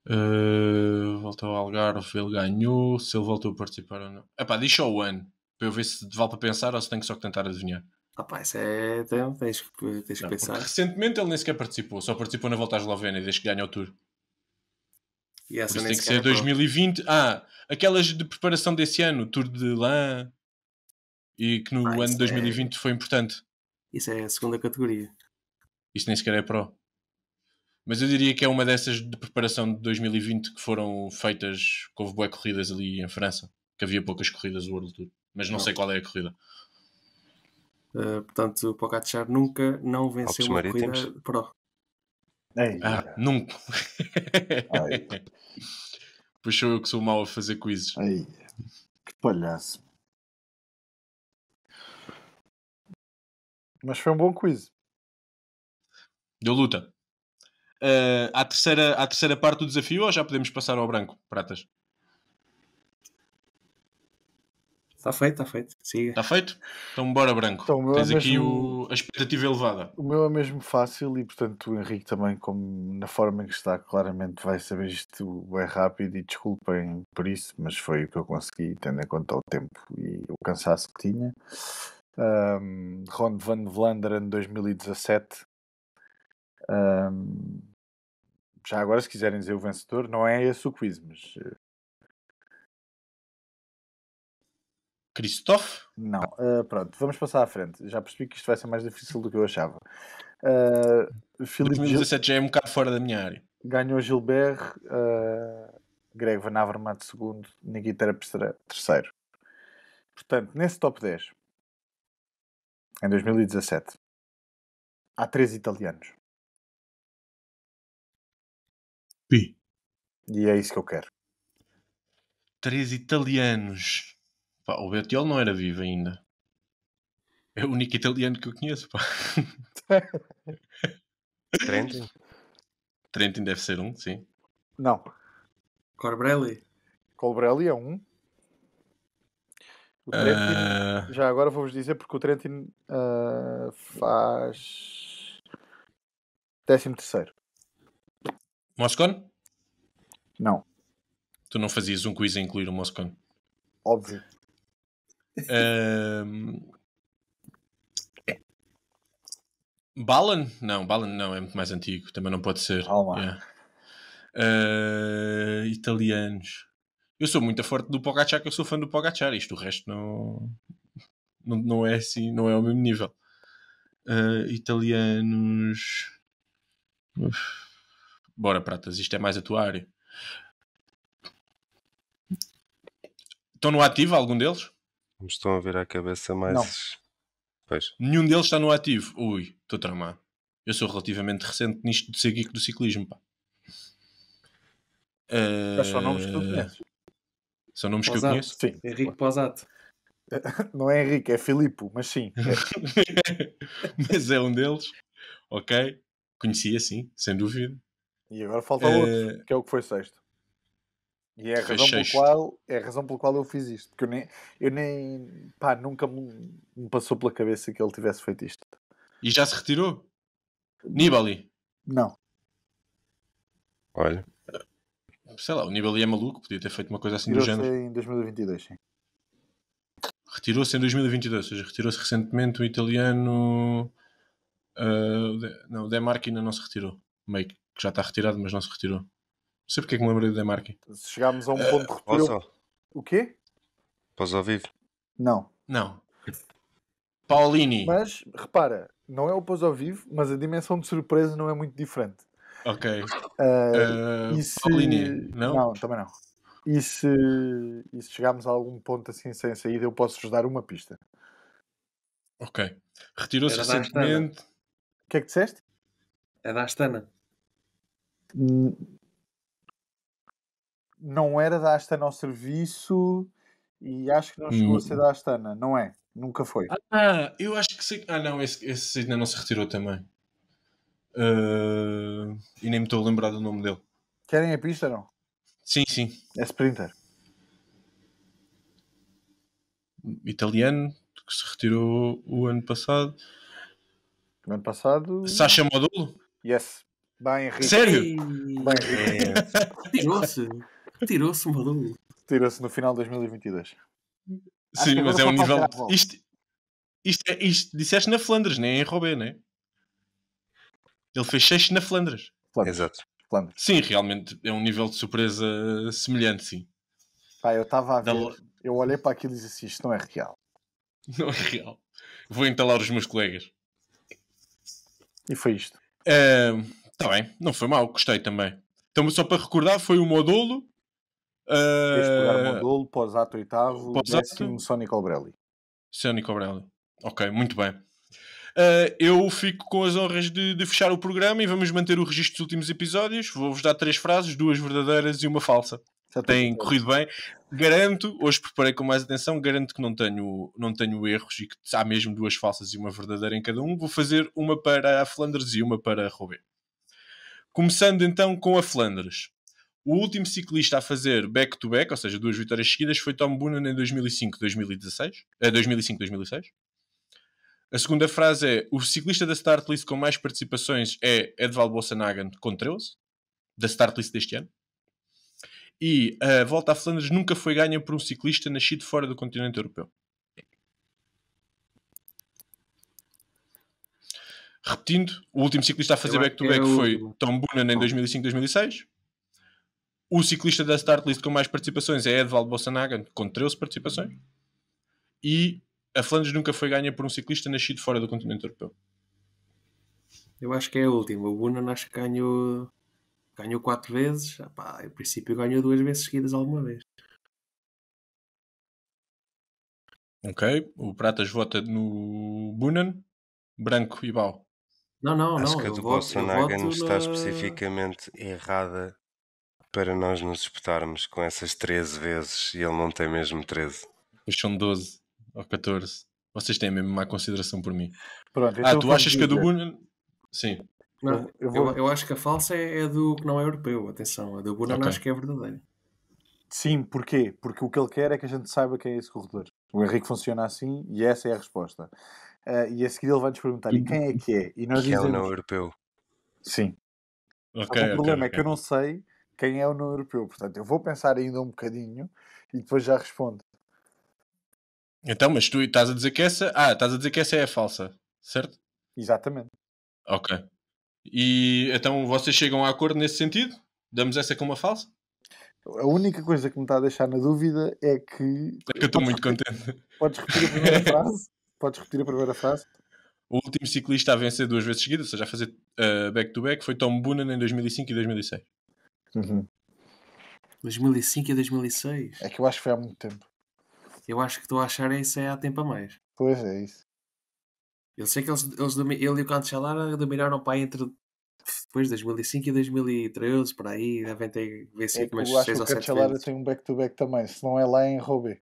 Uh, eh, voltou ao Algarve, ele ganhou. Se ele voltou a participar ou não. Epá, deixa o ano para eu ver se vale para pensar ou se tenho que só tentar adivinhar. Rapaz, isso é. Então, tens que, tens que pensar. Recentemente ele nem sequer participou, só participou na volta à Eslovénia desde que ganha o Tour. E essa isso tem que ser 2020. Ah, aquelas de preparação desse ano, Tour de Lã, e que no ah, ano de 2020 é... foi importante. Isso é a segunda categoria. Isso nem sequer é Pro. Mas eu diria que é uma dessas de preparação de 2020 que foram feitas, que houve boas corridas ali em França, que havia poucas corridas do World Tour. Mas não, não. sei qual é a corrida. Eh, portanto, o Pogacar nunca não venceu uma corrida pro. Ei, ah, nunca. (laughs) Pois sou eu que sou mau a fazer quizzes. Ai, que palhaço. Mas foi um bom quiz. Deu luta. Uh, eh, à, terceira, à terceira parte do desafio ou já podemos passar ao branco, Pratas? Está feito, está feito. Siga. Está feito? Então bora branco. Então, é Tens é aqui o... a expectativa elevada. O meu é mesmo fácil e portanto o Henrique também, como na forma em que está, claramente vai saber isto é rápido e desculpem por isso, mas foi o que eu consegui, tendo em conta o tempo e o cansaço que tinha. Um, Ron Van Vlanderen 2017. Um, já agora, se quiserem dizer o vencedor, não é esse o quiz, mas eh, Christophe? Não, uh, pronto, vamos passar à frente. Já percebi que isto vai ser mais difícil do que eu achava. Uh, Filipe 2017 Gil... já é um bocado fora da minha área. Ganhou Gilbert, uh, Greg Van Avermaet segundo, Nikita terceiro. Portanto, nesse top 10, em 2017, há três italianos. Pi. E é isso que eu quero. Três italianos. Pá, o Bettiol não era vivo ainda. É o único italiano que eu conheço, pá. (laughs) Trentin? Trentin deve ser um, sim. Não. Corbrelli? Corbrelli é um. O Trentin, uh... Já agora vou-vos dizer porque o Trentin uh, faz... Décimo terceiro. Moscone? Não. Tu não fazias um quiz a incluir o Moscone? Óbvio. Um... Balan? Não, Balan não, é muito mais antigo, também não pode ser. Yeah. Uh, italianos. Eu sou muito forte do Pogacar, que eu sou fã do Pogacar, isto o resto não, não, não é assim, não é ao mesmo nível. Uh, italianos. Uf. Bora, Pratas, isto é mais a tua área. Estão no ativo algum deles? me estão a vir à cabeça mais. Não. Pois. Nenhum deles está no ativo. Ui, estou tramado. Eu sou relativamente recente nisto de ser geek do ciclismo, pá. Uh... São nomes que tu conheces. São nomes Posato, que eu conheço? Sim. Henrique Posato. (laughs) Não é Henrique, é Filipe, mas sim. É (laughs) mas é um deles. Ok. Conhecia, sim, sem dúvida. E agora falta uh... outro, que é o que foi sexto. E é a, razão pelo qual, é a razão pelo qual eu fiz isto. Porque eu nem, eu nem pá, nunca me, me passou pela cabeça que ele tivesse feito isto. E já se retirou? Nibali? Não. Olha. Sei lá, o Nibali é maluco, podia ter feito uma coisa assim do género. retirou-se em 2022, sim. Retirou-se em 2022, ou seja, retirou-se recentemente o italiano. Uh, não, o De ainda não se retirou. Meio que já está retirado, mas não se retirou. Não sei porque é que me lembrei do Demarque. Se chegarmos a um eh, ponto de ruptura. Posso? O quê? Posso ao vivo? Não. Não. Paulini. Mas, repara, não é o pós ao vivo, mas a dimensão de surpresa não é muito diferente. Ok. Uh, uh, se... Paulini, não? Não, também não. E se... e se chegarmos a algum ponto assim sem saída, eu posso-vos dar uma pista. Ok. Retirou-se recentemente. O que é que disseste? É da Astana não era da Astana ao serviço e acho que não chegou hum. a ser da Astana, não é? Nunca foi. Ah, eu acho que sei. Ah, não, esse, esse ainda não se retirou também. Uh... E nem me estou a lembrar do nome dele. Querem a pista não? Sim, sim. É Sprinter. Italiano que se retirou o ano passado. O ano passado. Sasha Modulo? Yes. Bem, Henrique. Sério? Bem, Henrique. (laughs) Tirou-se um balão. Tirou-se no final de 2022. Sim, mas é um nível. Isto, isto, é, isto disseste na Flandres, nem é em Robé, né? Ele fez 6 na Flandres. Flandres. Exato. Flandres. Sim, realmente é um nível de surpresa semelhante, sim. Pá, eu estava a ver, da... eu olhei para aquilo e disse assim: isto não é real. (laughs) Não é real. Vou entalar os meus colegas. E foi isto. Está uh, bem, não foi mal, gostei também. Então, só para recordar, foi o Modolo, Uh... Este lugar ah, Mondolo, ato oitavo, décimo assim Sonic Obrelli. Sonic Obrelli. Ok, muito bem. Uh, eu fico com as honras de, de, fechar o programa e vamos manter o registro dos últimos episódios. Vou-vos dar três frases, duas verdadeiras e uma falsa. Já Tem corrido bem. Garanto, hoje preparei com mais atenção, garanto que não tenho, não tenho erros e que há mesmo duas falsas e uma verdadeira em cada um. Vou fazer uma para a Flandres e uma para a Robert. Começando então com a Flandres. O último ciclista a fazer back-to-back, -back, ou seja, duas vitórias seguidas, foi Tom Boonen em 2005-2016. É 2005-2006. A segunda frase é: o ciclista da start list com mais participações é Edvaldo Bolsanagan, com 13, da start list deste ano. E a volta à Flandres nunca foi ganha por um ciclista nascido fora do continente europeu. Repetindo, o último ciclista a fazer back-to-back -back é foi Tom Boonen em 2005-2006. O ciclista da start list com mais participações é Edvaldo Bossanaga, com 13 participações. E a Flandres nunca foi ganha por um ciclista nascido fora do continente europeu. Eu acho que é a última. O Bunan acho que ganhou, ganhou quatro vezes. Epá, em princípio ganhou duas vezes seguidas alguma vez. Ok. O Pratas vota no Bunan, Branco e Bau. Não, não, acho não. Acho que a do Bolsonaro está na... especificamente errada para nós nos espetarmos com essas 13 vezes e ele não tem mesmo 13. Mas são 12 ou 14. Vocês têm mesmo má consideração por mim. Pronto, ah, então tu achas que a do Buna. Sim. Não, eu, vou... eu, eu, acho que a falsa é, é do que não é europeu, atenção. A do Buna okay. não acho que é verdadeira. Sim, porquê? Porque o que ele quer é que a gente saiba quem é esse corredor. O Henrique funciona assim e essa é a resposta. Uh, e a seguir ele vai-nos perguntar e quem é que é? E nós que dizemos... é o não europeu. Sim. Okay, o okay, problema é okay. é que eu não sei quem é o União europeu? Portanto, eu vou pensar ainda um bocadinho e depois já respondo. Então, mas tu estás a dizer que essa. Ah, estás a dizer que essa é a falsa, certo? Exatamente. Ok. E então vocês chegam a acordo nesse sentido? Damos essa como uma falsa? A única coisa que me está a deixar na dúvida é que. É que eu estou muito contente. Podes repetir a primeira (laughs) frase? Podes repetir a primeira frase? O último ciclista a vencer duas vezes seguidas, ou seja, a fazer back-to-back, eh, uh, -back, foi Tom Boonen em 2005 e 2006. Uhum. 2005 e 2006. É que eu acho que foi há muito tempo. Eu acho que estou a achar isso é há tempo a mais. Pois é, isso. Eu sei que eles, eles ele e o Cancelara dominaram para aí entre depois de 2005 e 2013, por aí, devem ter é vencido é, 6 ou 7 vezes. Eu acho que o Cancelara tem um back-to-back -back também, se não é lá em Roubaix.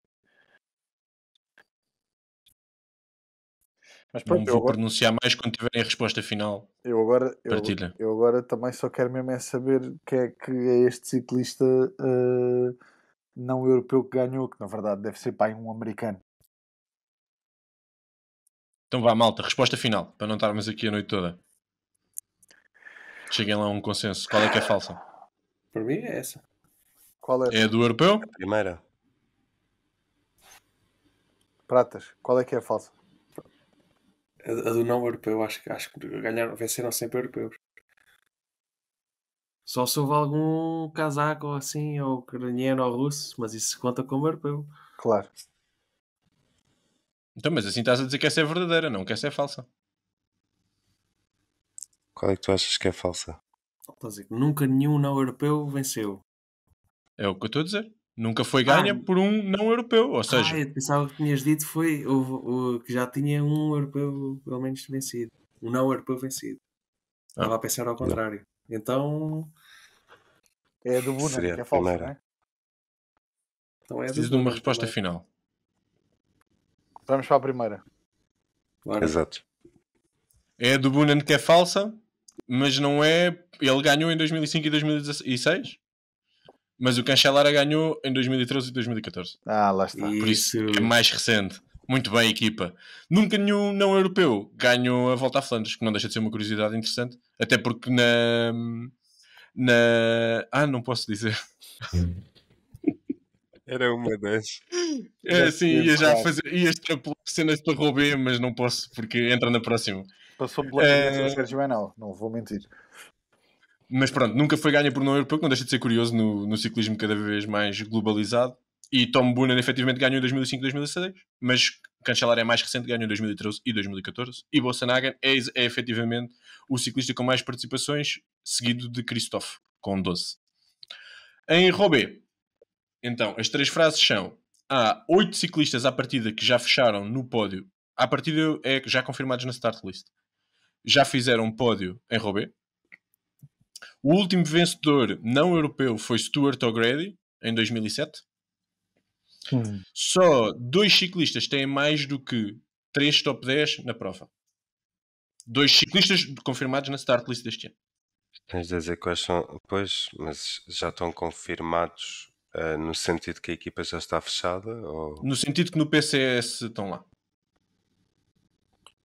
Mas pronto, não vou agora... pronunciar mais quando tiverem a resposta final. Eu agora, eu, eu, agora também só quero mesmo é saber quem é que é este ciclista uh, não europeu que ganhou, que na verdade deve ser pai um americano. Então vá, malta, resposta final, para não estarmos aqui a noite toda. Cheguem lá a um consenso. Qual é que é falsa? Para mim é essa. Qual é? É do europeu? A primeira. Pratas, qual é que é falsa? A, do não europeu, acho, acho que ganharam, venceram sempre europeus. Só se houve algum casaco assim, ou ucraniano ou russo, mas isso conta como europeu. Claro. Então, mas assim estás a dizer que essa é verdadeira, não que essa é falsa. Qual é que tu achas que é falsa? Estás a dizer que nunca nenhum não europeu venceu. É o que eu estou a dizer. Nunca foi ah. ganha ah, por um não europeu, ou seja... Ah, eu pensava que tinhas dito foi o, o, que já tinha um europeu pelo menos vencido. Um não europeu vencido. Ah, Estava a pensar ao contrário. Não. Então... É do Buna, Seria que é falso, não é? Então é Preciso de uma resposta também. final. Vamos para a primeira. Claro. Exato. É do Bunan que é falsa, mas não é... Ele ganhou em 2005 e 2016? Mas o Cancelara ganhou em 2013 e 2014. Ah, lá está. Por isso, isso é mais recente. Muito bem, equipa. Nunca nenhum não europeu ganhou a volta a Flandres, que não deixa de ser uma curiosidade interessante. Até porque na. na... Ah, não posso dizer. Era uma das. É, sim, ia já fazer. ia extrapolar cenas para roubar mas não posso, porque entra na próxima. Passou pela é... Sérgio Manuel, não vou mentir mas pronto, nunca foi ganha por não europeu, que não deixa de ser curioso no, no ciclismo cada vez mais globalizado. E Tom Boonen efetivamente ganhou em 2005 e 2006, mas Cancelar é mais recente, ganhou em 2013 e 2014. E Bolsonaro é, é efetivamente o ciclista com mais participações, seguido de Christophe, com 12. Em Robé, então, as três frases são: há oito ciclistas à partida que já fecharam no pódio, à partida é já confirmados na start list, já fizeram pódio em Robé, o último vencedor não europeu foi Stuart O'Grady, em 2007. Hum. Só dois ciclistas têm mais do que três top 10 na prova. Dois ciclistas confirmados na start list deste ano. Tens de dizer quais são, pois, mas já estão confirmados uh, no sentido que a equipa já está fechada? Ou... No sentido que no PCS estão lá.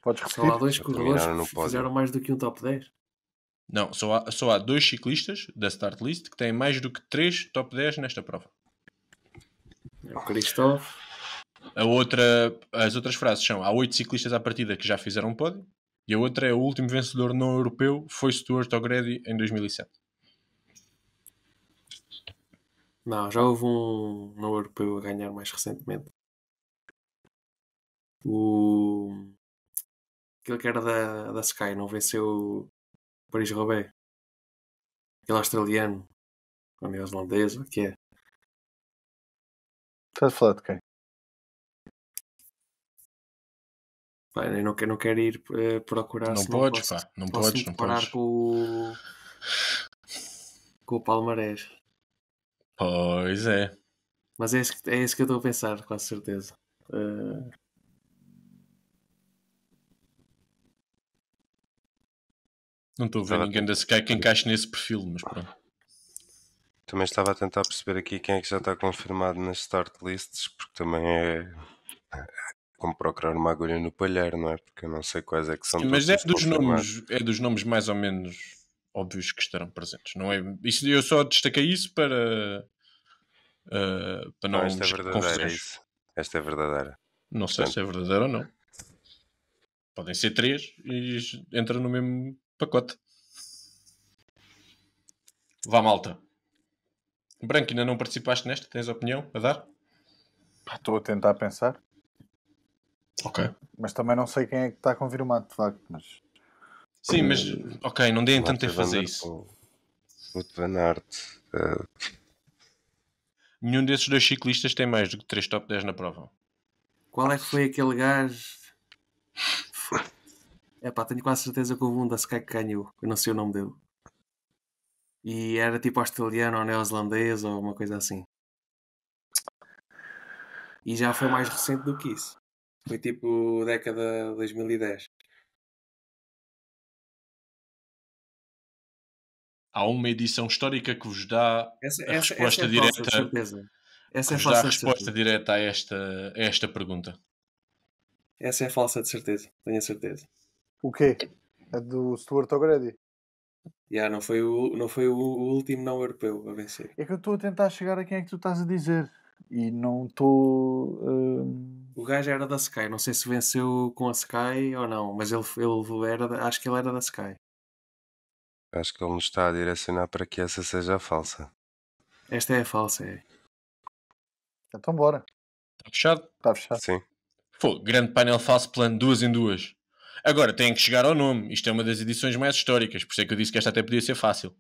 Podes repetir? São lá dois corredores que fizeram mais do que um top 10. Não, só há, só há dois ciclistas da start list que têm mais do que três top 10 nesta prova. É o Christophe. A outra, as outras frases são: há oito ciclistas à partida que já fizeram pódio, e a outra é o último vencedor não europeu foi Stuart O'Grady em 2007. Não, já houve um não europeu a ganhar mais recentemente. O. Aquele que era da, da Sky não venceu Paris-Roubaix. Aquele australiano, ou neozelandês, o que é? Estás a falar de quem? Pá, eu não, quero, não quero ir uh, procurar. Não podes, posso, pá, não posso podes, não podes. com o. com o Palmarés. Pois é. Mas é esse, é que eu estou a pensar, com certeza. Eh, Não estou a ver ninguém da Sky que encaixe nesse perfil, mas pronto. Também estava a tentar perceber aqui quem é que já está confirmado nas start lists, porque também é, é como procurar uma agulha no palheiro, não é? Porque eu não sei quais é que são. Sim, mas é dos, nomes, é dos nomes mais ou menos óbvios que estarão presentes, não é? Isso, eu só destaquei isso para, uh, para não, não esta é verdadeira, é isso. Esta é verdadeira. Não sei se é verdadeira ou não. Podem ser três e entra no mesmo Pacote. Vá, malta. Branco, ainda não participaste nesta? Tens opinião a dar? Estou a tentar pensar. Ok. Mas também não sei quem é que está confirmado, de facto. Mas... Sim, mas. Ok, não deem tanto em fazer isso. Ruth eh, Nenhum desses dois ciclistas tem mais do que 3 top 10 na prova. Qual é que foi aquele gajo é pá, tenho quase certeza que houve um da Sky que ganhou. Eu não sei o nome dele. E era tipo australiano ou neozelandês ou uma coisa assim. E já foi mais recente do que isso. Foi tipo década de 2010. Há uma edição histórica que vos dá essa, a resposta essa é direta. certeza. Essa é vos falsa, dá a resposta certeza. direta a esta, a esta pergunta. Essa é falsa de certeza, tenho a certeza. O quê? A do Stuart O'Grady? Yeah, não foi, o, não foi o último não europeu a vencer. É que eu estou a tentar chegar a quem é que tu estás a dizer. E não estou. Uh... O gajo era da Sky, não sei se venceu com a Sky ou não, mas ele, ele era, acho que ele era da Sky. Acho que ele nos está a direcionar para que essa seja a falsa. Esta é a falsa, é. Então bora. Está fechado? Está fechado. Sim. Pô, grande painel falso, plano duas em duas. Agora, tem que chegar ao nome. Isto é uma das edições mais históricas, por isso é que eu disse que esta até podia ser fácil.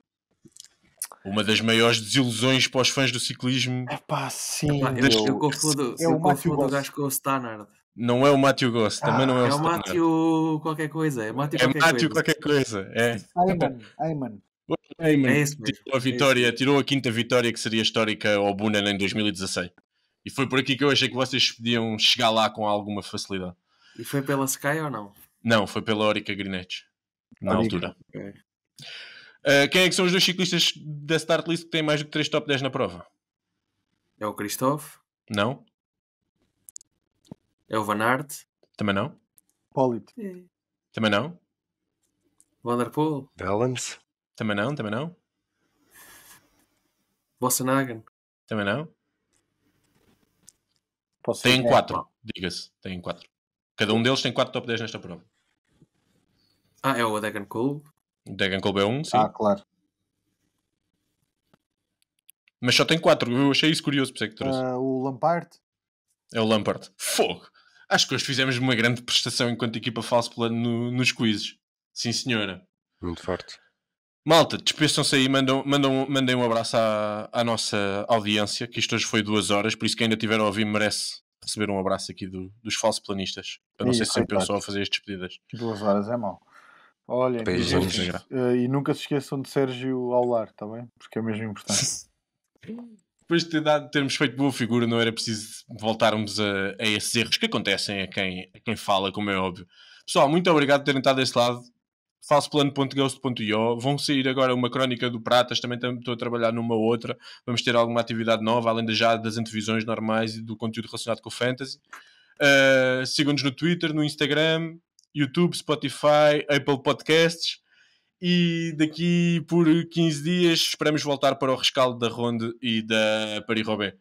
Uma das maiores desilusões para os fãs do ciclismo. pá, sim. Epá, eu, eu confundo, é eu o confundo o gajo com o Stannard. Não é o Matthew Goss, ah, também não é o É o Matthew qualquer coisa. É Matthew, é qualquer, Matthew coisa. qualquer coisa. É Ayman. Ayman. Ayman é, é tirou a é vitória, é tirou a quinta vitória que seria histórica ao Bunan em 2016. E foi por aqui que eu achei que vocês podiam chegar lá com alguma facilidade. E foi pela Sky ou não? Não, foi pela Orica Grinetti, na Orica. altura. Okay. Uh, quem é que são os dois ciclistas da start list que têm mais do que 3 top 10 na prova? É o Christophe? Não. É o Van Aert? Também não. Polito? É. Também não. Vanderpool? Balance? Também não, também não. Bossenhagen? Também não. Tem quatro, diga-se. Tem quatro. Cada um deles tem 4 top 10 nesta prova. Ah, é o Degan Kolb? Degan Dagan é um, sim. Ah, claro. Mas só tem 4. Eu achei isso curioso, por isso é que trouxe. Uh, o Lampard? É o Lampard. Fogo! Acho que hoje fizemos uma grande prestação enquanto equipa falso plano nos quizzes. Sim, senhora. Muito forte. Malta, despeçam-se aí, mandam, mandam, mandem um abraço à, à, nossa audiência, que isto hoje foi duas horas, por isso quem ainda tiver a ouvir merece receber um abraço aqui do, dos falsos planistas. Eu não ser sei se sempre eu sou a fazer as despedidas. Duas horas é mau. Olha, Pés, uh, é eh, e nunca se esqueçam de Sérgio Aular, está bem? Porque é mesmo importante. (laughs) Depois de ter dado, termos feito boa figura, não era preciso voltarmos a, a esses erros que acontecem a quem, a quem fala, como é óbvio. Pessoal, muito obrigado por terem estado desse lado falsoplano.ghost.io. Vão sair agora uma crónica do Pratas, também estou a trabalhar numa outra. Vamos ter alguma atividade nova, além de já das antevisões normais e do conteúdo relacionado com o Fantasy. Uh, Sigam-nos no Twitter, no Instagram, YouTube, Spotify, Apple Podcasts. E daqui por 15 dias esperamos voltar para o rescaldo da Ronde e da Paris-Roubaix.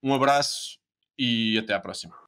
Um abraço e até à próxima.